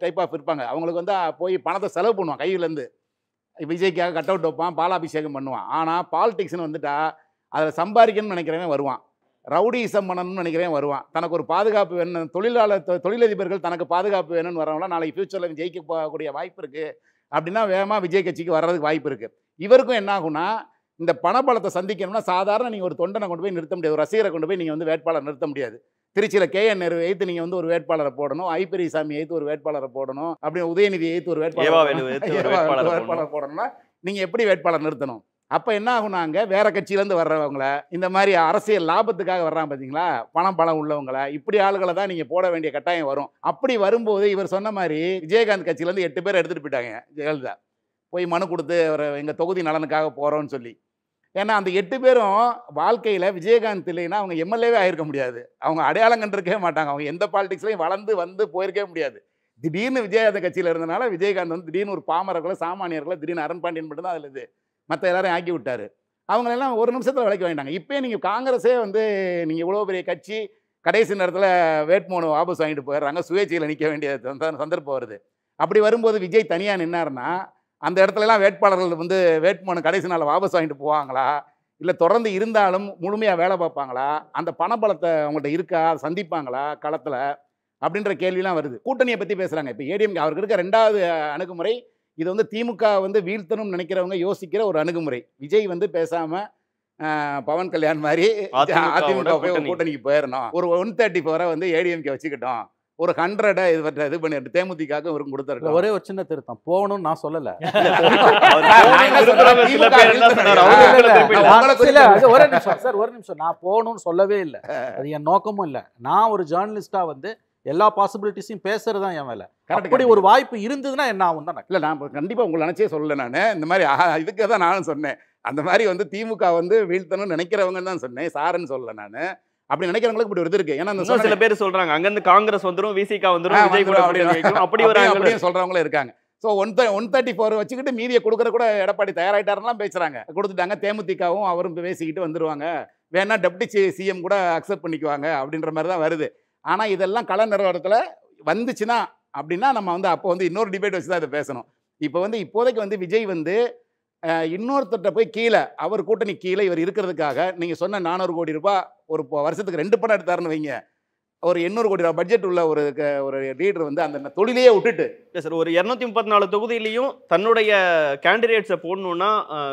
டைப் ஆஃப் இருப்பாங்க அவங்களுக்கு வந்து போய் பணத்தை செலவு பண்ணுவான் கையிலேருந்து விஜய்க்காக கட் அவுட் வைப்பான் பாலாபிஷேகம் பண்ணுவான் ஆனால் பாலிடிக்ஸ்னு வந்துட்டா அதில் சம்பாதிக்கணும்னு நினைக்கிறவன் வருவான் ரவுடிசம் பண்ணணும்னு நினைக்கிறேன் வருவான் தனக்கு ஒரு பாதுகாப்பு வேணும் தொழிலாளர் தொழிலதிபர்கள் தனக்கு பாதுகாப்பு வேணும்னு வரவங்களாம் நாளைக்கு ஃப்யூச்சரில் ஜெயிக்க போகக்கூடிய வாய்ப்பு இருக்குது அப்படின்னா வேகமாக விஜய் கட்சிக்கு வர்றதுக்கு வாய்ப்பு இருக்குது இவருக்கும் என்னாகும்னா இந்த பணபலத்தை சந்திக்கணும்னா சாதாரண நீங்கள் ஒரு தொண்டனை கொண்டு போய் நிறுத்த முடியாது ஒரு ரசிகரை கொண்டு போய் நீங்கள் வந்து வேட்பாளர் நிறுத்த முடியாது திருச்சியில் கே என் நேரு எய்த்து நீங்கள் வந்து ஒரு வேட்பாளரை போடணும் ஐ சாமி எய்த்து ஒரு வேட்பாளரை போடணும் அப்படின்னு உதயநிதி எய்த்து ஒரு வேட்பாளர் வேட்பாளர் போடணும்னா நீங்கள் எப்படி வேட்பாளர் நிறுத்தணும் அப்போ என்ன ஆகும் நாங்கள் வேற கட்சியிலேருந்து வர்றவங்கள இந்த மாதிரி அரசியல் லாபத்துக்காக வர்றாங்க பார்த்தீங்களா பணம் பணம் உள்ளவங்களை இப்படி ஆளுகளை தான் நீங்கள் போட வேண்டிய கட்டாயம் வரும் அப்படி வரும்போது இவர் சொன்ன மாதிரி விஜயகாந்த் கட்சியிலேருந்து எட்டு பேர் எடுத்துகிட்டு போயிட்டாங்க ஜெயலலிதா போய் மனு கொடுத்து அவர் எங்கள் தொகுதி நலனுக்காக போகிறோன்னு சொல்லி ஏன்னா அந்த எட்டு பேரும் வாழ்க்கையில் விஜயகாந்த் இல்லைன்னா அவங்க எம்எல்ஏவே ஆயிருக்க முடியாது அவங்க அடையாளம் கண்டிருக்கவே மாட்டாங்க அவங்க எந்த பாலிடிக்ஸ்லையும் வளர்ந்து வந்து போயிருக்கவே முடியாது திடீர்னு விஜயகாந்த் கட்சியில் இருந்தனால விஜயகாந்த் வந்து திடீர்னு ஒரு பாமரர்களை சாமானியர்களை திடீர்னு அருண்பாண்டியன் மட்டும் தான் அதில் இது மற்ற எல்லாரையும் ஆக்கி விட்டார் அவங்களெல்லாம் ஒரு நிமிஷத்தில் விலைக்கு வாங்கிட்டாங்க இப்போயே நீங்கள் காங்கிரஸே வந்து நீங்கள் இவ்வளோ பெரிய கட்சி கடைசி நேரத்தில் வேட்புமனு வாபஸ் வாங்கிட்டு போயிடுறாங்க சுயேட்சையில் நிற்க வேண்டிய சந்தர்ப்பம் வருது அப்படி வரும்போது விஜய் தனியாக நின்னார்னா அந்த இடத்துலலாம் வேட்பாளர்கள் வந்து வேட்புமனு கடைசி நாள் வாபஸ் வாங்கிட்டு போவாங்களா இல்லை தொடர்ந்து இருந்தாலும் முழுமையாக வேலை பார்ப்பாங்களா அந்த பணபலத்தை அவங்கள்ட்ட இருக்கா சந்திப்பாங்களா களத்தில் அப்படின்ற கேள்விலாம் வருது கூட்டணியை பற்றி பேசுகிறாங்க இப்போ ஏடிஎம்கே அவருக்கு இருக்க ரெண்டாவது அணுகுமுறை இது வந்து திமுக வந்து வீழ்த்தணும்னு நினைக்கிறவங்க யோசிக்கிற ஒரு அணுகுமுறை விஜய் வந்து பேசாமல் பவன் கல்யாண் மாதிரி அதிமுக கூட்டணிக்கு போயிடணும் ஒரு ஒன் தேர்ட்டி ஃபோரை வந்து ஏடிஎம்கே வச்சுக்கிட்டோம் ஒரு ஹண்ட்ரடை இது இது பண்ணிட்டு தேமுதிகாக இவரும் கொடுத்தாரு ஒரே ஒரு சின்ன திருத்தம் போகணும்னு நான் சொல்லல ஒரே நிமிஷம் சார் ஒரு நிமிஷம் நான் போகணும்னு சொல்லவே இல்லை அது என் நோக்கமும் இல்லை நான் ஒரு ஜேர்னலிஸ்டா வந்து எல்லா பாசிபிலிட்டிஸையும் பேசுறது தான் என் வேலை அப்படி ஒரு வாய்ப்பு இருந்ததுன்னா என்ன ஆகும் தான் இல்லை நான் கண்டிப்பாக உங்களை நினச்சே சொல்லல நான் இந்த மாதிரி இதுக்கு தான் நானும் சொன்னேன் அந்த மாதிரி வந்து திமுக வந்து வீழ்த்தணும்னு நினைக்கிறவங்க தான் சொன்னேன் சாருன்னு சொல்லலை நான் அப்படி நினைக்கிறவங்களுக்கு இப்படி ஒரு இது இருக்கு ஏன்னா இந்த சில பேர் சொல்றாங்க அங்கிருந்து காங்கிரஸ் வந்துடும் விசிகா வந்துடும் விஜய் கூட அப்படி ஒரு அப்படின்னு சொல்றவங்களும் இருக்காங்க so on the one thirty four வச்சுக்கிட்டு மீதியை கொடுக்குற கூட எடப்பாடி தயாராகிட்டாருலாம் பேசுகிறாங்க கொடுத்துட்டாங்க தேமுதிகவும் அவரும் பேசிக்கிட்டு வந்துடுவாங்க வேணா டெப்டி சிஎம் கூட அக்செப்ட் பண்ணிக்குவாங்க அப்படின்ற மாதிரி தான் வருது ஆனால் இதெல்லாம் கள நிறுவனத்தில் வந்துச்சுன்னா அப்படின்னா நம்ம வந்து அப்போ வந்து இன்னொரு டிபேட் வச்சு தான் இதை பேசணும் இப்போ வந்து இப்போதைக்கு வந்து விஜய் வந்து இன்னொருத்தட்ட போய் கீழே அவர் கூட்டணி கீழே இவர் இருக்கிறதுக்காக நீங்கள் சொன்ன நானூறு கோடி ரூபாய் ஒரு வருஷத்துக்கு ரெண்டு பணம் எடுத்தாருன்னு வைங்க ஒரு எண்ணூறு கோடி ரூபாய் பட்ஜெட் உள்ள ஒரு ஒரு லீடர் வந்து அந்த தொழிலையே விட்டுட்டு இல்லை சார் ஒரு இரநூத்தி முப்பத்தி நாலு தொகுதியிலையும் தன்னுடைய கேண்டிடேட்ஸை போடணும்னா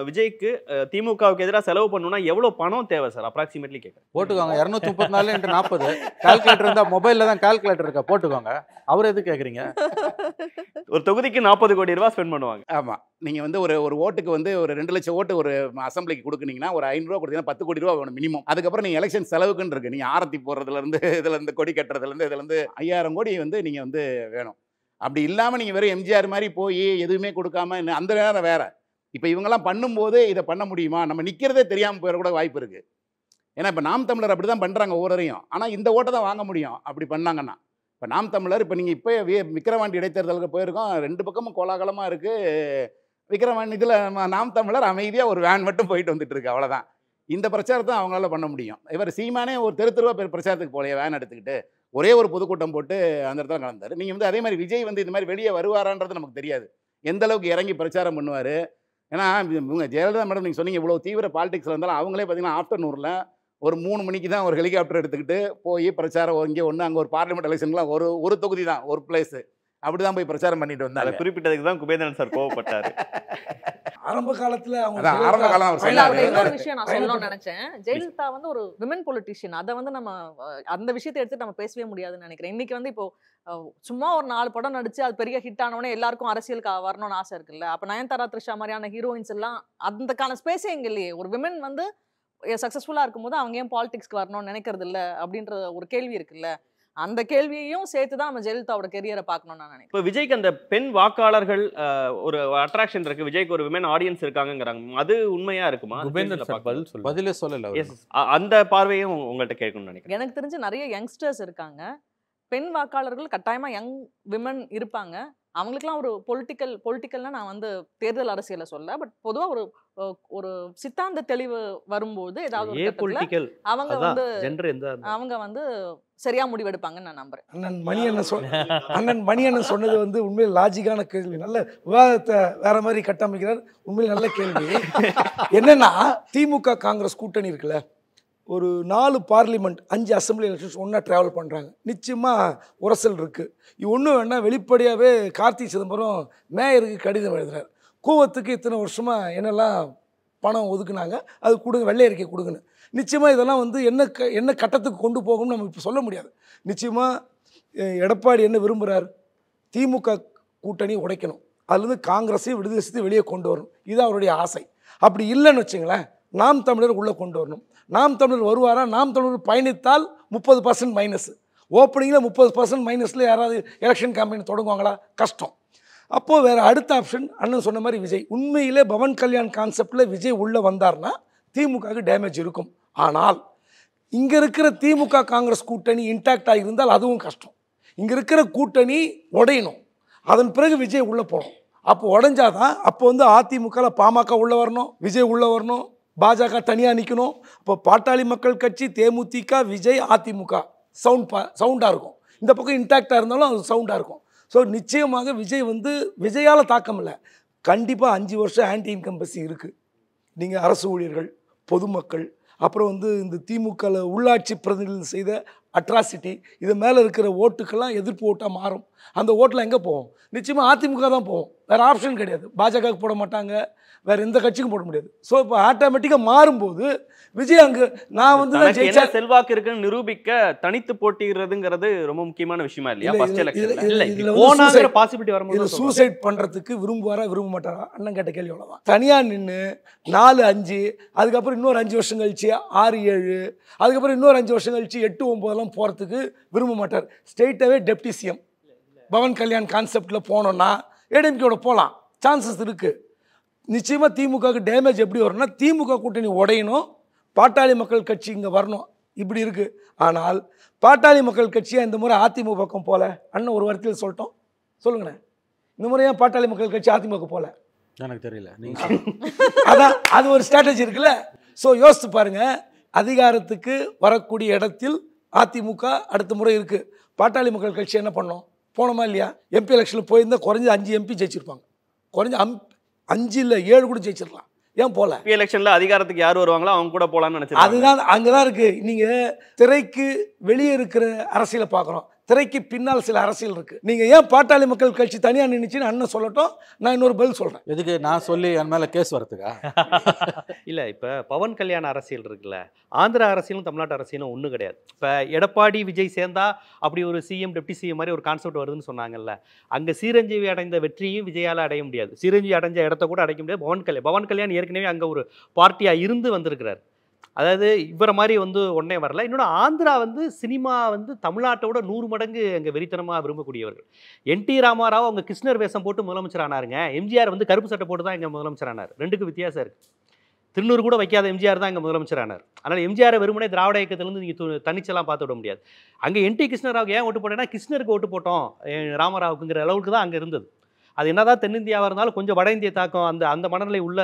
விஜய்க்கு திமுகவுக்கு எதிராக செலவு பண்ணணும்னா எவ்வளோ பணம் தேவை சார் அப்ராக்சிமேட்லி கேட்க போட்டுக்கோங்க இரநூத்தி முப்பத்தி நாலு என்று நாற்பது கால்குலேட்டர் இருந்தால் மொபைலில் தான் கால்குலேட்டர் இருக்கா போட்டுக்கோங்க அவர் எது கேட்குறீங்க ஒரு தொகுதிக்கு நாற்பது கோடி ரூபா ஸ்பெண்ட் பண்ணுவாங்க ஆமாம் நீங்கள் வந்து ஒரு ஒரு ஓட்டுக்கு வந்து ஒரு ரெண்டு லட்சம் ஓட்டு ஒரு அசம்பிளிக்கு கொடுக்குனீங்கன்னா ஒரு ஐநூறுரூவா கொடுத்தீங்கன்னா பத்து கோடி ரூபா வேணும் மினிமம் அதுக்கப்புறம் நீங்கள் எலெக்ஷன் செலவுக்குன்னு இருக்கு நீங்கள் ஆரத்தி போடுறதுலேருந்து இதுலேருந்து கொடி கட்டுறதுலேருந்து இதுலேருந்து ஐயாயிரம் கோடி வந்து நீங்கள் வந்து வேணும் அப்படி இல்லாமல் நீங்கள் வெறும் எம்ஜிஆர் மாதிரி போய் எதுவுமே கொடுக்காம அந்த நேரம் வேறு இப்போ இவங்கெல்லாம் பண்ணும்போது இதை பண்ண முடியுமா நம்ம நிற்கிறதே தெரியாமல் போயிடக்கூட வாய்ப்பு இருக்குது ஏன்னா இப்போ நாம் தமிழர் அப்படி தான் பண்ணுறாங்க ஒவ்வொருவரையும் ஆனால் இந்த ஓட்டை தான் வாங்க முடியும் அப்படி பண்ணாங்கன்னா இப்போ நாம் தமிழர் இப்போ நீங்கள் இப்போ விக்கிரவாண்டி இடைத்தேர்தலுக்கு போயிருக்கோம் ரெண்டு பக்கமும் கோலாகலமாக இருக்குது விக்ரவாண்டி இதில் நாம் தமிழர் அமைதியாக ஒரு வேன் மட்டும் போயிட்டு வந்துட்டு இருக்கு அவ்வளோதான் இந்த பிரச்சாரத்தை அவங்களால பண்ண முடியும் இவர் சீமானே ஒரு தெரு தெருவாக பிரச்சாரத்துக்கு போலையே வேன் எடுத்துக்கிட்டு ஒரே ஒரு பொதுக்கூட்டம் போட்டு அந்த இடத்துல கலந்தார் நீங்கள் வந்து அதே மாதிரி விஜய் வந்து இந்த மாதிரி வெளியே வருவாரான்றது நமக்கு தெரியாது எந்த அளவுக்கு இறங்கி பிரச்சாரம் பண்ணுவார் ஏன்னா இவங்க ஜெயலலிதா மேடம் நீங்கள் சொன்னீங்க இவ்வளோ தீவிர பாலிடிக்ஸில் இருந்தாலும் அவங்களே பார்த்தீங்கன்னா ஆஃப்டர்நூரில் ஒரு மூணு மணிக்கு தான் ஒரு ஹெலிகாப்டர் எடுத்துக்கிட்டு போய் பிரச்சாரம் இங்கே ஒன்று அங்கே ஒரு பார்லிமெண்ட் எலெக்ஷன்லாம் ஒரு ஒரு தொகுதி தான் ஒரு பிளேஸு அப்படிதான் போய் பிரச்சாரம் பண்ணிட்டு வந்தாங்க குறிப்பிட்டதுக்கு தான் குபேந்திரன் சார் கோவப்பட்டார் ஆரம்ப காலத்துல ஆரம்ப காலம் அவர் விஷயம் நான் சொல்லணும்னு நினைச்சேன் ஜெயலலிதா வந்து ஒரு விமன் பொலிட்டிஷியன் அதை வந்து நம்ம அந்த விஷயத்தை எடுத்து நம்ம பேசவே முடியாதுன்னு நினைக்கிறேன் இன்னைக்கு வந்து இப்போ சும்மா ஒரு நாலு படம் நடிச்சு அது பெரிய ஹிட் ஆனோடனே எல்லாருக்கும் அரசியலுக்கு வரணும்னு ஆசை இருக்குல்ல அப்ப நயன்தாரா த்ரிஷா மாதிரியான ஹீரோயின்ஸ் எல்லாம் அந்தக்கான ஸ்பேஸே எங்க இல்லையே ஒரு விமன் வந்து சக்சஸ்ஃபுல்லாக இருக்கும்போது அவங்க ஏன் பாலிடிக்ஸ்க்கு வரணும்னு நினைக்கிறது இல்லை அப்படின்ற ஒரு கேள்வி இருக்குல்ல அந்த கேள்வியையும் சேர்த்து தான் நம்ம ஜெயலலிதாவோட கெரியரை பார்க்கணும்னு நான் நினைக்கிறேன் இப்போ விஜய்க்கு அந்த பெண் வாக்காளர்கள் ஒரு அட்ராக்ஷன் இருக்கு விஜய்க்கு ஒரு விமன் ஆடியன்ஸ் இருக்காங்கிறாங்க அது உண்மையா இருக்குமா பதில் பதிலே சொல்லல அந்த பார்வையும் உங்கள்கிட்ட கேட்கணும்னு நினைக்கிறேன் எனக்கு தெரிஞ்சு நிறைய யங்ஸ்டர்ஸ் இருக்காங்க பெண் வாக்காளர்கள் கட்டாயமா யங் விமன் இருப்பாங்க அவங்களுக்குலாம் ஒரு பொலிட்டிக்கல் பொலிட்டிக்கல்னால் நான் வந்து தேர்தல் அரசியலை சொல்ல பட் பொதுவாக ஒரு ஒரு சித்தாந்த தெளிவு வரும்போது ஏதாவது அவங்க வந்து அவங்க வந்து சரியா முடிவெடுப்பாங்கன்னு நான் நம்புறேன் அண்ணன் மணி அண்ணன் சொன்ன அண்ணன் மணி அண்ணன் சொன்னது வந்து உண்மையில் லாஜிக்கான கேள்வி நல்ல விவாதத்தை வேற மாதிரி கட்டமைக்கிறார் உண்மையில் நல்ல கேள்வி என்னன்னா திமுக காங்கிரஸ் கூட்டணி இருக்குல்ல ஒரு நாலு பார்லிமெண்ட் அஞ்சு அசம்பிளி எலெக்ஷன்ஸ் ஒன்றா ட்ராவல் பண்ணுறாங்க நிச்சயமாக உரசல் இருக்குது இது ஒன்றும் வேணால் வெளிப்படையாகவே கார்த்தி சிதம்பரம் மேயருக்கு கடிதம் எழுதுகிறார் கூவத்துக்கு இத்தனை வருஷமாக என்னெல்லாம் பணம் ஒதுக்குனாங்க அது கொடுங்க வெள்ளை அறிக்கை கொடுங்கன்னு நிச்சயமாக இதெல்லாம் வந்து என்ன க என்ன கட்டத்துக்கு கொண்டு போகும்னு நம்ம இப்போ சொல்ல முடியாது நிச்சயமாக எடப்பாடி என்ன விரும்புகிறார் திமுக கூட்டணி உடைக்கணும் அதுலேருந்து காங்கிரஸையும் விடுதலை வெளியே கொண்டு வரணும் இது அவருடைய ஆசை அப்படி இல்லைன்னு வச்சுங்களேன் நாம் தமிழர் உள்ளே கொண்டு வரணும் நாம் தமிழர் வருவாரா நாம் தமிழர் பயணித்தால் முப்பது பர்சன்ட் மைனஸ் ஓப்பனிங்கில் முப்பது பர்சன்ட் மைனஸில் யாராவது எலெக்ஷன் கேம்பெயின் தொடங்குவாங்களா கஷ்டம் அப்போது வேறு அடுத்த ஆப்ஷன் அண்ணன் சொன்ன மாதிரி விஜய் உண்மையிலே பவன் கல்யாண் கான்செப்டில் விஜய் உள்ளே வந்தார்னா திமுகவுக்கு டேமேஜ் இருக்கும் ஆனால் இங்கே இருக்கிற திமுக காங்கிரஸ் கூட்டணி இன்டாக்டாக இருந்தால் அதுவும் கஷ்டம் இங்கே இருக்கிற கூட்டணி உடையணும் அதன் பிறகு விஜய் உள்ளே போகணும் அப்போ உடஞ்சாதான் அப்போ வந்து அதிமுகவில் பாமக உள்ளே வரணும் விஜய் உள்ளே வரணும் பாஜக தனியாக நிற்கணும் இப்போ பாட்டாளி மக்கள் கட்சி தேமுதிக விஜய் அதிமுக சவுண்ட் பா சவுண்டாக இருக்கும் இந்த பக்கம் இன்டாக்டாக இருந்தாலும் அது சவுண்டாக இருக்கும் ஸோ நிச்சயமாக விஜய் வந்து விஜயால் தாக்கம் இல்லை கண்டிப்பாக அஞ்சு வருஷம் ஆன்டி இன்கம்பசி இருக்குது நீங்கள் அரசு ஊழியர்கள் பொதுமக்கள் அப்புறம் வந்து இந்த திமுகவில் உள்ளாட்சி பிரதிநிதிகள் செய்த அட்ராசிட்டி இது மேலே இருக்கிற ஓட்டுக்கெல்லாம் எதிர்ப்பு ஓட்டாக மாறும் அந்த ஓட்டில் எங்கே போவோம் நிச்சயமாக அதிமுக தான் போவோம் வேறு ஆப்ஷன் கிடையாது பாஜகவுக்கு போட மாட்டாங்க வேறு எந்த கட்சிக்கும் போட முடியாது ஸோ இப்போ ஆட்டோமேட்டிக்காக மாறும்போது விஜய் அங்கே நான் வந்து ஜெயிச்சா செல்வாக்கு இருக்குன்னு நிரூபிக்க தனித்து போட்டிடுறதுங்கிறது ரொம்ப முக்கியமான விஷயமா இல்லையா பாசிபிலிட்டி வரும் சூசைட் பண்ணுறதுக்கு விரும்புவாரா விரும்ப மாட்டாரா அண்ணன் கேட்ட கேள்வி அவ்வளோதான் தனியாக நின்று நாலு அஞ்சு அதுக்கப்புறம் இன்னொரு அஞ்சு வருஷம் கழிச்சு ஆறு ஏழு அதுக்கப்புறம் இன்னொரு அஞ்சு வருஷம் கழிச்சு எட்டு ஒம்பதெல்லாம் போகிறதுக்கு விரும்ப மாட்டார் ஸ்ட்ரெயிட்டாகவே டெப்டி சிஎம் பவன் கல்யாண் கான்செப்டில் போனோன்னா ஏடிஎம்கேவோட போகலாம் சான்சஸ் இருக்குது நிச்சயமாக திமுகவுக்கு டேமேஜ் எப்படி வரும்னா திமுக கூட்டணி உடையணும் பாட்டாளி மக்கள் கட்சி இங்கே வரணும் இப்படி இருக்குது ஆனால் பாட்டாளி மக்கள் கட்சியாக இந்த முறை அதிமுக பக்கம் போகல அண்ணன் ஒரு வாரத்தில் சொல்லிட்டோம் சொல்லுங்கண்ணே இந்த முறை ஏன் பாட்டாளி மக்கள் கட்சி அதிமுக போகல எனக்கு தெரியல அதான் அது ஒரு ஸ்ட்ராட்டஜி இருக்குல்ல ஸோ யோசித்து பாருங்கள் அதிகாரத்துக்கு வரக்கூடிய இடத்தில் அதிமுக அடுத்த முறை இருக்குது பாட்டாளி மக்கள் கட்சி என்ன பண்ணோம் போனோமா இல்லையா எம்பி எலெக்ஷனில் போயிருந்தால் குறைஞ்சி அஞ்சு எம்பி ஜெயிச்சிருப்பாங்க குறைஞ்ச அம் அஞ்சு இல்லை ஏழு கூட ஜெயிச்சிடலாம் ஏன் போல எலெக்ஷனில் அதிகாரத்துக்கு யார் வருவாங்களோ அவங்க கூட போகலான்னு நினச்சி அதுதான் அங்கே தான் இருக்குது நீங்கள் திரைக்கு வெளியே இருக்கிற அரசியலை பார்க்குறோம் திரைக்கு பின்னால் சில அரசியல் இருக்குது நீங்கள் ஏன் பாட்டாளி மக்கள் கட்சி தனியாக நின்றுச்சுன்னு அண்ணன் சொல்லட்டும் நான் இன்னொரு பதில் சொல்கிறேன் எதுக்கு நான் சொல்லி என் மேலே கேஸ் வரதுக்கா இல்லை இப்போ பவன் கல்யாண அரசியல் இருக்குல்ல ஆந்திரா அரசியலும் தமிழ்நாட்டு அரசியலும் ஒன்றும் கிடையாது இப்போ எடப்பாடி விஜய் சேர்ந்தா அப்படி ஒரு சிஎம் டெப்டி சிஎம் மாதிரி ஒரு கான்செப்ட் வருதுன்னு சொன்னாங்கல்ல அங்கே சீரஞ்சீவி அடைந்த வெற்றியும் விஜயால அடைய முடியாது சீரஞ்சீவி அடைஞ்ச இடத்த கூட அடைக்க முடியாது பவன் கல்யாண் பவன் கல்யாண் ஏற்கனவே அங்கே ஒரு பார்ட்டியாக இருந்து வந்திருக்கிறார் அதாவது இவரை மாதிரி வந்து ஒன்றே வரல இன்னொன்று ஆந்திரா வந்து சினிமா வந்து தமிழ்நாட்டோட நூறு மடங்கு எங்கள் வெறித்தனமாக விரும்பக்கூடியவர்கள் என் டி ராமாராவ் அவங்க கிருஷ்ணர் வேஷம் போட்டு முதலமைச்சர் ஆனாருங்க எம்ஜிஆர் வந்து கருப்பு சட்டை போட்டு தான் இங்கே முதலமைச்சர் ஆனார் ரெண்டுக்கு வித்தியாசம் இருக்குது திருநூறு கூட வைக்காத எம்ஜிஆர் தான் இங்கே முதலமைச்சர் ஆனார் அதனால் எம்ஜிஆர் வெறுமனே திராவிட இயக்கத்திலேருந்து நீங்கள் தனிச்செல்லாம் பார்த்து விட முடியாது அங்கே என் டி கிருஷ்ணராவுக்கு ஏன் ஓட்டு போட்டேன்னா கிருஷ்ணருக்கு ஓட்டு போட்டோம் ராமராவுக்குங்கிற அளவுக்கு தான் அங்கே இருந்தது அது என்னதான் தென்னிந்தியாவாக இருந்தாலும் கொஞ்சம் வட இந்திய தாக்கம் அந்த அந்த மனநிலை உள்ள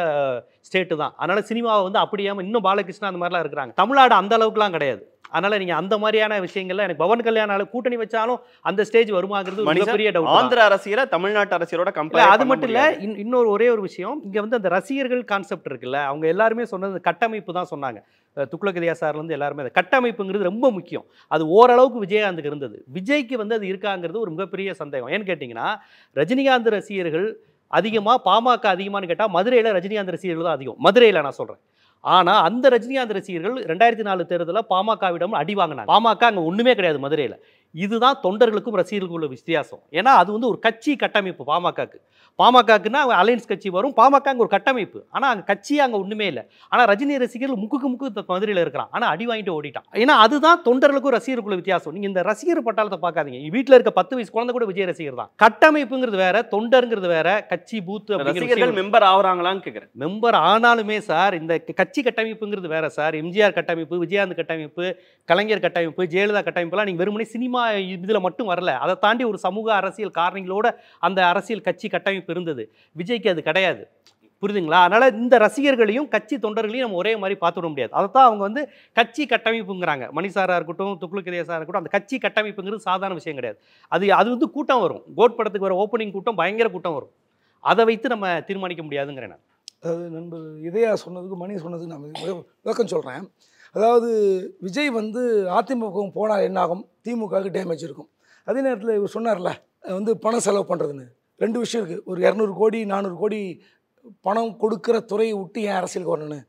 ஸ்டேட்டு தான் அதனால் சினிமாவை வந்து அப்படியாமல் இன்னும் பாலகிருஷ்ணா அந்த மாதிரிலாம் இருக்கிறாங்க தமிழ்நாடு அந்த அளவுக்குலாம் கிடையாது அதனால் நீங்கள் அந்த மாதிரியான விஷயங்கள்ல எனக்கு பவன் கல்யாணால கூட்டணி வச்சாலும் அந்த ஸ்டேஜ் வருமாங்கிறது மிகப்பெரிய டவுட் ஆந்திர அரசியல தமிழ்நாட்டு அரசியலோட கம்பெனி அது மட்டும் இல்லை இன்னொரு ஒரே ஒரு விஷயம் இங்கே வந்து அந்த ரசிகர்கள் கான்செப்ட் இருக்குல்ல அவங்க எல்லாருமே சொன்னது கட்டமைப்பு தான் சொன்னாங்க சார்ல சார்லேருந்து எல்லாருமே அந்த கட்டமைப்புங்கிறது ரொம்ப முக்கியம் அது ஓரளவுக்கு விஜயகாந்துக்கு இருந்தது விஜய்க்கு வந்து அது இருக்காங்கிறது ஒரு மிகப்பெரிய சந்தேகம் ஏன்னு கேட்டீங்கன்னா ரஜினிகாந்த் ரசிகர்கள் அதிகமாக பாமக அதிகமானு கேட்டால் மதுரையில் ரஜினிகாந்த் ரசிகர்கள் தான் அதிகம் மதுரையில் நான் சொல்கிறேன் ஆனால் அந்த ரஜினிகாந்த் ரசிகர்கள் ரெண்டாயிரத்தி நாலு தேர்தலில் பாமகவிடம் அடி வாங்கினாங்க பாமக அங்கே ஒன்றுமே கிடையாது மதுரையில் இதுதான் தொண்டர்களுக்கும் ரசிகர்களுக்கும் உள்ள வித்தியாசம் ஏன்னா அது வந்து ஒரு கட்சி கட்டமைப்பு பாமகக்கு பாமகக்குன்னா அலையன்ஸ் கட்சி வரும் பாமகங்க ஒரு கட்டமைப்பு ஆனால் அங்கே கட்சி அங்கே ஒன்றுமே இல்லை ஆனால் ரஜினி ரசிகர்கள் முக்குக்கு முக்கு மதுரையில் இருக்கிறான் ஆனால் அடி வாங்கிட்டு ஓடிட்டான் ஏன்னா அதுதான் தொண்டர்களுக்கும் ரசிகர்களுக்குள்ள வித்தியாசம் நீங்கள் இந்த ரசிகர் பட்டாளத்தை பார்க்காதீங்க வீட்டில் இருக்க பத்து வயசு குழந்தை கூட விஜய் ரசிகர் தான் கட்டமைப்புங்கிறது வேற தொண்டருங்கிறது வேற கட்சி பூத்து ரசிகர்கள் மெம்பர் ஆகிறாங்களான்னு கேட்குறேன் மெம்பர் ஆனாலுமே சார் இந்த கட்சி கட்டமைப்புங்கிறது வேற சார் எம்ஜிஆர் கட்டமைப்பு விஜயாந்த் கட்டமைப்பு கலைஞர் கட்டமைப்பு ஜெயலலிதா கட்டமைப்புலாம் நீங்கள் வெறுமனே சினிமா சினிமா இதில் மட்டும் வரல அதை தாண்டி ஒரு சமூக அரசியல் காரணிகளோட அந்த அரசியல் கட்சி கட்டமைப்பு இருந்தது விஜய்க்கு அது கிடையாது புரிதுங்களா அதனால் இந்த ரசிகர்களையும் கட்சி தொண்டர்களையும் நம்ம ஒரே மாதிரி விட முடியாது அதை தான் அவங்க வந்து கட்சி கட்டமைப்புங்கிறாங்க மணிசாராக இருக்கட்டும் துக்குளு தேசாக இருக்கட்டும் அந்த கட்சி கட்டமைப்புங்கிறது சாதாரண விஷயம் கிடையாது அது அது வந்து கூட்டம் வரும் கோட் படத்துக்கு வர ஓப்பனிங் கூட்டம் பயங்கர கூட்டம் வரும் அதை வைத்து நம்ம தீர்மானிக்க முடியாதுங்கிறேன் அதாவது நண்பர் இதையா சொன்னதுக்கு மணி சொன்னதுக்கு நான் விளக்கம் சொல்கிறேன் அதாவது விஜய் வந்து அதிமுகவும் போனால் என்னாகும் திமுகவுக்கு டேமேஜ் இருக்கும் அதே நேரத்தில் இவர் சொன்னார்ல வந்து பணம் செலவு பண்ணுறதுன்னு ரெண்டு விஷயம் இருக்குது ஒரு இரநூறு கோடி நானூறு கோடி பணம் கொடுக்குற துறையை விட்டு ஏன் அரசியலுக்கு வரணும்னு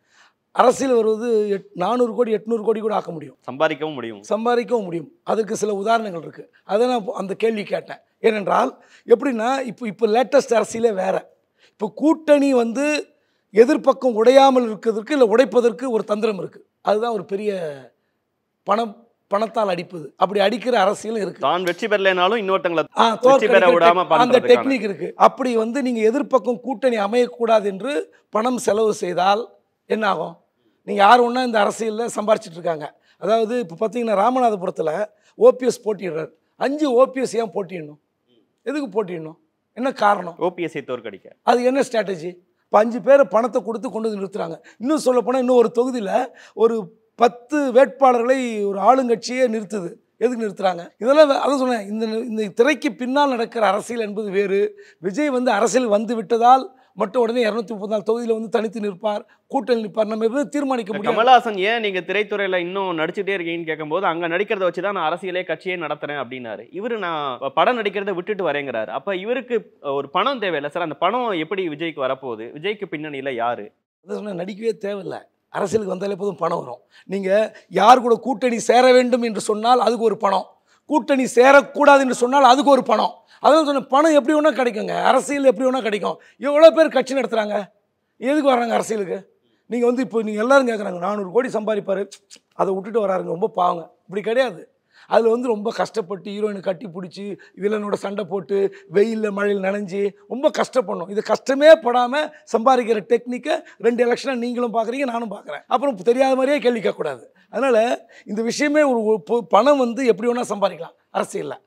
அரசியல் வருவது எட் நானூறு கோடி எட்நூறு கோடி கூட ஆக்க முடியும் சம்பாதிக்கவும் முடியும் சம்பாதிக்கவும் முடியும் அதுக்கு சில உதாரணங்கள் இருக்குது அதை நான் அந்த கேள்வி கேட்டேன் ஏனென்றால் எப்படின்னா இப்போ இப்போ லேட்டஸ்ட் அரசியலே வேறு இப்போ கூட்டணி வந்து எதிர்ப்பக்கம் உடையாமல் இருக்கிறதுக்கு இல்லை உடைப்பதற்கு ஒரு தந்திரம் இருக்குது அதுதான் ஒரு பெரிய பணம் பணத்தால் அடிப்பது அப்படி அடிக்கிற அரசியல் இருக்கு தான் வெற்றி பெறலைனாலும் இன்னொருத்தங்களை அந்த டெக்னிக் இருக்கு அப்படி வந்து நீங்கள் எதிர்ப்பக்கம் கூட்டணி அமையக்கூடாது என்று பணம் செலவு செய்தால் என்ன ஆகும் நீங்கள் யார் ஒன்றா இந்த அரசியலில் சம்பாரிச்சிட்டு இருக்காங்க அதாவது இப்போ பார்த்தீங்கன்னா ராமநாதபுரத்தில் ஓபிஎஸ் போட்டிடுறார் அஞ்சு ஓபிஎஸ் ஏன் போட்டிடணும் எதுக்கு போட்டிடணும் என்ன காரணம் ஓபிஎஸ்ஐ தோற்கடிக்க அது என்ன ஸ்ட்ராட்டஜி இப்போ அஞ்சு பேர் பணத்தை கொடுத்து கொண்டு வந்து நிறுத்துகிறாங்க இன்னும் போனால் இன்னும் ஒரு தொகுதியில் ஒரு பத்து வேட்பாளர்களை ஒரு ஆளுங்கட்சியே நிறுத்துது எதுக்கு நிறுத்துறாங்க இதெல்லாம் அதான் சொன்னேன் இந்த இந்த திரைக்கு பின்னால் நடக்கிற அரசியல் என்பது வேறு விஜய் வந்து அரசியல் வந்து விட்டதால் மட்டும் உடனே இரநூத்தி முப்பத்தி நாலு தொகுதியில் வந்து தனித்து நிற்பார் கூட்டணி நிற்பார் நம்ம எப்படி தீர்மானிக்க முடியும் கமல்ஹாசன் ஏன் நீங்கள் திரைத்துறையில் இன்னும் நடிச்சுட்டே இருக்கீங்கன்னு கேட்கும்போது அங்கே நடிக்கிறத வச்சு தான் நான் அரசியலே கட்சியே நடத்துறேன் அப்படின்னாரு இவர் நான் படம் நடிக்கிறத விட்டுட்டு வரேங்கிறாரு அப்போ இவருக்கு ஒரு பணம் தேவையில்லை சார் அந்த பணம் எப்படி விஜய்க்கு வரப்போகுது விஜய்க்கு பின்னணியில் யார் சொன்னால் நடிக்கவே தேவையில்லை அரசியலுக்கு வந்தாலே போதும் பணம் வரும் நீங்கள் யார் கூட கூட்டணி சேர வேண்டும் என்று சொன்னால் அதுக்கு ஒரு பணம் கூட்டணி சேரக்கூடாது என்று சொன்னால் அதுக்கு ஒரு பணம் அதான் சொன்ன பணம் எப்படி வேணால் கிடைக்குங்க அரசியல் எப்படி வேணால் கிடைக்கும் எவ்வளோ பேர் கட்சி நடத்துகிறாங்க எதுக்கு வர்றாங்க அரசியலுக்கு நீங்கள் வந்து இப்போ நீங்கள் எல்லோரும் கேட்குறாங்க நானூறு கோடி சம்பாதிப்பார் அதை விட்டுட்டு வராருங்க ரொம்ப பாவங்க இப்படி கிடையாது அதில் வந்து ரொம்ப கஷ்டப்பட்டு ஹீரோயினை கட்டி பிடிச்சி வில்லனோட சண்டை போட்டு வெயிலில் மழையில் நனைஞ்சி ரொம்ப கஷ்டப்படணும் இது கஷ்டமே படாமல் சம்பாதிக்கிற டெக்னிக்கை ரெண்டு எலெக்ஷனை நீங்களும் பார்க்குறீங்க நானும் பார்க்குறேன் அப்புறம் தெரியாத மாதிரியே கேள்வி கேட்கக்கூடாது அதனால் இந்த விஷயமே ஒரு பணம் வந்து எப்படி வேணால் சம்பாதிக்கலாம் அரசியலில்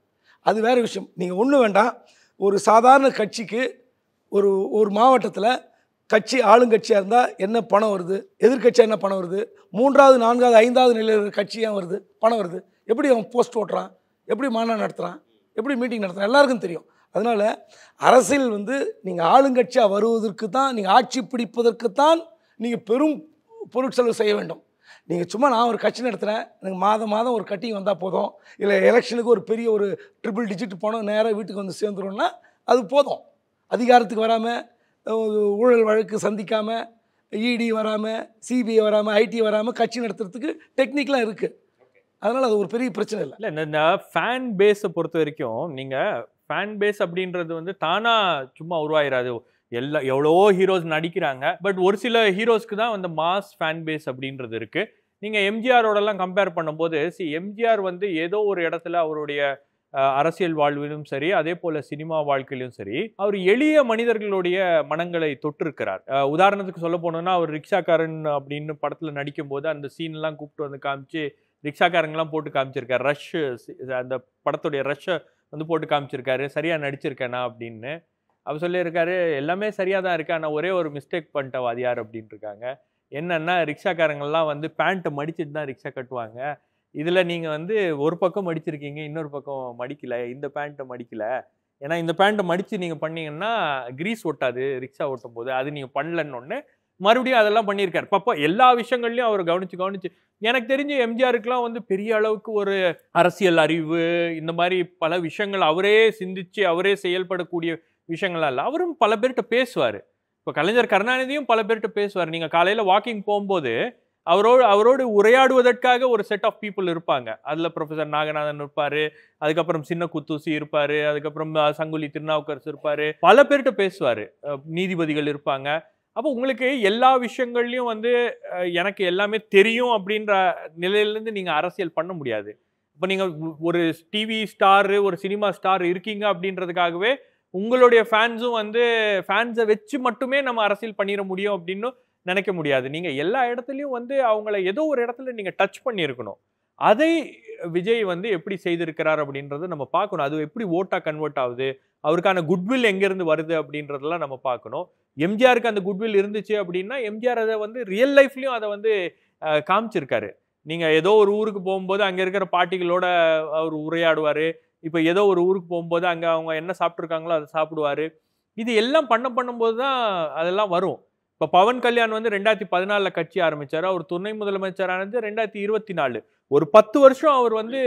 அது வேறு விஷயம் நீங்கள் ஒன்றும் வேண்டாம் ஒரு சாதாரண கட்சிக்கு ஒரு ஒரு மாவட்டத்தில் கட்சி ஆளுங்கட்சியாக இருந்தால் என்ன பணம் வருது எதிர்கட்சியாக என்ன பணம் வருது மூன்றாவது நான்காவது ஐந்தாவது நிலையில் கட்சியாக வருது பணம் வருது எப்படி அவன் போஸ்ட் ஓட்டுறான் எப்படி மாநாடு நடத்துகிறான் எப்படி மீட்டிங் நடத்துகிறான் எல்லாருக்கும் தெரியும் அதனால் அரசியல் வந்து நீங்கள் ஆளுங்கட்சியாக வருவதற்கு தான் நீங்கள் ஆட்சி பிடிப்பதற்கு தான் நீங்கள் பெரும் பொருட்செலவு செய்ய வேண்டும் நீங்கள் சும்மா நான் ஒரு கட்சி நடத்துகிறேன் எனக்கு மாதம் மாதம் ஒரு கட்டிங் வந்தால் போதும் இல்லை எலெக்ஷனுக்கு ஒரு பெரிய ஒரு ட்ரிபிள் டிஜிட் போனோம் நேராக வீட்டுக்கு வந்து சேர்ந்துருன்னா அது போதும் அதிகாரத்துக்கு வராமல் ஊழல் வழக்கு சந்திக்காமல் இடி e வராமல் சிபிஐ வராமல் ஐடி வராமல் கட்சி நடத்துறதுக்கு டெக்னிக்லாம் இருக்குது அதனால் அது ஒரு பெரிய பிரச்சனை இல்லை இல்லை இந்த ஃபேன் பேஸை பொறுத்த வரைக்கும் நீங்கள் ஃபேன் பேஸ் அப்படின்றது வந்து தானாக சும்மா உருவாயிராது எல்லா எவ்வளோ ஹீரோஸ் நடிக்கிறாங்க பட் ஒரு சில ஹீரோஸ்க்கு தான் அந்த மாஸ் ஃபேன் பேஸ் அப்படின்றது இருக்குது நீங்கள் எம்ஜிஆரோடலாம் கம்பேர் பண்ணும்போது சி எம்ஜிஆர் வந்து ஏதோ ஒரு இடத்துல அவருடைய அரசியல் வாழ்விலும் சரி அதே போல் சினிமா வாழ்க்கையிலும் சரி அவர் எளிய மனிதர்களுடைய மனங்களை இருக்கிறார் உதாரணத்துக்கு சொல்ல போனோம்னா அவர் ரிக்ஷாக்காரன் அப்படின்னு படத்தில் நடிக்கும் போது அந்த சீன்லாம் கூப்பிட்டு வந்து காமிச்சு ரிக்ஷாக்காரங்கெல்லாம் போட்டு காமிச்சிருக்காரு ரஷ் அந்த படத்துடைய ரஷ்ஷை வந்து போட்டு காமிச்சிருக்காரு சரியாக நடிச்சிருக்கேனா அப்படின்னு அவர் சொல்லியிருக்காரு எல்லாமே சரியாக தான் இருக்கு ஆனால் ஒரே ஒரு மிஸ்டேக் பண்ணிட்ட வாதியார் அப்படின்ட்டு இருக்காங்க என்னென்னா ரிக்ஷாக்காரங்கள்லாம் வந்து பேண்ட்டை மடிச்சுட்டு தான் ரிக்ஷா கட்டுவாங்க இதில் நீங்கள் வந்து ஒரு பக்கம் மடிச்சிருக்கீங்க இன்னொரு பக்கம் மடிக்கலை இந்த பேண்ட்டை மடிக்கலை ஏன்னா இந்த பேண்ட்டை மடித்து நீங்கள் பண்ணிங்கன்னா க்ரீஸ் ஒட்டாது ரிக்ஷா ஓட்டும் போது அது நீங்கள் பண்ணலன்னு மறுபடியும் அதெல்லாம் பண்ணியிருக்காரு பப்போ எல்லா விஷயங்கள்லையும் அவர் கவனிச்சு கவனிச்சு எனக்கு தெரிஞ்சு எம்ஜிஆருக்குலாம் வந்து பெரிய அளவுக்கு ஒரு அரசியல் அறிவு இந்த மாதிரி பல விஷயங்கள் அவரே சிந்திச்சு அவரே செயல்படக்கூடிய விஷயங்கள்லாம் இல்லை அவரும் பல பேர்கிட்ட பேசுவார் இப்போ கலைஞர் கருணாநிதியும் பல பேர்கிட்ட பேசுவார் நீங்கள் காலையில் வாக்கிங் போகும்போது அவரோடு அவரோடு உரையாடுவதற்காக ஒரு செட் ஆஃப் பீப்புள் இருப்பாங்க அதில் ப்ரொஃபஸர் நாகநாதன் இருப்பார் அதுக்கப்புறம் சின்ன குத்தூசி இருப்பார் அதுக்கப்புறம் சங்குலி திருநாவுக்கரசு இருப்பார் பல பேர்கிட்ட பேசுவார் நீதிபதிகள் இருப்பாங்க அப்போ உங்களுக்கு எல்லா விஷயங்கள்லையும் வந்து எனக்கு எல்லாமே தெரியும் அப்படின்ற நிலையிலேருந்து நீங்கள் அரசியல் பண்ண முடியாது இப்போ நீங்கள் ஒரு டிவி ஸ்டார் ஒரு சினிமா ஸ்டார் இருக்கீங்க அப்படின்றதுக்காகவே உங்களுடைய ஃபேன்ஸும் வந்து ஃபேன்ஸை வச்சு மட்டுமே நம்ம அரசியல் பண்ணிட முடியும் அப்படின்னு நினைக்க முடியாது நீங்கள் எல்லா இடத்துலையும் வந்து அவங்கள ஏதோ ஒரு இடத்துல நீங்கள் டச் பண்ணியிருக்கணும் அதை விஜய் வந்து எப்படி செய்திருக்கிறார் அப்படின்றத நம்ம பார்க்கணும் அது எப்படி ஓட்டாக கன்வெர்ட் ஆகுது அவருக்கான குட்வில் எங்கேருந்து வருது அப்படின்றதெல்லாம் நம்ம பார்க்கணும் எம்ஜிஆருக்கு அந்த குட்வில் இருந்துச்சு அப்படின்னா எம்ஜிஆர் அதை வந்து ரியல் லைஃப்லையும் அதை வந்து காமிச்சிருக்காரு நீங்கள் ஏதோ ஒரு ஊருக்கு போகும்போது அங்கே இருக்கிற பாட்டிகளோட அவர் உரையாடுவார் இப்போ ஏதோ ஒரு ஊருக்கு போகும்போது அங்கே அவங்க என்ன சாப்பிட்ருக்காங்களோ அதை சாப்பிடுவார் இது எல்லாம் பண்ண பண்ணும்போது தான் அதெல்லாம் வரும் இப்போ பவன் கல்யாண் வந்து ரெண்டாயிரத்தி பதினாலில் கட்சி ஆரம்பித்தார் அவர் துணை முதலமைச்சரானது ரெண்டாயிரத்தி இருபத்தி நாலு ஒரு பத்து வருஷம் அவர் வந்து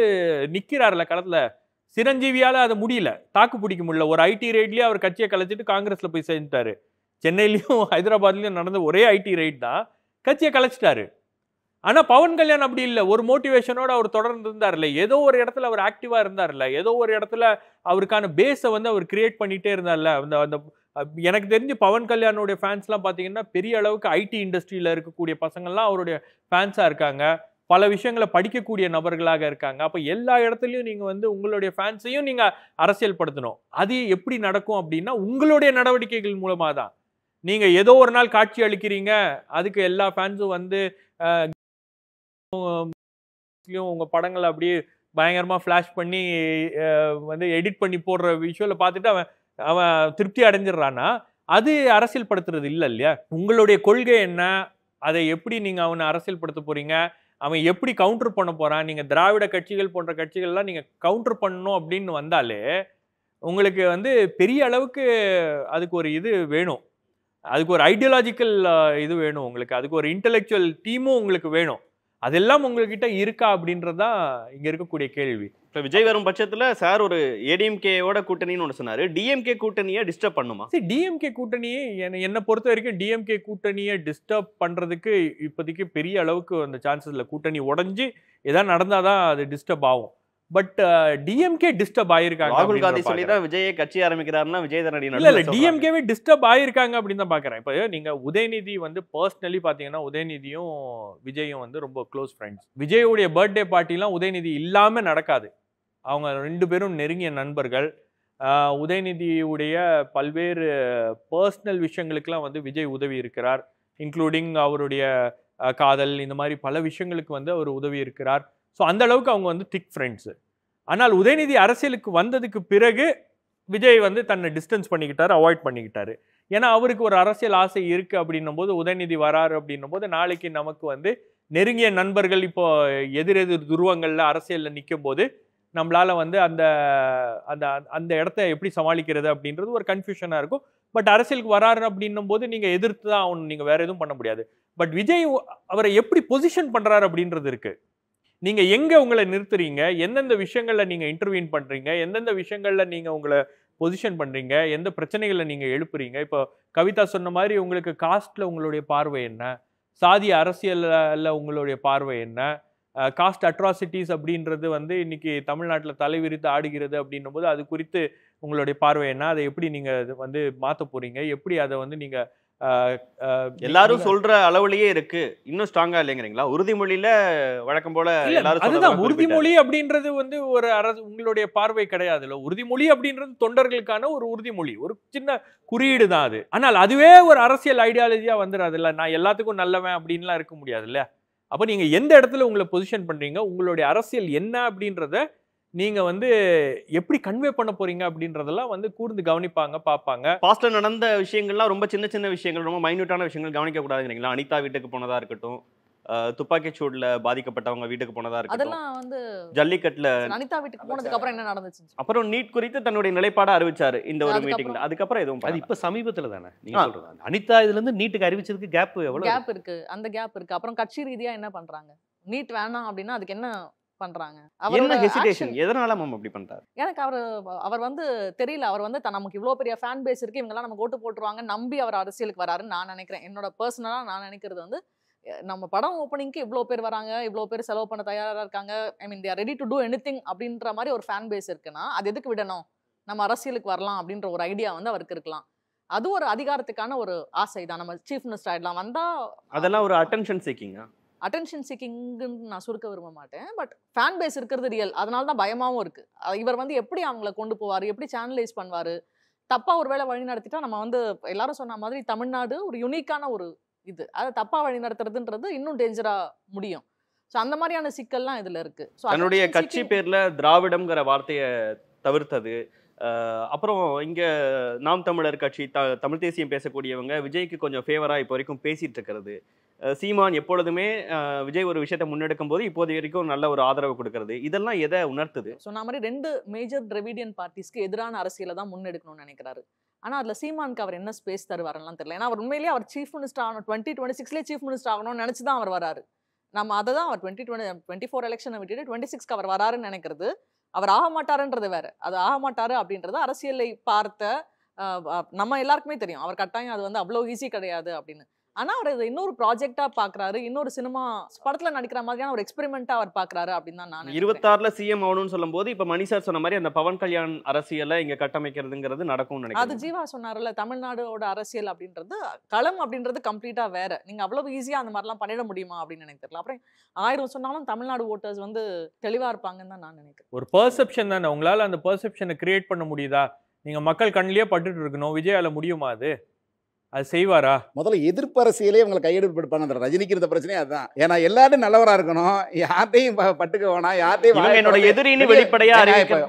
நிற்கிறார்ல களத்தில் சிரஞ்சீவியால் அதை முடியல தாக்கு பிடிக்க முடியல ஒரு ஐடி ரேட்லேயே அவர் கட்சியை கலைச்சிட்டு காங்கிரஸில் போய் சேர்ந்துட்டார் சென்னையிலையும் ஹைதராபாத்லேயும் நடந்த ஒரே ஐடி ரைட் தான் கட்சியை கலைச்சிட்டாரு ஆனால் பவன் கல்யாண் அப்படி இல்லை ஒரு மோட்டிவேஷனோடு அவர் தொடர்ந்து இருந்தார்ல ஏதோ ஒரு இடத்துல அவர் ஆக்டிவாக இருந்தார்ல ஏதோ ஒரு இடத்துல அவருக்கான பேஸை வந்து அவர் கிரியேட் பண்ணிகிட்டே இல்லை அந்த அந்த எனக்கு தெரிஞ்சு பவன் கல்யாணோடைய ஃபேன்ஸ்லாம் பார்த்தீங்கன்னா பெரிய அளவுக்கு ஐடி இண்டஸ்ட்ரியில் இருக்கக்கூடிய பசங்கள்லாம் அவருடைய ஃபேன்ஸாக இருக்காங்க பல விஷயங்களை படிக்கக்கூடிய நபர்களாக இருக்காங்க அப்போ எல்லா இடத்துலையும் நீங்கள் வந்து உங்களுடைய ஃபேன்ஸையும் நீங்கள் அரசியல் படுத்தணும் அது எப்படி நடக்கும் அப்படின்னா உங்களுடைய நடவடிக்கைகள் மூலமாக தான் நீங்கள் ஏதோ ஒரு நாள் காட்சி அளிக்கிறீங்க அதுக்கு எல்லா ஃபேன்ஸும் வந்து உங்கள் படங்களை அப்படியே பயங்கரமாக ஃப்ளாஷ் பண்ணி வந்து எடிட் பண்ணி போடுற விஷயம்ல பார்த்துட்டு அவன் அவன் திருப்தி அடைஞ்சிடுறான்னா அது அரசியல் படுத்துறது இல்லை இல்லையா உங்களுடைய கொள்கை என்ன அதை எப்படி நீங்கள் அவனை அரசியல் படுத்த போகிறீங்க அவன் எப்படி கவுண்டர் பண்ண போகிறான் நீங்கள் திராவிட கட்சிகள் போன்ற கட்சிகள்லாம் நீங்கள் கவுண்டர் பண்ணணும் அப்படின்னு வந்தாலே உங்களுக்கு வந்து பெரிய அளவுக்கு அதுக்கு ஒரு இது வேணும் அதுக்கு ஒரு ஐடியாலாஜிக்கல் இது வேணும் உங்களுக்கு அதுக்கு ஒரு இன்டலெக்சுவல் டீமும் உங்களுக்கு வேணும் அதெல்லாம் உங்ககிட்ட இருக்கா அப்படின்றது தான் இங்கே இருக்கக்கூடிய கேள்வி இப்போ விஜய் வரும் பட்சத்தில் சார் ஒரு ஏடிஎம்கேயோட கூட்டணின்னு ஒன்று சொன்னார் டிஎம்கே கூட்டணியை டிஸ்டர்ப் பண்ணுமா சரி டிஎம்கே கூட்டணியை என்னை என்னை பொறுத்த வரைக்கும் டிஎம்கே கூட்டணியை டிஸ்டர்ப் பண்ணுறதுக்கு இப்போதைக்கு பெரிய அளவுக்கு அந்த சான்சஸ் இல்லை கூட்டணி உடஞ்சி எதாவது நடந்தால் தான் அது டிஸ்டர்ப் ஆகும் பட் டிஎம்கே டிஸ்டர்ப் ஆயிருக்காங்க ராகுல் காந்தி சொல்லி தான் விஜயை கட்சி ஆரம்பிக்கிறாருன்னா விஜய் தனடி இல்ல இல்ல டிஎம்கேவே டிஸ்டர்ப் ஆயிருக்காங்க அப்படின்னு தான் பாக்குறேன் இப்போ நீங்க உதயநிதி வந்து பர்சனலி பாத்தீங்கன்னா உதயநிதியும் விஜயும் வந்து ரொம்ப க்ளோஸ் ஃப்ரெண்ட்ஸ் விஜயோடைய பர்த்டே பார்ட்டிலாம் உதயநிதி இல்லாம நடக்காது அவங்க ரெண்டு பேரும் நெருங்கிய நண்பர்கள் உதயநிதியுடைய பல்வேறு பர்சனல் விஷயங்களுக்கெல்லாம் வந்து விஜய் உதவி இருக்கிறார் இன்க்ளூடிங் அவருடைய காதல் இந்த மாதிரி பல விஷயங்களுக்கு வந்து அவர் உதவி இருக்கிறார் ஸோ அந்த அளவுக்கு அவங்க வந்து திக் ஃப்ரெண்ட்ஸு ஆனால் உதயநிதி அரசியலுக்கு வந்ததுக்கு பிறகு விஜய் வந்து தன்னை டிஸ்டன்ஸ் பண்ணிக்கிட்டாரு அவாய்ட் பண்ணிக்கிட்டாரு ஏன்னா அவருக்கு ஒரு அரசியல் ஆசை இருக்குது அப்படின்னும் போது உதயநிதி வராரு அப்படின்னும் போது நாளைக்கு நமக்கு வந்து நெருங்கிய நண்பர்கள் இப்போ எதிரெதிர் துருவங்களில் அரசியலில் நிற்கும் போது நம்மளால் வந்து அந்த அந்த அந்த இடத்த எப்படி சமாளிக்கிறது அப்படின்றது ஒரு கன்ஃபியூஷனாக இருக்கும் பட் அரசியலுக்கு வராரு அப்படின்னும் போது நீங்கள் எதிர்த்து தான் அவனு நீங்கள் வேறு எதுவும் பண்ண முடியாது பட் விஜய் அவரை எப்படி பொசிஷன் பண்ணுறாரு அப்படின்றது இருக்குது நீங்கள் எங்கே உங்களை நிறுத்துறீங்க எந்தெந்த விஷயங்களில் நீங்கள் இன்டர்வியூன் பண்ணுறீங்க எந்தெந்த விஷயங்களில் நீங்கள் உங்களை பொசிஷன் பண்ணுறீங்க எந்த பிரச்சனைகளை நீங்கள் எழுப்புறீங்க இப்போ கவிதா சொன்ன மாதிரி உங்களுக்கு காஸ்ட்டில் உங்களுடைய பார்வை என்ன சாதி அரசியலில் உங்களுடைய பார்வை என்ன காஸ்ட் அட்ராசிட்டிஸ் அப்படின்றது வந்து இன்னைக்கு தமிழ்நாட்டில் தலை விரித்து ஆடுகிறது அப்படின்னும் போது அது குறித்து உங்களுடைய பார்வை என்ன அதை எப்படி நீங்கள் வந்து மாற்ற போகிறீங்க எப்படி அதை வந்து நீங்கள் எல்லாரும் சொல்ற அளவுலயே இருக்கு இன்னும் ஸ்ட்ராங்கா இல்லைங்கிறீங்களா உறுதிமொழியில வழக்கம் போல அதுதான் உறுதிமொழி அப்படின்றது வந்து ஒரு அரசு உங்களுடைய பார்வை கிடையாதுல்ல உறுதிமொழி அப்படின்றது தொண்டர்களுக்கான ஒரு உறுதிமொழி ஒரு சின்ன குறியீடு தான் அது ஆனால் அதுவே ஒரு அரசியல் ஐடியாலஜியா வந்துடாது இல்ல நான் எல்லாத்துக்கும் நல்லவன் அப்படின்லாம் இருக்க முடியாதுல்ல அப்ப நீங்க எந்த இடத்துல உங்களை பொசிஷன் பண்றீங்க உங்களுடைய அரசியல் என்ன அப்படின்றத நீங்க வந்து எப்படி கன்வே பண்ண போறீங்க அப்படின்றதெல்லாம் வந்து கூர்ந்து கவனிப்பாங்க பார்ப்பாங்க பாஸ்ட்ல நடந்த விஷயங்கள்லாம் ரொம்ப சின்ன சின்ன விஷயங்கள் ரொம்ப மைன்யூட்டான விஷயங்கள் கவனிக்க கவனிக்கக்கூடாதுங்கிறீங்களா அனிதா வீட்டுக்கு போனதா இருக்கட்டும் துப்பாக்கி சூடுல பாதிக்கப்பட்டவங்க வீட்டுக்கு போனதா இருக்கு அதெல்லாம் வந்து ஜல்லிக்கட்டுல அனிதா வீட்டுக்கு போனதுக்கு அப்புறம் என்ன நடந்துச்சு அப்புறம் நீட் குறித்து தன்னுடைய நிலைப்பாடு அறிவிச்சாரு இந்த ஒரு மீட்டிங்ல அதுக்கப்புறம் எதுவும் அது இப்ப சமீபத்துல தானே நீங்க சொல்றது அனிதா இதுல இருந்து நீட்டுக்கு அறிவிச்சதுக்கு கேப் எவ்வளவு கேப் இருக்கு அந்த கேப் இருக்கு அப்புறம் கட்சி ரீதியா என்ன பண்றாங்க நீட் வேணாம் அப்படின்னா அதுக்கு என்ன பண்றாங்க அவர் ஹெசிடேஷன் எதனால மேம் அப்படி பண்றாரு எனக்கு அவர் அவர் வந்து தெரியல அவர் வந்து நமக்கு இவ்வளோ பெரிய ஃபேன் பேஸ் இருக்கு இவங்கெல்லாம் நம்ம ஓட்டு போட்டுருவாங்க நம்பி அவர் அரசியலுக்கு வராருன்னு நான் நினைக்கிறேன் என்னோட பர்சனலா நான் நினைக்கிறது வந்து நம்ம படம் ஓப்பனிங்க்கு இவ்வளோ பேர் வராங்க இவ்வளோ பேர் செலவு பண்ண தயாராக இருக்காங்க I mean they're ready to do anything அப்படின்ற மாதிரி ஒரு ஃபேன் பேஸ் இருக்குன்னா அது எதுக்கு விடணும் நம்ம அரசியலுக்கு வரலாம் அப்படின்ற ஒரு ஐடியா வந்து அவருக்கு இருக்கலாம் அது ஒரு அதிகாரத்துக்கான ஒரு ஆசை தான் நம்ம சீஃப் மினிஸ்டர் ஆயிடலாம் வந்தா அதெல்லாம் ஒரு அட்டென்ஷன் சீக்கிங்கா அட்டென்ஷன் சிக்கிங்குன்னு நான் சுருக்க விரும்ப மாட்டேன் பட் ஃபேன் பேஸ் இருக்கிறது ரியல் அதனால தான் பயமாகவும் இருக்குது இவர் வந்து எப்படி அவங்கள கொண்டு போவார் எப்படி சேனலைஸ் பண்ணுவார் தப்பாக ஒரு வேளை வழி நடத்திட்டால் நம்ம வந்து எல்லாரும் சொன்ன மாதிரி தமிழ்நாடு ஒரு யுனிக்கான ஒரு இது அதை தப்பாக வழி நடத்துறதுன்றது இன்னும் டேஞ்சராக முடியும் ஸோ அந்த மாதிரியான சிக்கல்லாம் இதில் இருக்குது ஸோ தன்னுடைய கட்சி பேரில் திராவிடம்ங்கிற வார்த்தையை தவிர்த்தது அப்புறம் இங்கே நாம் தமிழர் கட்சி த தமிழ் தேசியம் பேசக்கூடியவங்க விஜய்க்கு கொஞ்சம் ஃபேவராக இப்போ வரைக்கும் பேசிகிட்டு இருக்கிறது சீமான் எப்பொழுதுமே விஜய் ஒரு விஷயத்தை முன்னெடுக்கும் போது இப்போது வரைக்கும் நல்ல ஒரு ஆதரவு கொடுக்கறது இதெல்லாம் எதை உணர்த்துது ஸோ நான் மாதிரி ரெண்டு மேஜர் ட்ரெவிடியன் பார்ட்டிஸ்க்கு எதிரான அரசியலை தான் முன்னெடுக்கணும்னு நினைக்கிறாரு ஆனால் அதில் சீமானுக்கு அவர் என்ன ஸ்பேஸ் தருவாரெல்லாம் தெரியல ஏன்னா அவர் உண்மையிலேயே அவர் சீஃப் மினிஸ்டர் ஆகணும் டுவெண்ட்டி டுவெண்ட்டி சிக்ஸ்லேயே சீஃப் மினிஸ்டர் ஆகணும்னு நினச்சி தான் அவர் வராரு நம்ம அதை தான் அவர் டுவெண்ட்டி டுவெண்ட்டி டுவெண்ட்டி ஃபோர் எலெக்ஷனை விட்டுட்டு டுவெண்ட்டி சிக்ஸ்க்கு அவர் வராருன்னு நினைக்கிறது அவர் ஆக மாட்டாருன்றது வேற அது ஆக மாட்டாரு அப்படின்றது அரசியலை பார்த்த நம்ம எல்லாருக்குமே தெரியும் அவர் கட்டாயம் அது வந்து அவ்வளோ ஈஸி கிடையாது அப்படின்னு ஆனால் அவர் இதை இன்னொரு ப்ராஜெக்டாக பார்க்குறாரு இன்னொரு சினிமா படத்தில் நடிக்கிற மாதிரியான ஒரு எக்ஸ்பெரிமெண்ட்டாக அவர் பார்க்குறாரு அப்படின்னு தான் நான் இருபத்தாறில் சிஎம் ஆகணும்னு சொல்லும்போது இப்போ மணி சார் சொன்ன மாதிரி அந்த பவன் கல்யாண் அரசியலை இங்கே கட்டமைக்கிறதுங்கிறது நடக்கும்னு அது ஜீவா சொன்னார்ல தமிழ்நாடோட அரசியல் அப்படின்றது களம் அப்படின்றது கம்ப்ளீட்டாக வேற நீங்கள் அவ்வளோ ஈஸியாக அந்த மாதிரிலாம் பண்ணிட முடியுமா அப்படின்னு எனக்கு அப்புறம் ஆயிரம் சொன்னாலும் தமிழ்நாடு ஓட்டர்ஸ் வந்து தெளிவாக இருப்பாங்கன்னு தான் நான் நினைக்கிறேன் ஒரு பர்செப்ஷன் தானே உங்களால் அந்த பர்செப்ஷனை கிரியேட் பண்ண முடியுதா நீங்கள் மக்கள் கண்ணிலேயே பட்டுட்டு இருக்கணும் விஜயால முடியுமா அது அது செய்வாரா முதல்ல எதிர்ப்பு அரசியலே இவங்களை கையெடுப்படுப்பாங்க அந்த ரஜினிக்கு இருந்த பிரச்சனையே அதுதான் ஏன்னா எல்லாரும் நல்லவரா இருக்கணும் யார்ட்டையும் பட்டுக்க வேணா யார்டையும் என்னோட எதிரின்னு வெளிப்படையா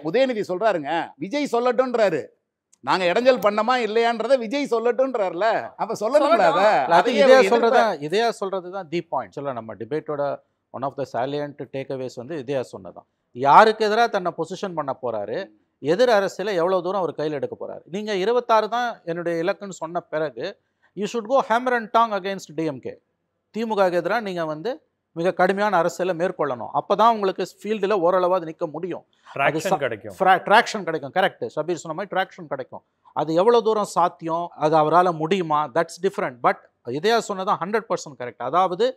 உதயநிதி சொல்றாருங்க விஜய் சொல்லட்டும்ன்றாரு நாங்க இடைஞ்சல் பண்ணமா இல்லையான்றத விஜய் சொல்லட்டும்ன்றாருல அப்ப சொல்லணும்ல அது இதே சொல்றதுதான் இதே சொல்றதுதான் தி பாயிண்ட் சொல்ல நம்ம டிபேட்டோட one of the salient takeaways வந்து இதையா சொன்னதான் யாருக்கு எதிராக தன்னை பொசிஷன் பண்ண போறாரு எதிர் அரசியலை எவ்வளோ தூரம் அவர் கையில் எடுக்க போகிறார் நீங்கள் இருபத்தாறு தான் என்னுடைய இலக்குன்னு சொன்ன பிறகு you should go hammer and tong against DMK திமுக எதிராக நீங்கள் வந்து மிக கடுமையான அரசியலை மேற்கொள்ளணும் அப்போ தான் உங்களுக்கு ஃபீல்டில் ஓரளவாக நிற்க முடியும் கிடைக்கும் ட்ராக்ஷன் கிடைக்கும் கரெக்ட் சபீர் சொன்ன மாதிரி ட்ராக்ஷன் கிடைக்கும் அது எவ்வளோ தூரம் சாத்தியம் அது அவரால் முடியுமா தட்ஸ் டிஃப்ரெண்ட் பட் இதையா சொன்னதான் ஹண்ட்ரட் பர்சன்ட் கரெக்ட் அதாவது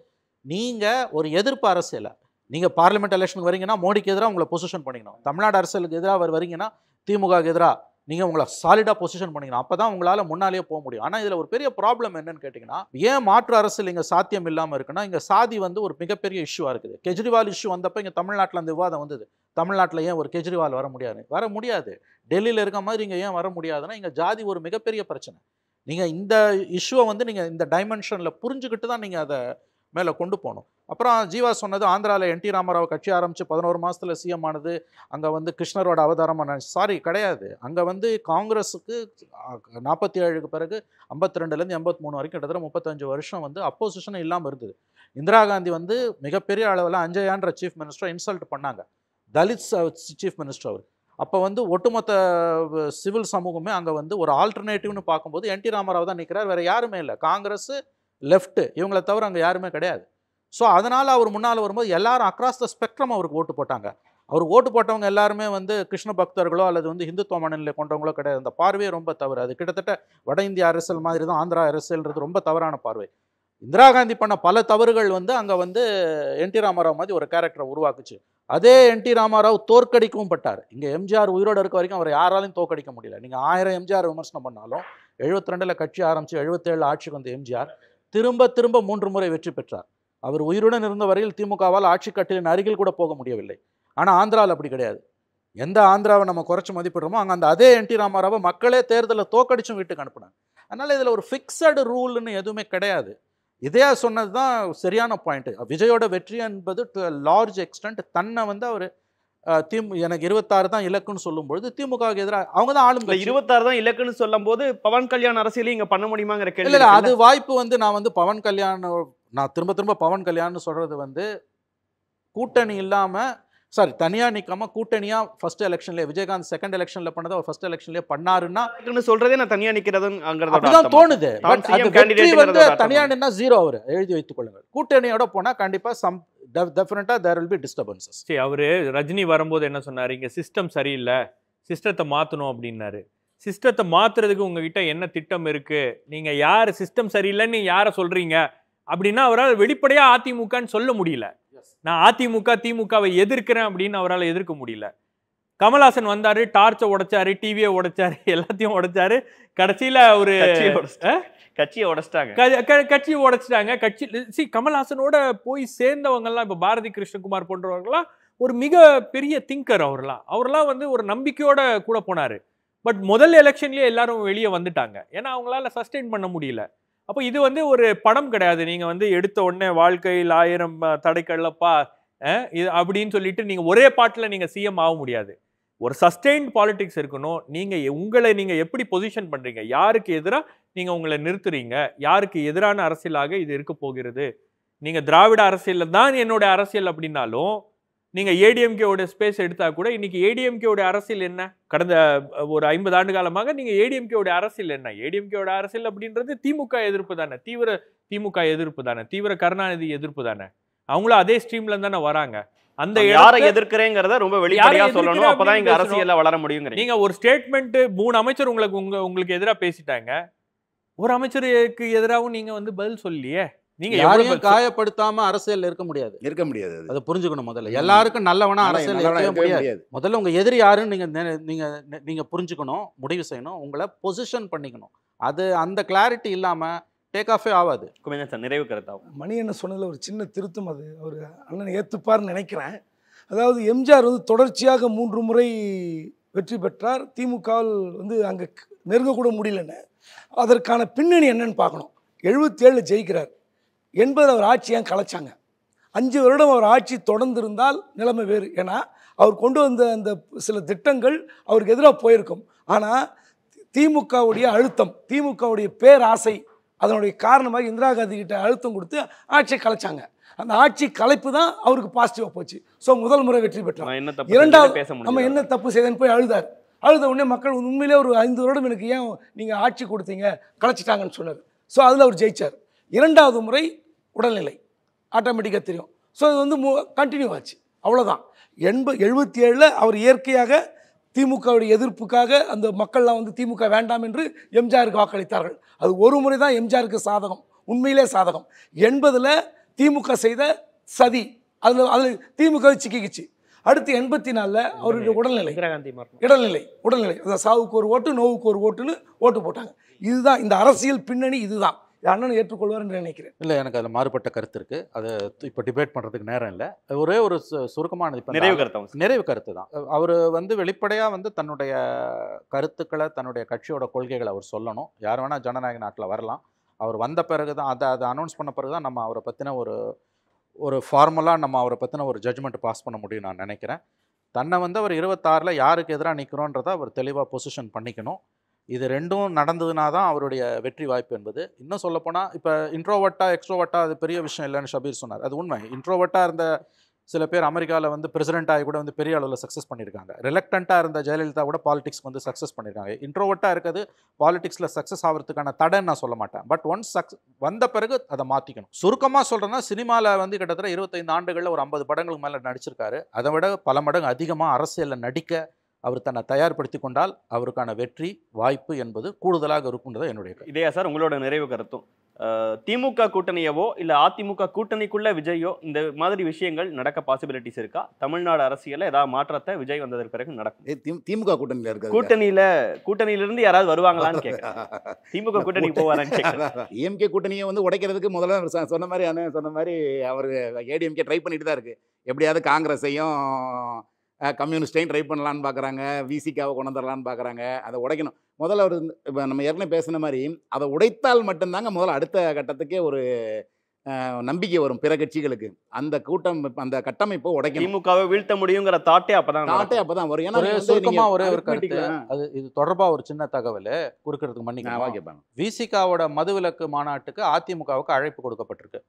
நீங்கள் ஒரு எதிர்ப்பு அரசியலை நீங்கள் பார்லிமெண்ட் எலெக்ஷனுக்கு வரீங்கன்னா மோடிக்கு எதிராக உங்களை பொசிஷன் பண்ணிக்கணும் தமிழ்நாடு அரசுக்கு எதிராக அவர் வரீங்கன்னா திமுகவுக்கு எதிராக நீங்கள் உங்களை சாலிடாக பொசிஷன் பண்ணிக்கணும் அப்போ தான் உங்களால் முன்னாலேயே போக முடியும் ஆனால் இதில் ஒரு பெரிய ப்ராப்ளம் என்னன்னு கேட்டிங்கன்னா ஏன் மாற்று அரசில் இங்கே சாத்தியம் இல்லாமல் இருக்குன்னா இங்கே சாதி வந்து ஒரு மிகப்பெரிய இஷ்யூவாக இருக்குது கெஜ்ரிவால் இஷ்யூ வந்தப்போ இங்கே தமிழ்நாட்டில் அந்த விவாதம் வந்தது தமிழ்நாட்டில் ஏன் ஒரு கெஜ்ரிவால் வர முடியாது வர முடியாது டெல்லியில் இருக்க மாதிரி இங்கே ஏன் வர முடியாதுன்னா இங்கே ஜாதி ஒரு மிகப்பெரிய பிரச்சனை நீங்கள் இந்த இஷ்யூவை வந்து நீங்கள் இந்த டைமென்ஷனில் புரிஞ்சுக்கிட்டு தான் நீங்கள் அதை மேலே கொண்டு போனோம் அப்புறம் ஜீவா சொன்னது ஆந்திராவில் என் டி ராமராவ் கட்சி ஆரம்பித்து பதினோரு மாதத்தில் சிஎம் ஆனது அங்கே வந்து கிருஷ்ணரோட அவதாரமான சாரி கிடையாது அங்கே வந்து காங்கிரஸுக்கு நாற்பத்தி ஏழுக்கு பிறகு ஐம்பத்தி ரெண்டுலேருந்து எண்பத்தி மூணு வரைக்கும் கிட்டத்தட்ட முப்பத்தஞ்சு வருஷம் வந்து அப்போசிஷன் இல்லாமல் இருந்தது இந்திரா காந்தி வந்து மிகப்பெரிய அளவில் அஞ்சயான்ற சீஃப் மினிஸ்டரை இன்சல்ட் பண்ணாங்க தலித் சீஃப் மினிஸ்டர் அவர் அப்போ வந்து ஒட்டுமொத்த சிவில் சமூகமே அங்கே வந்து ஒரு ஆல்டர்னேட்டிவ்னு பார்க்கும்போது என் டி ராமராவ் தான் நிற்கிறார் வேறு யாருமே இல்லை காங்கிரஸு லெஃப்ட்டு இவங்களை தவிர அங்கே யாருமே கிடையாது ஸோ அதனால் அவர் முன்னால் வரும்போது எல்லாரும் அக்ராஸ் த ஸ்பெக்ட்ரம் அவருக்கு ஓட்டு போட்டாங்க அவர் ஓட்டு போட்டவங்க எல்லாருமே வந்து கிருஷ்ண பக்தர்களோ அல்லது வந்து இந்துத்துவ மனநிலை கொண்டவங்களோ கிடையாது அந்த பார்வையே ரொம்ப தவறு அது கிட்டத்தட்ட வட இந்திய அரசியல் மாதிரி தான் ஆந்திரா அரசியல்ன்றது ரொம்ப தவறான பார்வை இந்திரா காந்தி பண்ண பல தவறுகள் வந்து அங்கே வந்து என் டி ராமாராவ் மாதிரி ஒரு கேரக்டரை உருவாக்குச்சு அதே என் டி ராமாராவ் தோற்கடிக்கவும் பட்டார் இங்கே எம்ஜிஆர் உயிரோடு இருக்க வரைக்கும் அவர் யாராலையும் தோற்கடிக்க முடியல நீங்கள் ஆயிரம் எம்ஜிஆர் விமர்சனம் பண்ணாலும் எழுபத்தி ரெண்டில் கட்சி ஆரம்பித்து எழுபத்தேழு ஆட்சிக்கு வந்த எம்ஜிஆர் திரும்ப திரும்ப மூன்று முறை வெற்றி பெற்றார் அவர் உயிருடன் இருந்த வரையில் திமுகவால் ஆட்சி கட்டிலின் அருகில் கூட போக முடியவில்லை ஆனால் ஆந்திராவில் அப்படி கிடையாது எந்த ஆந்திராவை நம்ம குறைச்சி மதிப்பிடுறோமோ அங்கே அந்த அதே என் டி ராமாராவை மக்களே தேர்தலில் தோக்கடிச்சும் வீட்டுக்கு அனுப்புனாங்க அதனால் இதில் ஒரு ஃபிக்ஸடு ரூல்னு எதுவுமே கிடையாது இதே சொன்னது தான் சரியான பாயிண்ட்டு விஜயோட வெற்றி என்பது டு லார்ஜ் எக்ஸ்டென்ட் தன்னை வந்து அவர் திமு எனக்கு இருபத்தாறு தான் இலக்குன்னு சொல்லும்பொழுது திமுகவுக்கு எதிராக அவங்க தான் ஆளுங்க இருபத்தாறு தான் இலக்குன்னு சொல்லும் போது பவன் கல்யாண் அரசியலையும் இங்கே பண்ண முடியுமாங்கிற கேள்வி இல்லை அது வாய்ப்பு வந்து நான் வந்து பவன் கல்யாண் நான் திரும்ப திரும்ப பவன் கல்யாண்னு சொல்கிறது வந்து கூட்டணி இல்லாமல் சாரி தனியாக நிற்காம கூட்டணியாக ஃபர்ஸ்ட் எலெக்ஷன்லேயே விஜயகாந்த் செகண்ட் எலெக்ஷனில் பண்ணதை அவர் ஃபர்ஸ்ட் எலெக்ஷன்லேயே பண்ணாருன்னா சொல்கிறதே நான் தனியாக நிற்கிறதுங்கிறது அப்படிதான் தோணுது பட் வந்து தனியாக நின்னா ஜீரோ அவர் எழுதி வைத்துக் கொள்ளுங்கள் கூட்டணியோட போனால் கண்டிப்பாக சம் டெஃபினட்டாக தேர் வில் பி டிஸ்டர்பன்சஸ் சரி அவர் ரஜினி வரும்போது என்ன சொன்னார் இங்கே சிஸ்டம் சரியில்லை சிஸ்டத்தை மாற்றணும் அப்படின்னாரு சிஸ்டத்தை மாற்றுறதுக்கு உங்ககிட்ட என்ன திட்டம் இருக்குது நீங்கள் யார் சிஸ்டம் சரியில்லைன்னு யாரை சொல்கிறீங்க அப்படின்னா அவரால் வெளிப்படையாக அதிமுகன்னு சொல்ல முடியல நான் அதிமுக திமுகவை எதிர்க்கிறேன் அப்படின்னு அவரால் எதிர்க்க முடியல கமல்ஹாசன் வந்தாரு டார்ச்சை உடைச்சாரு டிவியை உடைச்சாரு எல்லாத்தையும் உடைச்சாரு கடைசியில ஒரு கட்சியை உடைச்சிட்டாங்க கட்சியை உடைச்சிட்டாங்க கட்சி சி கமல்ஹாசனோட போய் எல்லாம் இப்போ பாரதி கிருஷ்ணகுமார் போன்றவர்கள்லாம் ஒரு மிக பெரிய திங்கர் அவர்லாம் அவர்லாம் வந்து ஒரு நம்பிக்கையோட கூட போனார் பட் முதல் எலெக்ஷன்லயே எல்லாரும் வெளியே வந்துட்டாங்க ஏன்னா அவங்களால சஸ்டெயின் பண்ண முடியல அப்போ இது வந்து ஒரு படம் கிடையாது நீங்க வந்து எடுத்த உடனே வாழ்க்கையில் ஆயிரம் தடைக்கல்லப்பா இது அப்படின்னு சொல்லிட்டு நீங்க ஒரே பாட்டில் நீங்க சிஎம் ஆக முடியாது ஒரு சஸ்டெயின்ட் பாலிடிக்ஸ் இருக்கணும் நீங்கள் உங்களை நீங்கள் எப்படி பொசிஷன் பண்ணுறீங்க யாருக்கு எதிராக நீங்கள் உங்களை நிறுத்துறீங்க யாருக்கு எதிரான அரசியலாக இது இருக்க போகிறது நீங்கள் திராவிட அரசியலில் தான் என்னோட அரசியல் அப்படின்னாலும் நீங்கள் ஏடிஎம்கேவோட ஸ்பேஸ் எடுத்தால் கூட இன்றைக்கி ஏடிஎம்கேவோட அரசியல் என்ன கடந்த ஒரு ஐம்பது ஆண்டு காலமாக நீங்கள் ஏடிஎம்கேவோட அரசியல் என்ன ஏடிஎம்கேவோட அரசியல் அப்படின்றது திமுக எதிர்ப்பு தானே தீவிர திமுக எதிர்ப்பு தானே தீவிர கருணாநிதி எதிர்ப்பு தானே அவங்களும் அதே ஸ்ட்ரீம்லேருந்து தானே வராங்க அந்த யாரை எதிர்க்கிறேங்கிறத ரொம்ப வெளிப்படையா சொல்லணும் அப்பதான் இங்க அரசியல்ல வளர முடியும் நீங்க ஒரு ஸ்டேட்மெண்ட் மூணு அமைச்சர் உங்களுக்கு உங்க உங்களுக்கு எதிரா பேசிட்டாங்க ஒரு அமைச்சருக்கு எதிராகவும் நீங்க வந்து பதில் சொல்லியே நீங்க யாரையும் காயப்படுத்தாம அரசியல் இருக்க முடியாது இருக்க முடியாது அதை புரிஞ்சுக்கணும் முதல்ல எல்லாருக்கும் நல்லவனா அரசியல் இருக்க முடியாது முதல்ல உங்க எதிரி யாருன்னு நீங்க நீங்க நீங்க புரிஞ்சுக்கணும் முடிவு செய்யணும் உங்களை பொசிஷன் பண்ணிக்கணும் அது அந்த கிளாரிட்டி இல்லாமல் டேக் ஆஃபே ஆகாது குமேந்திரன் சார் நிறைவு கருத்தாகும் மணி என்ன சொன்னதில் ஒரு சின்ன திருத்தம் அது அவர் அண்ணன் ஏற்றுப்பார்னு நினைக்கிறேன் அதாவது எம்ஜிஆர் வந்து தொடர்ச்சியாக மூன்று முறை வெற்றி பெற்றார் திமுகவில் வந்து அங்கே நெருங்கக்கூட முடியலன்னு அதற்கான பின்னணி என்னன்னு பார்க்கணும் எழுபத்தேழு ஜெயிக்கிறார் எண்பது அவர் ஆட்சியாக கலைச்சாங்க அஞ்சு வருடம் அவர் ஆட்சி தொடர்ந்திருந்தால் நிலைமை வேறு ஏன்னா அவர் கொண்டு வந்த அந்த சில திட்டங்கள் அவருக்கு எதிராக போயிருக்கும் ஆனால் திமுகவுடைய அழுத்தம் திமுகவுடைய பேராசை அதனுடைய காரணமாக இந்திரா காந்தி கிட்ட அழுத்தம் கொடுத்து ஆட்சியை கலைச்சாங்க அந்த ஆட்சி கலைப்பு தான் அவருக்கு பாசிட்டிவாக போச்சு ஸோ முதல் முறை வெற்றி பெற்றார் இரண்டாவது நம்ம என்ன தப்பு செய்தேன்னு போய் அழுதார் அழுத உடனே மக்கள் உண்மையிலே ஒரு ஐந்து வருடம் எனக்கு ஏன் நீங்கள் ஆட்சி கொடுத்தீங்க கலைச்சிட்டாங்கன்னு சொன்னார் ஸோ அதில் அவர் ஜெயித்தார் இரண்டாவது முறை உடல்நிலை ஆட்டோமேட்டிக்காக தெரியும் ஸோ அது வந்து கண்டினியூ ஆச்சு அவ்வளோதான் எண்ப எழுபத்தி ஏழில் அவர் இயற்கையாக திமுகவுடைய எதிர்ப்புக்காக அந்த மக்கள்லாம் வந்து திமுக வேண்டாம் என்று எம்ஜிஆருக்கு வாக்களித்தார்கள் அது ஒரு முறை தான் எம்ஜிஆருக்கு சாதகம் உண்மையிலே சாதகம் எண்பதில் திமுக செய்த சதி அதில் அதில் திமுக சிக்கிக்குச்சு அடுத்து எண்பத்தி நாலில் அவருடைய உடல்நிலை உடல்நிலை உடல்நிலை சாவுக்கு ஒரு ஓட்டு நோவுக்கு ஒரு ஓட்டுன்னு ஓட்டு போட்டாங்க இதுதான் இந்த அரசியல் பின்னணி இதுதான் அண்ணன் ஏற்றுக்கொள்வார் என்று நினைக்கிறேன் இல்லை எனக்கு அதில் மாறுபட்ட கருத்து இருக்குது அது இப்போ டிபேட் பண்ணுறதுக்கு நேரம் இல்லை ஒரே ஒரு சுருக்கமானது இப்போ நிறைவு கருத்து நிறைவு கருத்து தான் அவர் வந்து வெளிப்படையாக வந்து தன்னுடைய கருத்துக்களை தன்னுடைய கட்சியோட கொள்கைகளை அவர் சொல்லணும் யார் வேணால் ஜனநாயக நாட்டில் வரலாம் அவர் வந்த பிறகு தான் அதை அதை அனௌன்ஸ் பண்ண பிறகு தான் நம்ம அவரை பற்றின ஒரு ஒரு ஃபார்முலாக நம்ம அவரை பற்றின ஒரு ஜட்ஜ்மெண்ட் பாஸ் பண்ண முடியும் நான் நினைக்கிறேன் தன்னை வந்து அவர் இருபத்தாறில் யாருக்கு எதிராக நிற்கிறோன்றதை அவர் தெளிவாக பொசிஷன் பண்ணிக்கணும் இது ரெண்டும் நடந்ததுனா தான் அவருடைய வெற்றி வாய்ப்பு என்பது இன்னும் சொல்லப்போனால் இப்போ இன்ட்ரோவட்டா எக்ஸ்ட்ரோவட்டா அது பெரிய விஷயம் இல்லைன்னு ஷபீர் சொன்னார் அது உண்மை இன்ட்ரோவர்ட்டாக இருந்த சில பேர் அமெரிக்காவில் வந்து பிரசிடென்ட்டாக கூட வந்து பெரிய அளவில் சக்ஸஸ் பண்ணியிருக்காங்க ரிலக்டண்ட்டாக இருந்த ஜெயலலிதா கூட பாலிடிக்ஸ் வந்து சக்ஸஸ் பண்ணியிருக்காங்க இன்ட்ரோவர்ட்டாக இருக்கிறது பாலிடிக்ஸில் சக்ஸஸ் ஆகிறதுக்கான தடைன்னு நான் சொல்ல மாட்டேன் பட் ஒன்ஸ் சக்ஸ் வந்த பிறகு அதை மாற்றிக்கணும் சுருக்கமாக சொல்கிறேன்னா சினிமாவில் வந்து கிட்டத்தட்ட இருபத்தைந்து ஆண்டுகளில் ஒரு ஐம்பது படங்களுக்கு மேலே நடிச்சிருக்காரு அதை விட பல மடங்கு அதிகமாக அரசியலில் நடிக்க அவர் தன்னை தயார்படுத்தி கொண்டால் அவருக்கான வெற்றி வாய்ப்பு என்பது கூடுதலாக இருக்கின்றது என்னுடைய இதையா சார் உங்களோட நிறைவு கருத்தும் திமுக கூட்டணியவோ இல்லை அதிமுக கூட்டணிக்குள்ள விஜயோ இந்த மாதிரி விஷயங்கள் நடக்க பாசிபிலிட்டிஸ் இருக்கா தமிழ்நாடு அரசியலில் ஏதாவது மாற்றத்தை விஜய் வந்ததற்கு பிறகு நடக்கும் திமுக கூட்டணியில் இருக்க கூட்டணியில் கூட்டணியிலிருந்து யாராவது வருவாங்களான்னு கேட்குறேன் திமுக கூட்டணிக்கு போவாரான்னு ஏஎம்கே கூட்டணியை வந்து உடைக்கிறதுக்கு முதல்ல சொன்ன மாதிரி சொன்ன மாதிரி அவர் ஏடிஎம்கே ட்ரை பண்ணிட்டு தான் இருக்கு எப்படியாவது காங்கிரஸையும் கம்யூனிஸ்டையும் ட்ரை பண்ணலான்னு பார்க்குறாங்க விசிக்காவை கொண்டு வந்துடலான்னு பார்க்குறாங்க அதை உடைக்கணும் முதல்ல ஒரு இப்போ நம்ம ஏற்கனவே பேசின மாதிரி அதை உடைத்தால் மட்டும்தாங்க முதல்ல அடுத்த கட்டத்துக்கே ஒரு நம்பிக்கை வரும் பிற கட்சிகளுக்கு அந்த கூட்டம் அந்த கட்டமைப்பை உடைக்க திமுகவை வீழ்த்த முடியுங்கிற தாட்டே அப்பதான் தாட்டே அப்பதான் வரும் ஏன்னா சுருக்கமா ஒரே ஒரு கருத்து அது இது தொடர்பா ஒரு சின்ன தகவல் கொடுக்கறதுக்கு மன்னிக்கலாம் விசிகாவோட மதுவிலக்கு மாநாட்டுக்கு அதிமுகவுக்கு அழைப்பு கொடுக்கப்பட்டிருக்கு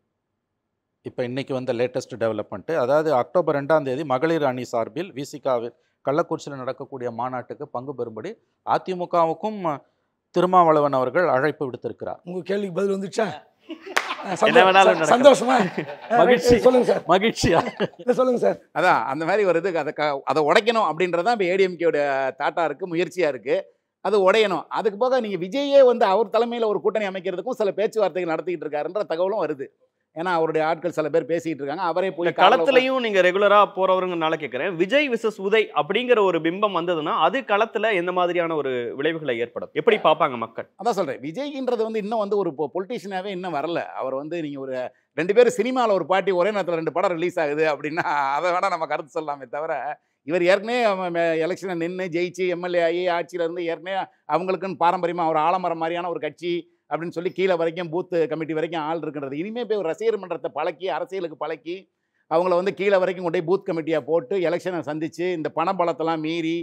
இப்போ இன்றைக்கி வந்த லேட்டஸ்ட் டெவலப்மெண்ட்டு அதாவது அக்டோபர் ரெண்டாம் தேதி மகளிர் அணி சார்பில் விசிகாவில் கள்ளக்குறிச்சியில் நடக்கக்கூடிய மாநாட்டுக்கு பங்கு பெறும்படி அதிமுகவுக்கும் திருமாவளவன் அவர்கள் அழைப்பு விடுத்திருக்கிறார் உங்கள் கேள்விக்கு பதில் வந்துச்சா மகிழ்ச்சி சொல்லுங்க சார் மகிழ்ச்சியா சொல்லுங்க சார் அதான் அந்த மாதிரி வருது அதை அதை உடைக்கணும் ஏடிஎம்கேயோட தாட்டா இருக்கு முயற்சியா இருக்கு அது உடையணும் அதுக்கு போக வந்து அவர் தலைமையில் ஒரு கூட்டணி அமைக்கிறதுக்கும் சில பேச்சுவார்த்தைகள் நடத்திக்கிட்டு இருக்காருன்ற தகவலும் வருது ஏன்னா அவருடைய ஆட்கள் சில பேர் பேசிட்டு இருக்காங்க அவரே போய் களத்துலையும் நீங்க ரெகுலரா போறவருங்கனால கேட்கிறேன் விஜய் விசஸ் உதய் அப்படிங்கிற ஒரு பிம்பம் வந்ததுன்னா அது களத்துல எந்த மாதிரியான ஒரு விளைவுகளை ஏற்படும் எப்படி பார்ப்பாங்க மக்கள் அதான் சொல்றேன் விஜய்ன்றது வந்து இன்னும் வந்து ஒரு பொலிட்டீஷியனாவே இன்னும் வரல அவர் வந்து நீங்க ஒரு ரெண்டு பேரும் சினிமாவில் ஒரு பாட்டி ஒரே நேரத்தில் ரெண்டு படம் ரிலீஸ் ஆகுது அப்படின்னா அதை வேணால் நம்ம கருத்து சொல்லலாமே தவிர இவர் ஏற்கனவே எலெக்ஷனை நின்று ஜெயிச்சு எம்எல்ஏ ஆகி ஆட்சியில் இருந்து ஏற்கனவே அவங்களுக்குன்னு பாரம்பரியமாக ஒரு ஆலமரம் மாதிரியான ஒரு கட்சி அப்படின்னு சொல்லி கீழே வரைக்கும் பூத்து கமிட்டி வரைக்கும் ஆள் இருக்கிறது இனிமேல் போய் ரசிகர் மன்றத்தை பழக்கி அரசியலுக்கு பழக்கி அவங்கள வந்து கீழே வரைக்கும் கொண்டு போய் பூத் கமிட்டியாக போட்டு எலெக்ஷனை சந்தித்து இந்த பண பலத்தெல்லாம் மீறி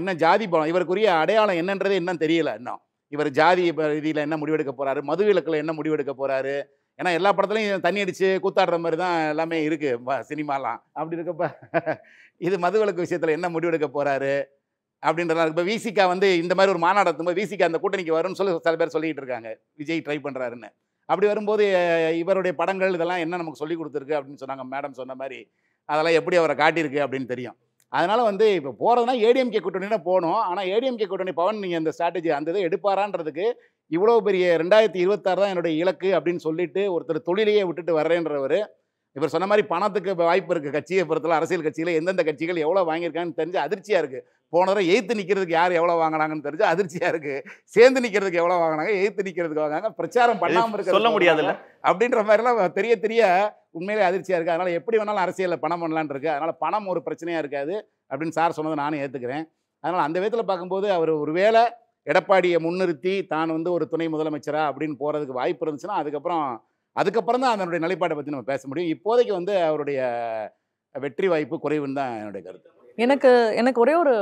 இன்னும் ஜாதி பலம் இவருக்குரிய அடையாளம் என்னன்றதே இன்னும் தெரியல இன்னும் இவர் ஜாதி ரீதியில் என்ன முடிவெடுக்க போகிறாரு மது விளக்கில் என்ன முடிவெடுக்க போகிறாரு ஏன்னா எல்லா படத்துலையும் தண்ணி அடித்து கூத்தாடுற மாதிரி தான் எல்லாமே இருக்குது சினிமாலாம் அப்படி இருக்கப்ப இது மதுவிலக்கு விஷயத்தில் என்ன முடிவெடுக்க போகிறாரு அப்படின்றதா இப்போ விசிகா வந்து இந்த மாதிரி ஒரு மாநாடு போது விசிகா அந்த கூட்டணிக்கு வரும்னு சொல்லி சில பேர் சொல்லிக்கிட்டு இருக்காங்க விஜய் ட்ரை பண்ணுறாருன்னு அப்படி வரும்போது இவருடைய படங்கள் இதெல்லாம் என்ன நமக்கு சொல்லி கொடுத்துருக்கு அப்படின்னு சொன்னாங்க மேடம் சொன்ன மாதிரி அதெல்லாம் எப்படி அவரை காட்டியிருக்கு அப்படின்னு தெரியும் அதனால் வந்து இப்போ போகிறதுனா ஏடிஎம்கே கூட்டணினா போகணும் ஆனால் ஏடிஎம்கே கூட்டணி பவன் நீங்கள் இந்த ஸ்ட்ராட்டஜி அந்த இதை எடுப்பாரான்றதுக்கு இவ்வளோ பெரிய ரெண்டாயிரத்தி இருபத்தாறு தான் என்னுடைய இலக்கு அப்படின்னு சொல்லிட்டு ஒருத்தர் தொழிலையே விட்டுட்டு வர்றேன்றவர் இவர் சொன்ன மாதிரி பணத்துக்கு வாய்ப்பு இருக்குது கட்சியை பொறுத்தல அரசியல் கட்சியில் எந்தெந்த கட்சிகள் எவ்வளோ வாங்கியிருக்காங்கன்னு தெரிஞ்சு அதிர்ச்சியாக இருக்குது போன தடவை எய்த்து நிற்கிறதுக்கு யார் எவ்வளோ வாங்கினாங்கன்னு தெரிஞ்சு அதிர்ச்சியாக இருக்குது சேர்ந்து நிற்கிறதுக்கு எவ்வளோ வாங்கினாங்க எய்த்து நிற்கிறதுக்கு வாங்கினாங்க பிரச்சாரம் பண்ணாமல் இருக்க சொல்ல முடியாதுல்ல அப்படின்ற மாதிரிலாம் தெரிய தெரிய உண்மையிலே அதிர்ச்சியாக இருக்குது அதனால் எப்படி வேணாலும் அரசியலில் பணம் பண்ணலான் இருக்குது அதனால் பணம் ஒரு பிரச்சனையாக இருக்காது அப்படின்னு சார் சொன்னதை நானும் ஏற்றுக்கிறேன் அதனால் அந்த விதத்தில் பார்க்கும்போது அவர் ஒருவேளை எடப்பாடியை முன்னிறுத்தி தான் வந்து ஒரு துணை முதலமைச்சராக அப்படின்னு போகிறதுக்கு வாய்ப்பு இருந்துச்சுன்னா அதுக்கப்புறம் அதுக்கப்புறம் தான் அதனுடைய நிலைப்பாடை பற்றி நம்ம பேச முடியும் இப்போதைக்கு வந்து அவருடைய வெற்றி வாய்ப்பு குறைவுன்னு தான் என்னுடைய கருத்து எனக்கு எனக்கு ஒரே ஒரு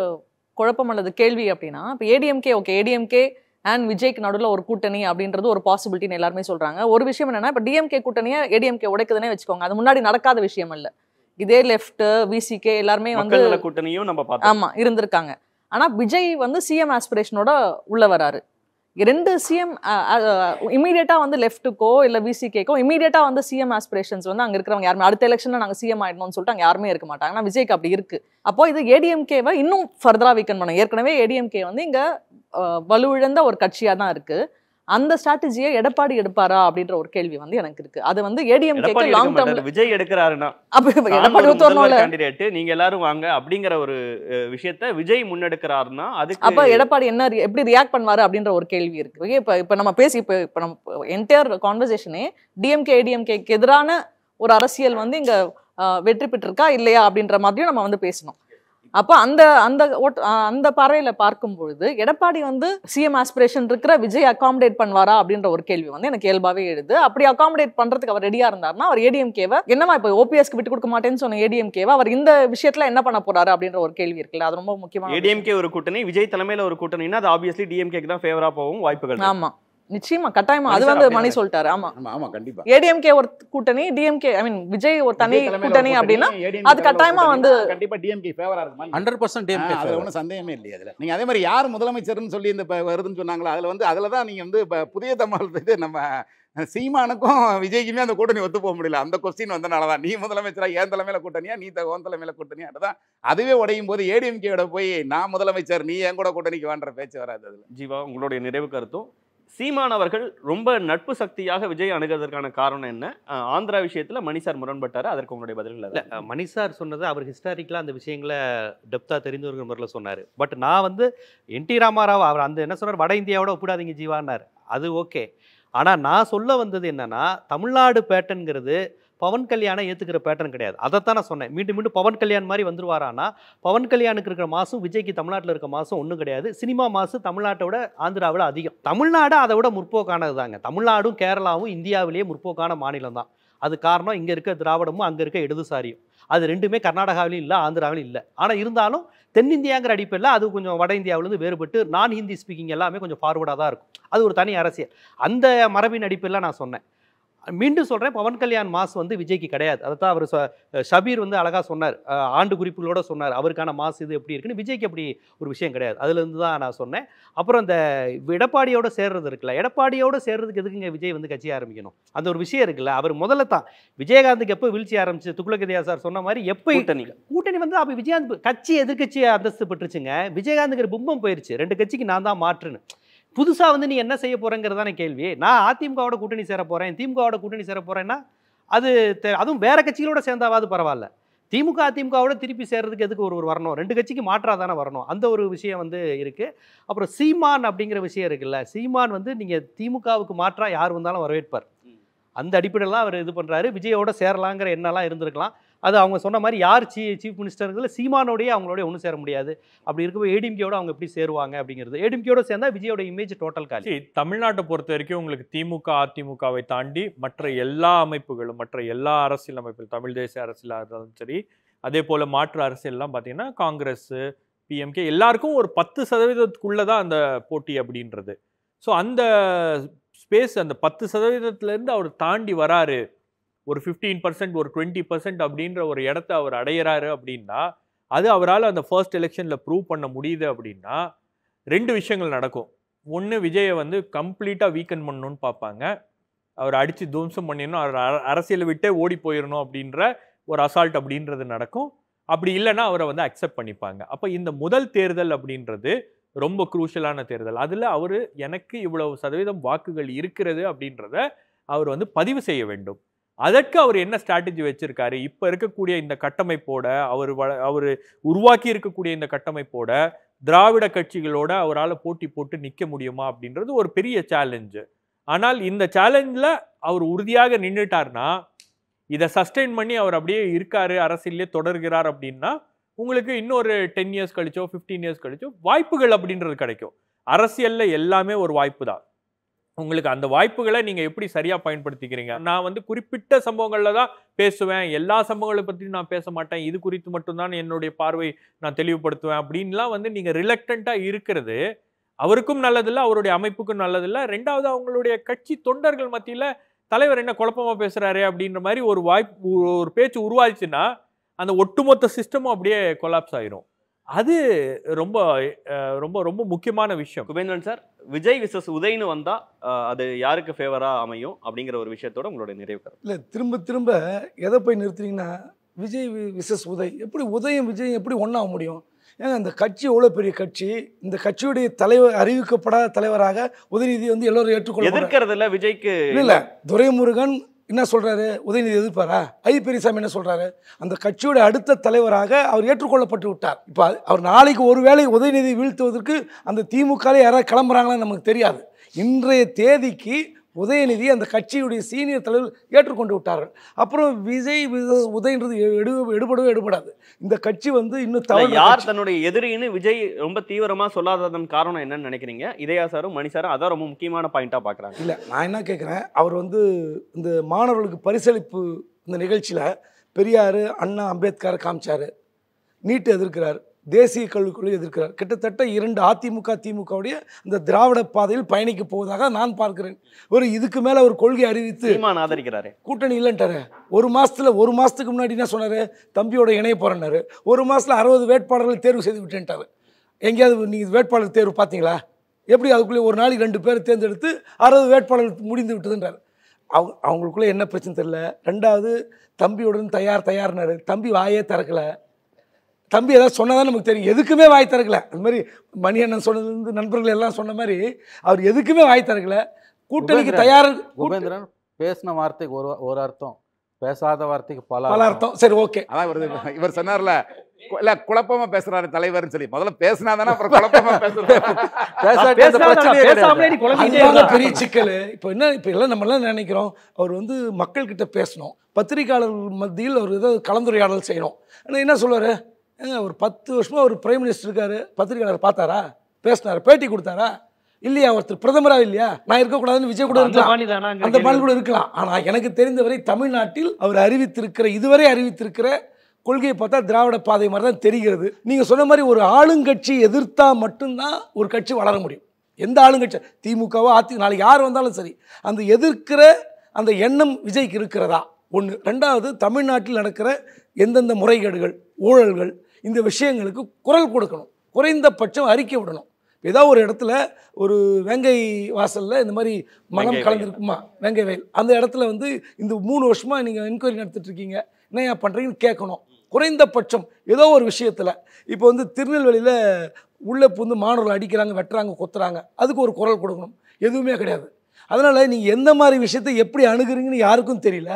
குழப்பம் அல்லது கேள்வி அப்படின்னா இப்போ ஏடிஎம்கே ஓகே ஏடிஎம்கே அண்ட் விஜய்க்கு நடுவில் ஒரு கூட்டணி அப்படின்றது ஒரு பாசிபிலிட்டின்னு எல்லாருமே சொல்கிறாங்க ஒரு விஷயம் என்னென்னா இப்போ டிஎம்கே கூட்டணியை ஏடிஎம்கே உடைக்குதுன்னே வச்சுக்கோங்க அது முன்னாடி நடக்காத விஷயம் இல்லை இதே லெஃப்ட் விசிகே எல்லாருமே வந்து கூட்டணியும் நம்ம ஆமாம் இருந்திருக்காங்க ஆனால் விஜய் வந்து சிஎம் ஆஸ்பிரேஷனோட உள்ள வராரு ரெண்டு சிஎம் இமீடியட்டாக வந்து லெஃப்ட்டுக்கோ இல்லை விசிகேக்கோ இமீடியட்டாக வந்து சிஎம் ஆஸ்பிரேஷன்ஸ் வந்து அங்கே இருக்கிறவங்க யாருமே அடுத்த எலெக்ஷனில் நாங்கள் சிஎம் ஆயிடணும்னு சொல்லிட்டு அங்கே யாருமே இருக்க மாட்டாங்க ஆனால் விஜய்க்கு அப்படி இருக்குது அப்போ இது ஏடிஎம்கேவை இன்னும் ஃபர்தராக வீக்கன் பண்ணோம் ஏற்கனவே ஏடிஎம்கே வந்து இங்கே வலுவிழந்த ஒரு கட்சியாக தான் இருக்குது அந்த ஸ்ட்ராட்டஜியை எடப்பாடி எடுப்பாரா அப்படின்ற ஒரு கேள்வி வந்து எனக்கு இருக்கு அது வந்து ஏடிஎம் லாங் டேர்ம் விஜய் எடுக்கிறாருன்னா நீங்க எல்லாரும் வாங்க அப்படிங்கிற ஒரு விஷயத்த விஜய் முன்னெடுக்கிறாருன்னா அது அப்ப எடப்பாடி என்ன எப்படி ரியாக்ட் பண்ணுவாரு அப்படின்ற ஒரு கேள்வி இருக்கு ஓகே இப்ப இப்ப நம்ம பேசி இப்ப இப்ப நம்ம என்டையர் கான்வர்சேஷனே டிஎம்கே ஏடிஎம்கேக்கு எதிரான ஒரு அரசியல் வந்து இங்க வெற்றி பெற்றிருக்கா இல்லையா அப்படின்ற மாதிரியும் நம்ம வந்து பேசணும் அப்போ அந்த அந்த அந்த பறையில் பார்க்கும் பொழுது எடப்பாடி வந்து சிஎம் ஆஸ்பிரேஷன் இருக்கிற விஜய் அகாமடேட் பண்ணுவாரா அப்படின்ற ஒரு கேள்வி வந்து எனக்கு இயல்பாகவே எழுது அப்படி அகாமடேட் பண்ணுறதுக்கு அவர் ரெடியாக இருந்தார்னா அவர் ஏடிஎம்கேவை என்னமா இப்போ ஓபிஎஸ்க்கு விட்டு கொடுக்க மாட்டேன்னு சொன்ன ஏடிஎம்கேவை அவர் இந்த விஷயத்தில் என்ன பண்ண போறாரு அப்படின்ற ஒரு கேள்வி இருக்குல்ல அது ரொம்ப முக்கியமான ஏடிஎம்கே ஒரு கூட்டணி விஜய் தலைமையில் ஒரு கூட்டணின்னா அது ஆப்வியஸ்லி டிஎம்கேக்கு தான் ஃபேவரா போகும் வாய்ப்புகள் ஆமாம் நிச்சயமா கட்டாயமா அது வந்து மணி சொல்லிட்டாரு ஆமா ஆமா கண்டிப்பா ஏடிஎம்கே ஒரு கூட்டணி டிஎம்கே ஐ மீன் விஜய் ஒரு தனி கூட்டணி அப்படின்னா அது கட்டாயமா வந்து கண்டிப்பா டிஎம்கே ஃபேவரா இருக்கும் ஹண்ட்ரட் பர்சன்ட் டிஎம்கே அதுல ஒன்றும் சந்தேகமே இல்லையா அதுல நீங்க அதே மாதிரி யார் முதலமைச்சர்னு சொல்லி இந்த வருதுன்னு சொன்னாங்களா அதுல வந்து அதுல தான் நீங்க வந்து புதிய தமிழ் இது நம்ம சீமானுக்கும் விஜய்க்குமே அந்த கூட்டணி ஒத்து போக முடியல அந்த கொஸ்டின் வந்தனால தான் நீ முதலமைச்சரா என் தலைமையில கூட்டணியா நீ உன் தலைமையில கூட்டணியா அதுதான் அதுவே உடையும் போது ஏடிஎம்கேயோட போய் நான் முதலமைச்சர் நீ என் கூட கூட்டணிக்கு வான்ற பேச்சு வராது அதுல ஜீவா உங்களுடைய நிறைவு கருத்தும் சீமான் அவர்கள் ரொம்ப நட்பு சக்தியாக விஜய் அணுகிறதுக்கான காரணம் என்ன ஆந்திரா விஷயத்தில் மணிசார் முரண்பட்டார் அதற்கு உங்களுடைய பதில்கள் இல்லை மணிசார் சொன்னது அவர் ஹிஸ்டாரிக்கலாக அந்த விஷயங்களை டெப்த்தாக தெரிந்தவர்கள் முறையில் சொன்னார் பட் நான் வந்து என் டி ராமாராவ் அவர் அந்த என்ன சொன்னார் வட இந்தியாவோட ஒப்பிடாதீங்க ஜீவானார் அது ஓகே ஆனால் நான் சொல்ல வந்தது என்னென்னா தமிழ்நாடு பேட்டன்கிறது பவன் கல்யாணம் ஏற்றுக்கிற பேட்டர்ன் கிடையாது அதை தான் நான் சொன்னேன் மீண்டும் மீண்டும் பவன் கல்யாண் மாதிரி வந்துருவாரானா பவன் கல்யாணுக்கு இருக்கிற மாதம் விஜய்க்கு தமிழ்நாட்டில் இருக்க மாதம் ஒன்றும் கிடையாது சினிமா மாசு தமிழ்நாட்டை விட ஆந்திராவில் அதிகம் தமிழ்நாடு அதை விட முற்போக்கானது தாங்க தமிழ்நாடும் கேரளாவும் இந்தியாவிலேயே முற்போக்கான மாநிலம் தான் அது காரணம் இங்கே இருக்க திராவிடமும் அங்கே இருக்க இடதுசாரியும் அது ரெண்டுமே கர்நாடகாவிலும் இல்லை ஆந்திராவிலும் இல்லை ஆனால் இருந்தாலும் தென்னிந்தியாங்கிற அடிப்படையில் அது கொஞ்சம் வட இந்தியாவிலேருந்து வேறுபட்டு நான் ஹிந்தி ஸ்பீக்கிங் எல்லாமே கொஞ்சம் ஃபார்வர்டாக தான் இருக்கும் அது ஒரு தனி அரசியல் அந்த மரபின் அடிப்படையில் நான் சொன்னேன் மீண்டும் சொல்கிறேன் பவன் கல்யாண் மாஸ் வந்து விஜய்க்கு கிடையாது அதை தான் அவர் ஷபீர் வந்து அழகாக சொன்னார் ஆண்டு குறிப்புகளோடு சொன்னார் அவருக்கான மாஸ் இது எப்படி இருக்குன்னு விஜய்க்கு அப்படி ஒரு விஷயம் கிடையாது அதுலேருந்து தான் நான் சொன்னேன் அப்புறம் இந்த எடப்பாடியோடு சேர்றது இருக்குல்ல எடப்பாடியோடு சேர்றதுக்கு எதுக்குங்க விஜய் வந்து கட்சி ஆரம்பிக்கணும் அந்த ஒரு விஷயம் இருக்குல்ல அவர் முதல்ல தான் விஜயகாந்துக்கு எப்போ வீழ்ச்சி ஆரம்பிச்சு துக்குலகதியா சார் சொன்ன மாதிரி எப்போ கூட்டணி கூட்டணி வந்து அப்போ விஜயகாந்த் கட்சி எதிர்கட்சியை அந்தஸ்து பெற்றுச்சுங்க விஜயகாந்துங்கிற பிம்பம் போயிருச்சு ரெண்டு கட்சிக்கு நான் தான் மாற்றுன்னு புதுசாக வந்து நீ என்ன செய்ய போகிறேங்கிறதான கேள்வி நான் அதிமுகவோட கூட்டணி சேர போகிறேன் திமுகவோட கூட்டணி சேர போகிறேன்னா அது அதுவும் வேறு கட்சிகளோட சேர்ந்தாவது பரவாயில்ல திமுக அதிமுகவோட திருப்பி சேர்றதுக்கு எதுக்கு ஒரு ஒரு வரணும் ரெண்டு கட்சிக்கு மாற்றாக தானே வரணும் அந்த ஒரு விஷயம் வந்து இருக்குது அப்புறம் சீமான் அப்படிங்கிற விஷயம் இருக்குல்ல சீமான் வந்து நீங்கள் திமுகவுக்கு மாற்றாக யார் வந்தாலும் வரவேற்பார் அந்த அடிப்படையெல்லாம் அவர் இது பண்ணுறாரு விஜயோட சேரலாங்கிற எண்ணெல்லாம் இருந்திருக்கலாம் அது அவங்க சொன்ன மாதிரி யார் சீ சீஃப் மினிஸ்டர்கள் சீமானோடையே அவங்களோட ஒன்றும் சேர முடியாது அப்படி இருக்கும்போது ஏடிஎம்கேயோட அவங்க எப்படி சேருவாங்க அப்படிங்கிறது ஏடிஎம்கேயோட சேர்ந்தால் விஜயோட இமேஜ் டோட்டல் காலி தமிழ்நாட்டை பொறுத்த வரைக்கும் உங்களுக்கு திமுக அதிமுகவை தாண்டி மற்ற எல்லா அமைப்புகளும் மற்ற எல்லா அரசியல் அமைப்புகள் தமிழ் தேசிய அரசியலாக இருந்தாலும் சரி அதே போல் மாற்று அரசியல்லாம் பார்த்தீங்கன்னா காங்கிரஸு பிஎம்கே எல்லாருக்கும் ஒரு பத்து சதவீதத்துக்குள்ளே தான் அந்த போட்டி அப்படின்றது ஸோ அந்த ஸ்பேஸ் அந்த பத்து சதவீதத்துலேருந்து அவர் தாண்டி வராரு ஒரு ஃபிஃப்டீன் பர்சன்ட் ஒரு டுவெண்ட்டி பர்சன்ட் அப்படின்ற ஒரு இடத்த அவர் அடையிறாரு அப்படின்னா அது அவரால் அந்த ஃபர்ஸ்ட் எலெக்ஷனில் ப்ரூவ் பண்ண முடியுது அப்படின்னா ரெண்டு விஷயங்கள் நடக்கும் ஒன்று விஜயை வந்து கம்ப்ளீட்டாக வீக்கன் பண்ணணும்னு பார்ப்பாங்க அவர் அடித்து துவம்சம் பண்ணிடணும் அவர் அரசியலை விட்டே ஓடி போயிடணும் அப்படின்ற ஒரு அசால்ட் அப்படின்றது நடக்கும் அப்படி இல்லைன்னா அவரை வந்து அக்செப்ட் பண்ணிப்பாங்க அப்போ இந்த முதல் தேர்தல் அப்படின்றது ரொம்ப குரூஷலான தேர்தல் அதில் அவர் எனக்கு இவ்வளவு சதவீதம் வாக்குகள் இருக்கிறது அப்படின்றத அவர் வந்து பதிவு செய்ய வேண்டும் அதற்கு அவர் என்ன ஸ்ட்ராட்டஜி வச்சிருக்காரு இப்போ இருக்கக்கூடிய இந்த கட்டமைப்போட அவர் அவர் உருவாக்கி இருக்கக்கூடிய இந்த கட்டமைப்போட திராவிட கட்சிகளோட அவரால் போட்டி போட்டு நிற்க முடியுமா அப்படின்றது ஒரு பெரிய சேலஞ்சு ஆனால் இந்த சேலஞ்சில் அவர் உறுதியாக நின்றுட்டார்னா இதை சஸ்டெயின் பண்ணி அவர் அப்படியே இருக்காரு அரசியலே தொடர்கிறார் அப்படின்னா உங்களுக்கு இன்னொரு டென் இயர்ஸ் கழிச்சோ ஃபிஃப்டீன் இயர்ஸ் கழிச்சோ வாய்ப்புகள் அப்படின்றது கிடைக்கும் அரசியலில் எல்லாமே ஒரு வாய்ப்பு தான் உங்களுக்கு அந்த வாய்ப்புகளை நீங்கள் எப்படி சரியாக பயன்படுத்திக்கிறீங்க நான் வந்து குறிப்பிட்ட சம்பவங்களில் தான் பேசுவேன் எல்லா சம்பவங்களை பற்றியும் நான் பேச மாட்டேன் இது குறித்து மட்டும்தான் என்னுடைய பார்வை நான் தெளிவுபடுத்துவேன் அப்படின்லாம் வந்து நீங்கள் ரிலக்டண்ட்டாக இருக்கிறது அவருக்கும் நல்லதில்லை அவருடைய அமைப்புக்கும் நல்லதில்லை ரெண்டாவது அவங்களுடைய கட்சி தொண்டர்கள் மத்தியில் தலைவர் என்ன குழப்பமாக பேசுகிறாரு அப்படின்ற மாதிரி ஒரு வாய்ப்பு ஒரு பேச்சு உருவாச்சுன்னா அந்த ஒட்டுமொத்த சிஸ்டமும் அப்படியே கொலாப்ஸ் ஆயிரும் அது ரொம்ப ரொம்ப ரொம்ப முக்கியமான விஷயம் குபேந்திரன் சார் விஜய் விசஸ் உதயன்னு வந்தால் அது யாருக்கு ஃபேவராக அமையும் அப்படிங்கிற ஒரு விஷயத்தோட உங்களுடைய நிறைவு இல்லை திரும்ப திரும்ப எதை போய் நிறுத்துறீங்கன்னா விஜய் விசஸ் உதய் எப்படி உதயம் விஜயம் எப்படி ஒன்றாக முடியும் ஏன்னா இந்த கட்சி எவ்வளோ பெரிய கட்சி இந்த கட்சியுடைய தலைவர் அறிவிக்கப்படாத தலைவராக உதயநிதி வந்து எல்லோரும் ஏற்றுக்கொள்ள எதிர்க்கிறதுல விஜய்க்கு இல்லை துரைமுருகன் என்ன சொல்கிறாரு உதயநிதி எதிர்ப்பாரா ஐ பெரியசாமி என்ன சொல்கிறாரு அந்த கட்சியோட அடுத்த தலைவராக அவர் ஏற்றுக்கொள்ளப்பட்டு விட்டார் இப்போ அவர் நாளைக்கு ஒருவேளை உதயநிதி வீழ்த்துவதற்கு அந்த திமுகவில் யாராவது கிளம்புறாங்களான்னு நமக்கு தெரியாது இன்றைய தேதிக்கு உதயநிதி அந்த கட்சியுடைய சீனியர் தலைவர் ஏற்றுக்கொண்டு விட்டார்கள் அப்புறம் விஜய் உதயன்றது எடு எடுபடவே எடுபடாது இந்த கட்சி வந்து இன்னும் யார் தன்னுடைய எதிரின்னு விஜய் ரொம்ப தீவிரமாக சொல்லாததன் காரணம் என்னன்னு நினைக்கிறீங்க இதயா சாரும் மணி சாரும் அதான் ரொம்ப முக்கியமான பாயிண்ட்டாக பார்க்குறாங்க இல்லை நான் என்ன கேட்குறேன் அவர் வந்து இந்த மாணவர்களுக்கு பரிசளிப்பு இந்த நிகழ்ச்சியில் பெரியார் அண்ணா அம்பேத்கர் காமிச்சார் நீட்டு எதிர்க்கிறார் தேசிய கல்விக்குழு எதிர்க்கிறார் கிட்டத்தட்ட இரண்டு அதிமுக திமுகவுடைய இந்த திராவிட பாதையில் பயணிக்க போவதாக நான் பார்க்கிறேன் ஒரு இதுக்கு மேலே ஒரு கொள்கை அறிவித்து ஆதரிக்கிறாரு கூட்டணி இல்லைன்ட்டாரு ஒரு மாதத்தில் ஒரு மாதத்துக்கு முன்னாடி என்ன சொன்னார் தம்பியோட இணைய போகிறேன்னாரு ஒரு மாதத்தில் அறுபது வேட்பாளர்களை தேர்வு செய்து விட்டேன்ட்டார் எங்கேயாவது நீங்கள் வேட்பாளர் தேர்வு பார்த்தீங்களா எப்படி அதுக்குள்ளே ஒரு நாளைக்கு ரெண்டு பேர் தேர்ந்தெடுத்து அறுபது வேட்பாளர்கள் முடிந்து விட்டதுன்றார் அவங்க அவங்களுக்குள்ளே என்ன பிரச்சனை தெரில ரெண்டாவது தம்பியுடன் தயார் தயார்னாரு தம்பி வாயே திறக்கலை தம்பி ஏதாவது சொன்னால் நமக்கு தெரியும் எதுக்குமே வாய் திறக்கல அது மாதிரி மணி அண்ணன் சொன்னதுலேருந்து நண்பர்கள் எல்லாம் சொன்ன மாதிரி அவர் எதுக்குமே வாய் திறக்கல கூட்டணிக்கு தயார் உபேந்திரன் பேசின வார்த்தைக்கு ஒரு ஒரு அர்த்தம் பேசாத வார்த்தைக்கு பல பல அர்த்தம் சரி ஓகே அதான் இவர் சொன்னார்ல இல்ல குழப்பமா பேசுறாரு தலைவர்னு சொல்லி முதல்ல பேசினா தானே அப்புறம் குழப்பமா பேசுறாரு பெரிய சிக்கல் இப்போ என்ன இப்போ எல்லாம் நம்ம எல்லாம் நினைக்கிறோம் அவர் வந்து மக்கள்கிட்ட பேசணும் பத்திரிகையாளர்கள் மத்தியில் அவர் ஏதாவது கலந்துரையாடல் செய்யணும் ஆனால் என்ன சொல்லுவார் ஏங்க ஒரு பத்து வருஷமாக ஒரு பிரைம் மினிஸ்டர் இருக்கார் பத்திரிகையாளர் பார்த்தாரா பேசினார் பேட்டி கொடுத்தாரா இல்லையா ஒருத்தர் பிரதமராக இல்லையா நான் இருக்கக்கூடாதுன்னு விஜய் கூட இருக்கலாம் அந்த பாணி கூட இருக்கலாம் ஆனால் எனக்கு தெரிந்தவரை தமிழ்நாட்டில் அவர் அறிவித்திருக்கிற இதுவரை அறிவித்திருக்கிற கொள்கையை பார்த்தா திராவிட பாதை மாதிரி தான் தெரிகிறது நீங்கள் சொன்ன மாதிரி ஒரு ஆளுங்கட்சி எதிர்த்தா மட்டும்தான் ஒரு கட்சி வளர முடியும் எந்த ஆளுங்கட்சி திமுகவோ அதி நாளைக்கு யார் வந்தாலும் சரி அந்த எதிர்க்கிற அந்த எண்ணம் விஜய்க்கு இருக்கிறதா ஒன்று ரெண்டாவது தமிழ்நாட்டில் நடக்கிற எந்தெந்த முறைகேடுகள் ஊழல்கள் இந்த விஷயங்களுக்கு குரல் கொடுக்கணும் குறைந்தபட்சம் அறிக்கை விடணும் ஏதோ ஒரு இடத்துல ஒரு வேங்கை வாசலில் இந்த மாதிரி மனம் கலந்துருக்குமா வேங்கை வயல் அந்த இடத்துல வந்து இந்த மூணு வருஷமாக நீங்கள் என்கொயரி நடத்திட்டுருக்கீங்க என்ன ஏன் பண்ணுறீங்கன்னு கேட்கணும் குறைந்தபட்சம் ஏதோ ஒரு விஷயத்தில் இப்போ வந்து திருநெல்வேலியில் உள்ளே புந்து மாணவர்கள் அடிக்கிறாங்க வெட்டுறாங்க கொத்துறாங்க அதுக்கு ஒரு குரல் கொடுக்கணும் எதுவுமே கிடையாது அதனால் நீங்கள் எந்த மாதிரி விஷயத்தை எப்படி அணுகுறீங்கன்னு யாருக்கும் தெரியல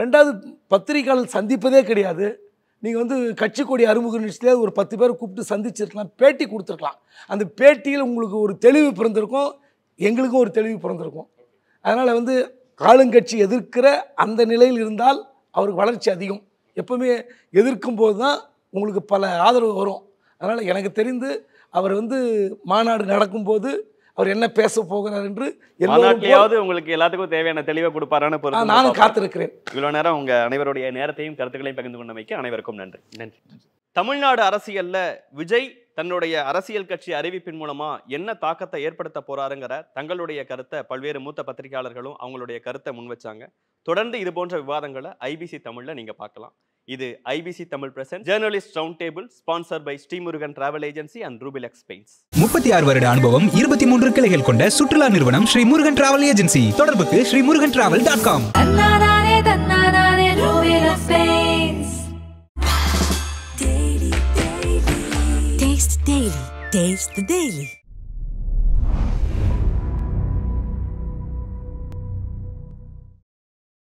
ரெண்டாவது பத்திரிக்கையாளர் சந்திப்பதே கிடையாது நீங்கள் வந்து கட்சி கொடி அறிமுக நிகழ்ச்சியில் ஒரு பத்து பேர் கூப்பிட்டு சந்திச்சிருக்கலாம் பேட்டி கொடுத்துருக்கலாம் அந்த பேட்டியில் உங்களுக்கு ஒரு தெளிவு பிறந்திருக்கும் எங்களுக்கும் ஒரு தெளிவு பிறந்திருக்கும் அதனால் வந்து ஆளுங்கட்சி எதிர்க்கிற அந்த நிலையில் இருந்தால் அவருக்கு வளர்ச்சி அதிகம் எப்போவுமே எதிர்க்கும் போது தான் உங்களுக்கு பல ஆதரவு வரும் அதனால் எனக்கு தெரிந்து அவர் வந்து மாநாடு நடக்கும்போது அவர் என்ன பேச போகிறார் என்று எல்லாத்தையாவது உங்களுக்கு எல்லாத்துக்கும் தேவையான தெளிவை கொடுப்பாரான்னு பொருள் நானும் காத்திருக்கிறேன் இவ்வளோ நேரம் உங்கள் அனைவருடைய நேரத்தையும் கருத்துக்களையும் பகிர்ந்து கொண்டமைக்கு அனைவருக்கும் நன்றி நன்றி தமிழ்நாடு அரசியலில் விஜய் தன்னுடைய அரசியல் கட்சி அறிவிப்பின் மூலமா என்ன தாக்கத்தை ஏற்படுத்த போறாருங்கிற தங்களுடைய கருத்தை பல்வேறு மூத்த பத்திரிகையாளர்களும் அவங்களுடைய கருத்தை முன் வச்சாங்க தொடர்ந்து இது போன்ற விவாதங்களை ஐபிசி தமிழ்ல நீங்க பார்க்கலாம் இது IBC Tamil present journalist round table sponsor by Sri Murugan travel agency and Rubylux paints முப்பத்தி ஆறு வருட அனுபவம் இருபத்தி மூன்று கிளைகள் கொண்ட சுற்றுலா நிறுவனம் ஸ்ரீமுருகன் டிராவல் ஏஜென்சி தொடர்புக்கு Sri Murugan travel dot com Taste the daily.